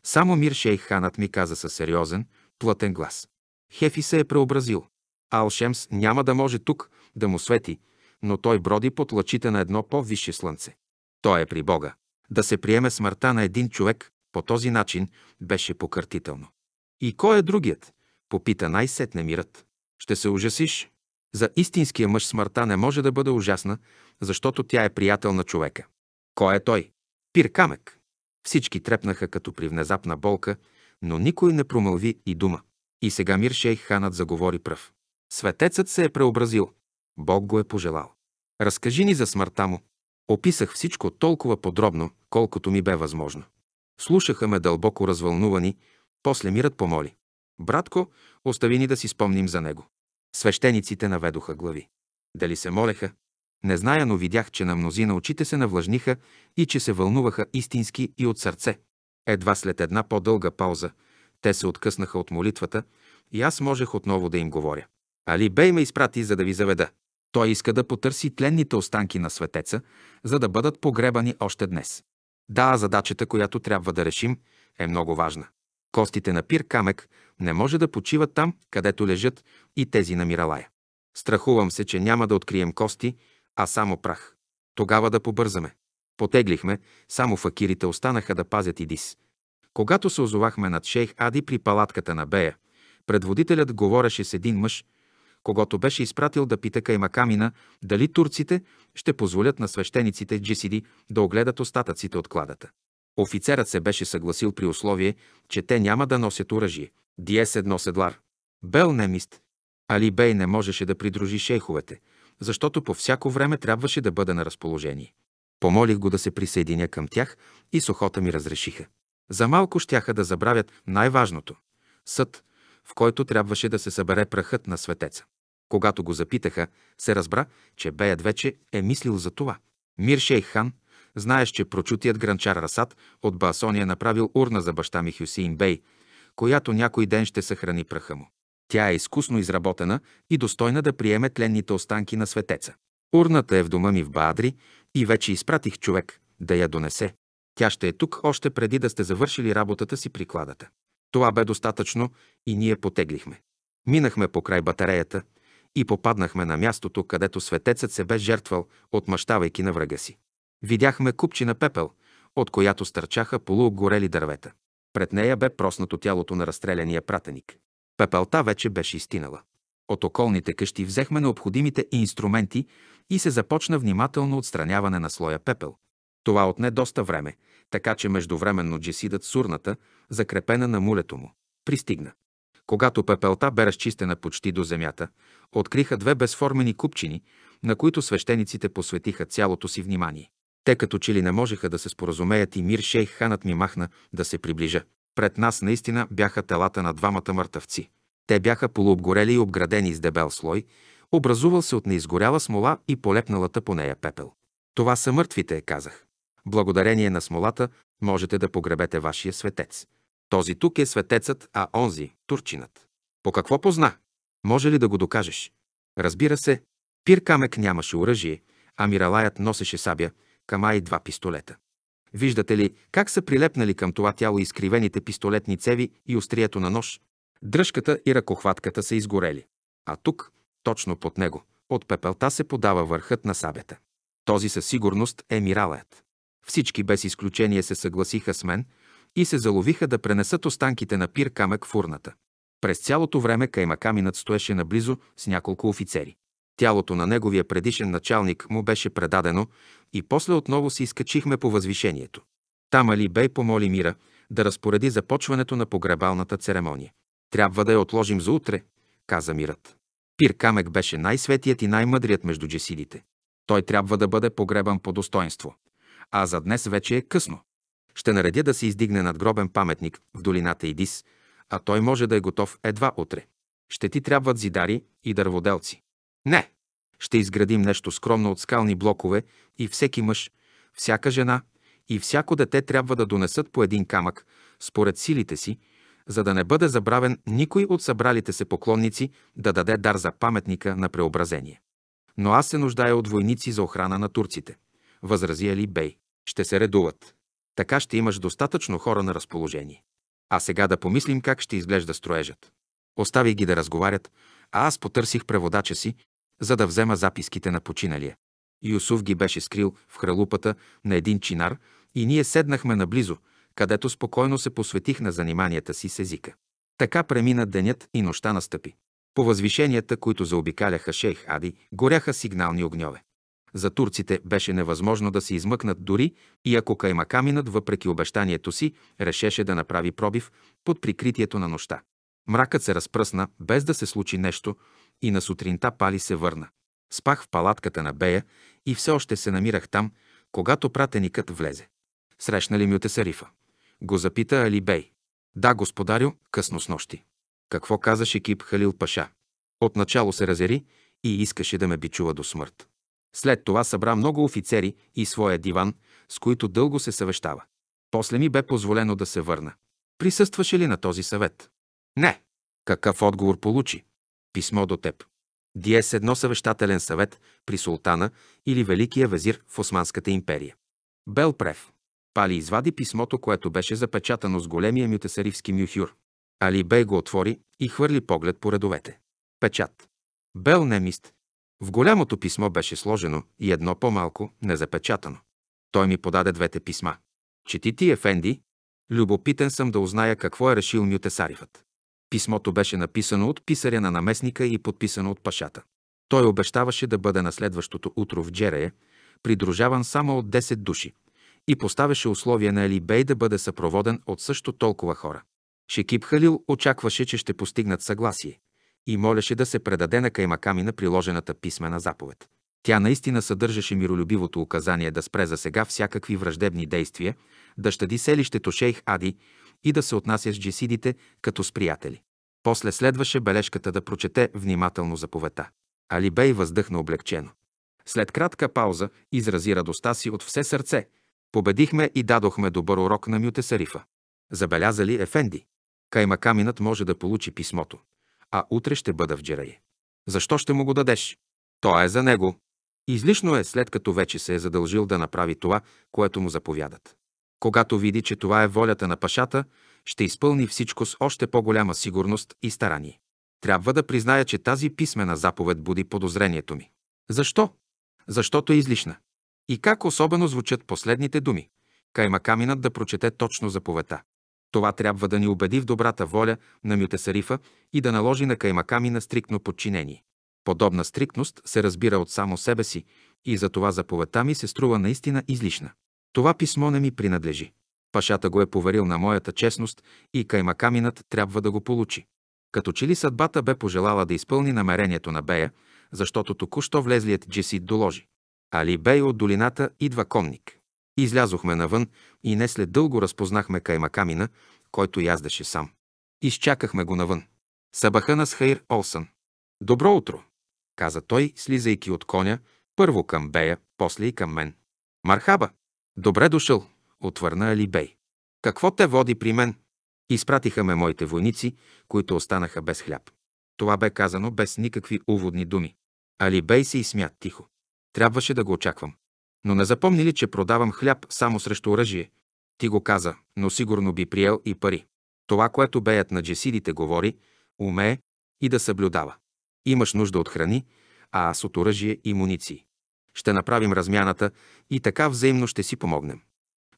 Само Мир Шейханът ми каза със сериозен, плътен глас. Хефи се е преобразил. Алшемс няма да може тук да му свети, но той броди под лъчите на едно по-висше слънце. Той е при Бога. Да се приеме смъртта на един човек по този начин беше покъртително. И кой е другият? Попита най-сетне мирът. Ще се ужасиш. За истинския мъж смъртта не може да бъде ужасна, защото тя е приятел на човека. Кой е той? Пир камък. Всички трепнаха като при внезапна болка, но никой не промълви и дума. И сега Мир Шейх ханът заговори пръв. Светецът се е преобразил. Бог го е пожелал. Разкажи ни за смъртта му. Описах всичко толкова подробно, колкото ми бе възможно. Слушаха ме дълбоко развълнувани, после мирът помоли. Братко, остави ни да си спомним за него. Свещениците наведоха глави. Дали се молеха? Не зная, но видях, че на мнозина очите се навлажниха и че се вълнуваха истински и от сърце. Едва след една по-дълга пауза, те се откъснаха от молитвата и аз можех отново да им говоря. Али Бей ме изпрати, за да ви заведа. Той иска да потърси тленните останки на светеца, за да бъдат погребани още днес. Да, задачата, която трябва да решим, е много важна. Костите на Пир Камек не може да почиват там, където лежат и тези на Миралая. Страхувам се, че няма да открием кости, а само прах. Тогава да побързаме. Потеглихме, само факирите останаха да пазят Идис. Когато се озовахме над шейх Ади при палатката на Бея, предводителят говореше с един мъж – когато беше изпратил да пита Камина дали турците ще позволят на свещениците джисиди да огледат остатъците от кладата. Офицерът се беше съгласил при условие, че те няма да носят оръжие. Диес едно седлар. Бел немист. Али Бей не можеше да придружи шейховете, защото по всяко време трябваше да бъде на разположение. Помолих го да се присъединя към тях и с охота ми разрешиха. За малко щяха да забравят най-важното – съд, в който трябваше да се събере прахът на светеца. Когато го запитаха, се разбра, че Беят вече е мислил за това. Мир Шейхан, знаеш, че прочутият гранчар расад от Басония направил урна за баща ми Хюсейн Бей, която някой ден ще съхрани праха му. Тя е изкусно изработена и достойна да приеме тленните останки на светеца. Урната е в дома ми в Баадри и вече изпратих човек да я донесе. Тя ще е тук още преди да сте завършили работата си при кладата. Това бе достатъчно и ние потеглихме. Минахме покрай батареята и попаднахме на мястото, където светецът се бе жертвал, отмъщавайки на врага си. Видяхме купчина пепел, от която стърчаха полуогорели дървета. Пред нея бе проснато тялото на разстреляния пратеник. Пепелта вече беше изтинала. От околните къщи взехме необходимите инструменти и се започна внимателно отстраняване на слоя пепел. Това отне доста време, така че междувременно джесидът сурната, закрепена на мулето му, пристигна. Когато пепелта бе разчистена почти до земята, откриха две безформени купчини, на които свещениците посветиха цялото си внимание. Те като че ли не можеха да се споразумеят и Мир Шейх ханът ми махна да се приближа. Пред нас наистина бяха телата на двамата мъртъвци. Те бяха полуобгорели и обградени с дебел слой, образувал се от неизгоряла смола и полепналата по нея пепел. Това са мъртвите, казах. Благодарение на смолата можете да погребете вашия светец. Този тук е светецът, а онзи – турчинът. По какво позна? Може ли да го докажеш? Разбира се, Пир Камек нямаше оръжие, а Миралаят носеше сабя, кама и два пистолета. Виждате ли как са прилепнали към това тяло изкривените пистолетни цеви и острието на нож? Дръжката и ръкохватката са изгорели. А тук, точно под него, от пепелта се подава върхът на сабята. Този със сигурност е Миралаят. Всички без изключение се съгласиха с мен и се заловиха да пренесат останките на пир камък в урната. През цялото време каймакаминът стоеше наблизо с няколко офицери. Тялото на неговия предишен началник му беше предадено и после отново се изкачихме по възвишението. Там Али Бей помоли Мира да разпореди започването на погребалната церемония. Трябва да я отложим за утре, каза Мирът. Пир Камек беше най-светият и най-мъдрият между джесидите. Той трябва да бъде погребан по достоинство а за днес вече е късно. Ще наредя да се издигне надгробен паметник в долината Идис, а той може да е готов едва утре. Ще ти трябват зидари и дърводелци. Не! Ще изградим нещо скромно от скални блокове и всеки мъж, всяка жена и всяко дете трябва да донесат по един камък, според силите си, за да не бъде забравен никой от събралите се поклонници да даде дар за паметника на преобразение. Но аз се нуждая от войници за охрана на турците, възрази Али Бей ще се редуват. Така ще имаш достатъчно хора на разположение. А сега да помислим как ще изглежда строежът. Остави ги да разговарят, а аз потърсих преводача си, за да взема записките на починалия. Юсуф ги беше скрил в хралупата на един чинар и ние седнахме наблизо, където спокойно се посветих на заниманията си с езика. Така премина денят и нощта настъпи. По възвишенията, които заобикаляха шейх Ади, горяха сигнални огньове. За турците беше невъзможно да се измъкнат дори и ако Каймакаминът, въпреки обещанието си, решеше да направи пробив под прикритието на нощта. Мракът се разпръсна, без да се случи нещо, и на сутринта Пали се върна. Спах в палатката на Бея и все още се намирах там, когато пратеникът влезе. Срещна ли мюте Сарифа? Го запита Али Бей. Да, господарю, късно с нощи. Какво казаше Кип Халил Паша? Отначало се разери и искаше да ме бичува до смърт. След това събра много офицери и своя диван, с които дълго се съвещава. После ми бе позволено да се върна. Присъстваше ли на този съвет? Не. Какъв отговор получи? Писмо до теб. Диес едно съвещателен съвет при султана или великия везир в Османската империя. Белпрев. Пали извади писмото, което беше запечатано с големия мютесаривски мюхюр. Али Бей го отвори и хвърли поглед по редовете. Печат. Бел Немист, в голямото писмо беше сложено и едно по-малко, незапечатано. Той ми подаде двете писма. Чети ти, Ефенди. Любопитен съм да узная какво е решил Мютесарифът. Писмото беше написано от писаря на наместника и подписано от пашата. Той обещаваше да бъде на следващото утро в Джерея, придружаван само от 10 души, и поставяше условие на Бей да бъде съпроводен от също толкова хора. Шекип Халил очакваше, че ще постигнат съгласие и молеше да се предаде на Каймакамина приложената писмена заповед. Тя наистина съдържаше миролюбивото указание да спре за сега всякакви враждебни действия, да щади селището Шейх Ади и да се отнася с джесидите като с приятели. После следваше бележката да прочете внимателно заповедта. Алибей въздъхна облегчено. След кратка пауза изрази радостта си от все сърце. Победихме и дадохме добър урок на Мюте Сарифа. Забелязали Ефенди. Каймакаминът може да получи писмото а утре ще бъда в джерай. Защо ще му го дадеш? То е за него. Излишно е, след като вече се е задължил да направи това, което му заповядат. Когато види, че това е волята на пашата, ще изпълни всичко с още по-голяма сигурност и старание. Трябва да призная, че тази писмена заповед буди подозрението ми. Защо? Защото е излишна. И как особено звучат последните думи? Каймакаминът да прочете точно заповедта. Това трябва да ни убеди в добрата воля на Мютесарифа и да наложи на каймаками на стриктно подчинение. Подобна стриктност се разбира от само себе си и за това заповедта ми се струва наистина излишна. Това писмо не ми принадлежи. Пашата го е поверил на моята честност и каймакаминът трябва да го получи. Като че ли съдбата бе пожелала да изпълни намерението на Бея, защото току-що влезлият Джесид доложи. Али Бей от долината идва конник. Излязохме навън и не след дълго разпознахме Каймакамина, който яздаше сам. Изчакахме го навън. Събаха на схаир Олсън. Добро утро, каза той, слизайки от коня, първо към Бея, после и към мен. Мархаба! Добре дошъл, отвърна Али Бей. Какво те води при мен? Изпратиха ме моите войници, които останаха без хляб. Това бе казано без никакви уводни думи. Али Бей се изсмя тихо. Трябваше да го очаквам но не запомни ли, че продавам хляб само срещу оръжие. Ти го каза, но сигурно би приел и пари. Това, което беят на джесидите говори, умее и да съблюдава. Имаш нужда от храни, а аз от оръжие и муниции. Ще направим размяната и така взаимно ще си помогнем.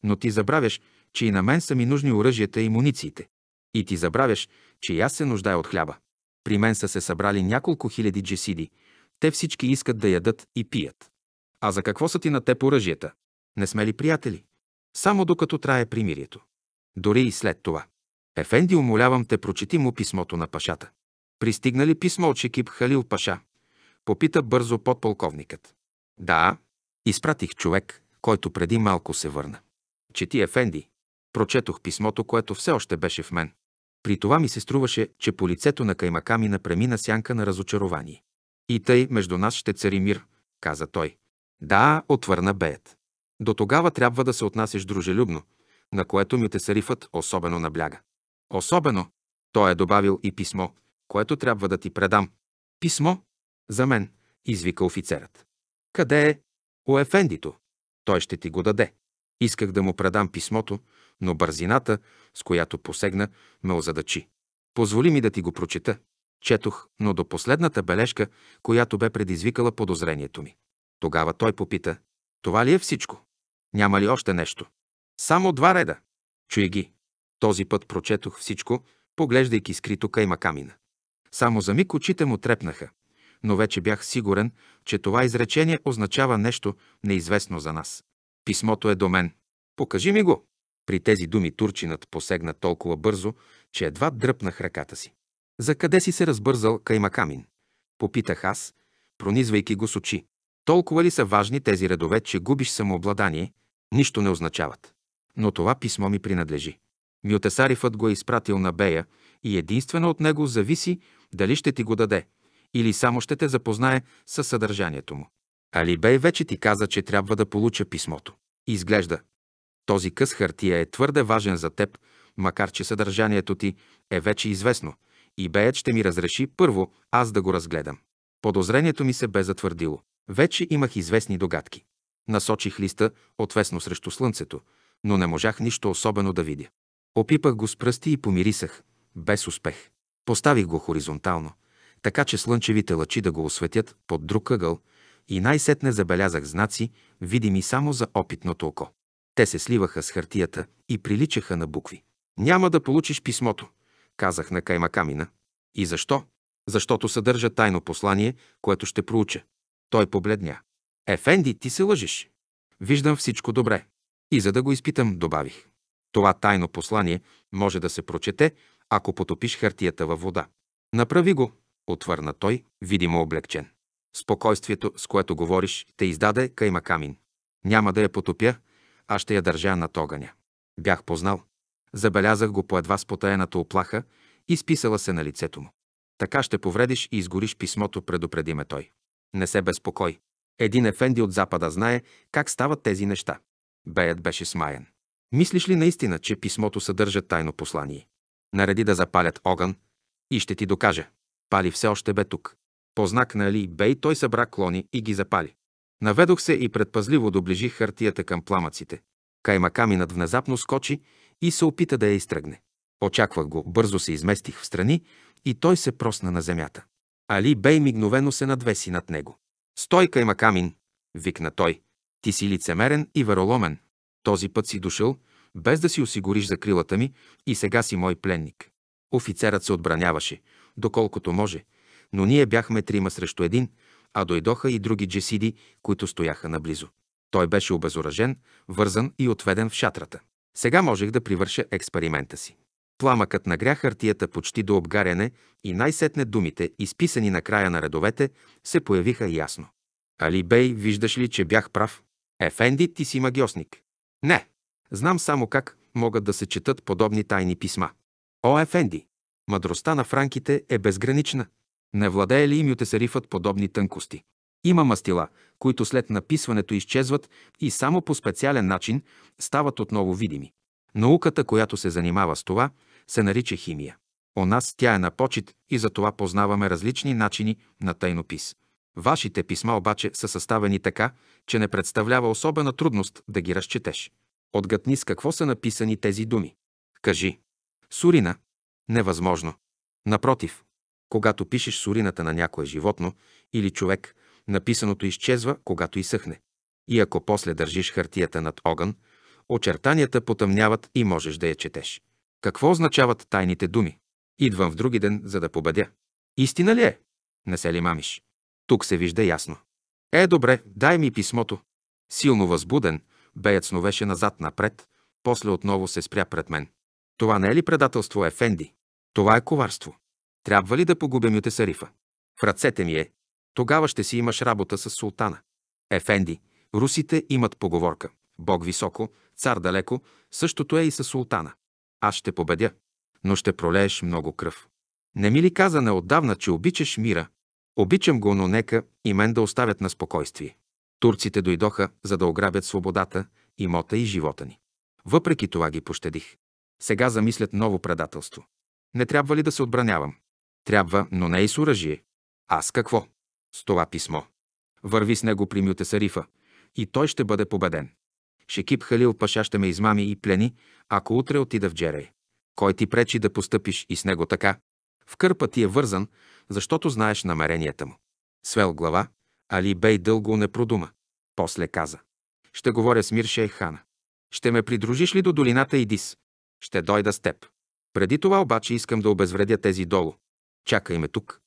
Но ти забравяш, че и на мен са ми нужни оръжията и мунициите. И ти забравяш, че и аз се нуждая от хляба. При мен са се събрали няколко хиляди джесиди. Те всички искат да ядат и пият. А за какво са ти на те поръжията? Не сме ли приятели? Само докато трае примирието. Дори и след това. Ефенди, умолявам те, прочети му писмото на пашата. Пристигна ли писмо от Шекип Халил Паша? Попита бързо подполковникът. Да, изпратих човек, който преди малко се върна. Чети Ефенди. Прочетох писмото, което все още беше в мен. При това ми се струваше, че по лицето на каймака ми напремина сянка на разочарование. И тъй между нас ще цари мир, каза той. Да, отвърна Беят. До тогава трябва да се отнасяш дружелюбно, на което Мютесарифът особено набляга. Особено, той е добавил и писмо, което трябва да ти предам. Писмо? За мен, извика офицерът. Къде е? У Ефендито. Той ще ти го даде. Исках да му предам писмото, но бързината, с която посегна, ме озадачи. Позволи ми да ти го прочета. Четох, но до последната бележка, която бе предизвикала подозрението ми. Тогава той попита, това ли е всичко? Няма ли още нещо? Само два реда. Чуй ги. Този път прочетох всичко, поглеждайки скрито Каймакамина. Само за миг очите му трепнаха, но вече бях сигурен, че това изречение означава нещо неизвестно за нас. Писмото е до мен. Покажи ми го. При тези думи турчинът посегна толкова бързо, че едва дръпнах ръката си. За къде си се разбързал Каймакамин? Попитах аз, пронизвайки го с очи. Толкова ли са важни тези редове, че губиш самообладание, нищо не означават. Но това писмо ми принадлежи. Мютесарифът го е изпратил на Бея и единствено от него зависи дали ще ти го даде или само ще те запознае със съдържанието му. Али Бей вече ти каза, че трябва да получа писмото. Изглежда. Този къс хартия е твърде важен за теб, макар че съдържанието ти е вече известно и Беят ще ми разреши първо аз да го разгледам. Подозрението ми се бе затвърдило. Вече имах известни догадки. Насочих листа отвесно срещу слънцето, но не можах нищо особено да видя. Опипах го с пръсти и помирисах, без успех. Поставих го хоризонтално, така че слънчевите лъчи да го осветят под друг ъгъл и най-сетне забелязах знаци, видими само за опитното око. Те се сливаха с хартията и приличаха на букви. Няма да получиш писмото, казах на Каймакамина. И защо? Защото съдържа тайно послание, което ще проуча. Той побледня. Ефенди, ти се лъжиш. Виждам всичко добре. И за да го изпитам, добавих. Това тайно послание може да се прочете, ако потопиш хартията във вода. Направи го, отвърна той, видимо облегчен. Спокойствието, с което говориш, те издаде кайма камин. Няма да я потопя, а ще я държа над огъня. Бях познал. Забелязах го по едва спотаената оплаха и списала се на лицето му. Така ще повредиш и изгориш писмото, предупреди ме той. Не се безпокой. Един ефенди от Запада знае как стават тези неща. Беят беше смаян. Мислиш ли наистина, че писмото съдържа тайно послание? Нареди да запалят огън и ще ти докажа. Пали все още бе тук. По знак на Али Бей той събра клони и ги запали. Наведох се и предпазливо доближих хартията към пламъците. каминът внезапно скочи и се опита да я изтръгне. Очаквах го, бързо се изместих в страни и той се просна на земята. Али Бей мигновено се надвеси над него. «Стой, Камин!» – викна той. «Ти си лицемерен и вероломен. Този път си дошъл, без да си осигуриш закрилата ми и сега си мой пленник». Офицерът се отбраняваше, доколкото може, но ние бяхме трима срещу един, а дойдоха и други джесиди, които стояха наблизо. Той беше обезоръжен, вързан и отведен в шатрата. Сега можех да привърша експеримента си. Пламъкът нагря хартията почти до обгаряне и най-сетне думите, изписани на края на редовете, се появиха ясно. Али Бей, виждаш ли, че бях прав? Ефенди, ти си магиосник. Не, знам само как могат да се четат подобни тайни писма. О, Ефенди, мъдростта на франките е безгранична. Не владее ли им ютесарифът подобни тънкости? Има мастила, които след написването изчезват и само по специален начин стават отново видими. Науката, която се занимава с това – се нарича химия. У нас тя е на почет и затова познаваме различни начини на тайнопис. Вашите писма обаче са съставени така, че не представлява особена трудност да ги разчетеш. Отгътни с какво са написани тези думи. Кажи. Сурина. Невъзможно. Напротив, когато пишеш сурината на някое животно или човек, написаното изчезва, когато изсъхне. И ако после държиш хартията над огън, очертанията потъмняват и можеш да я четеш. Какво означават тайните думи? Идвам в други ден, за да победя. Истина ли е? Не се ли мамиш? Тук се вижда ясно. Е, добре, дай ми писмото. Силно възбуден, беят сновеше назад-напред, после отново се спря пред мен. Това не е ли предателство, Ефенди? Това е коварство. Трябва ли да погубим Мюте Сарифа? В ръцете ми е. Тогава ще си имаш работа с султана. Ефенди, русите имат поговорка. Бог високо, цар далеко, същото е и с султана. Аз ще победя, но ще пролееш много кръв. Не ми ли каза неотдавна, че обичаш мира? Обичам го, но нека и мен да оставят на спокойствие. Турците дойдоха, за да ограбят свободата, имота и живота ни. Въпреки това ги пощадих. Сега замислят ново предателство. Не трябва ли да се отбранявам? Трябва, но не и с оръжие. Аз какво? С това писмо. Върви с него при Мютесарифа и той ще бъде победен. Шекип Халил Паша ще ме измами и плени, ако утре отида в Джерей. Кой ти пречи да постъпиш и с него така? В кърпа ти е вързан, защото знаеш намеренията му. Свел глава, Али Бей дълго не продума. После каза. Ще говоря с Мир Шейхана. Ще ме придружиш ли до долината Идис? Ще дойда с теб. Преди това обаче искам да обезвредя тези долу. Чакай ме тук.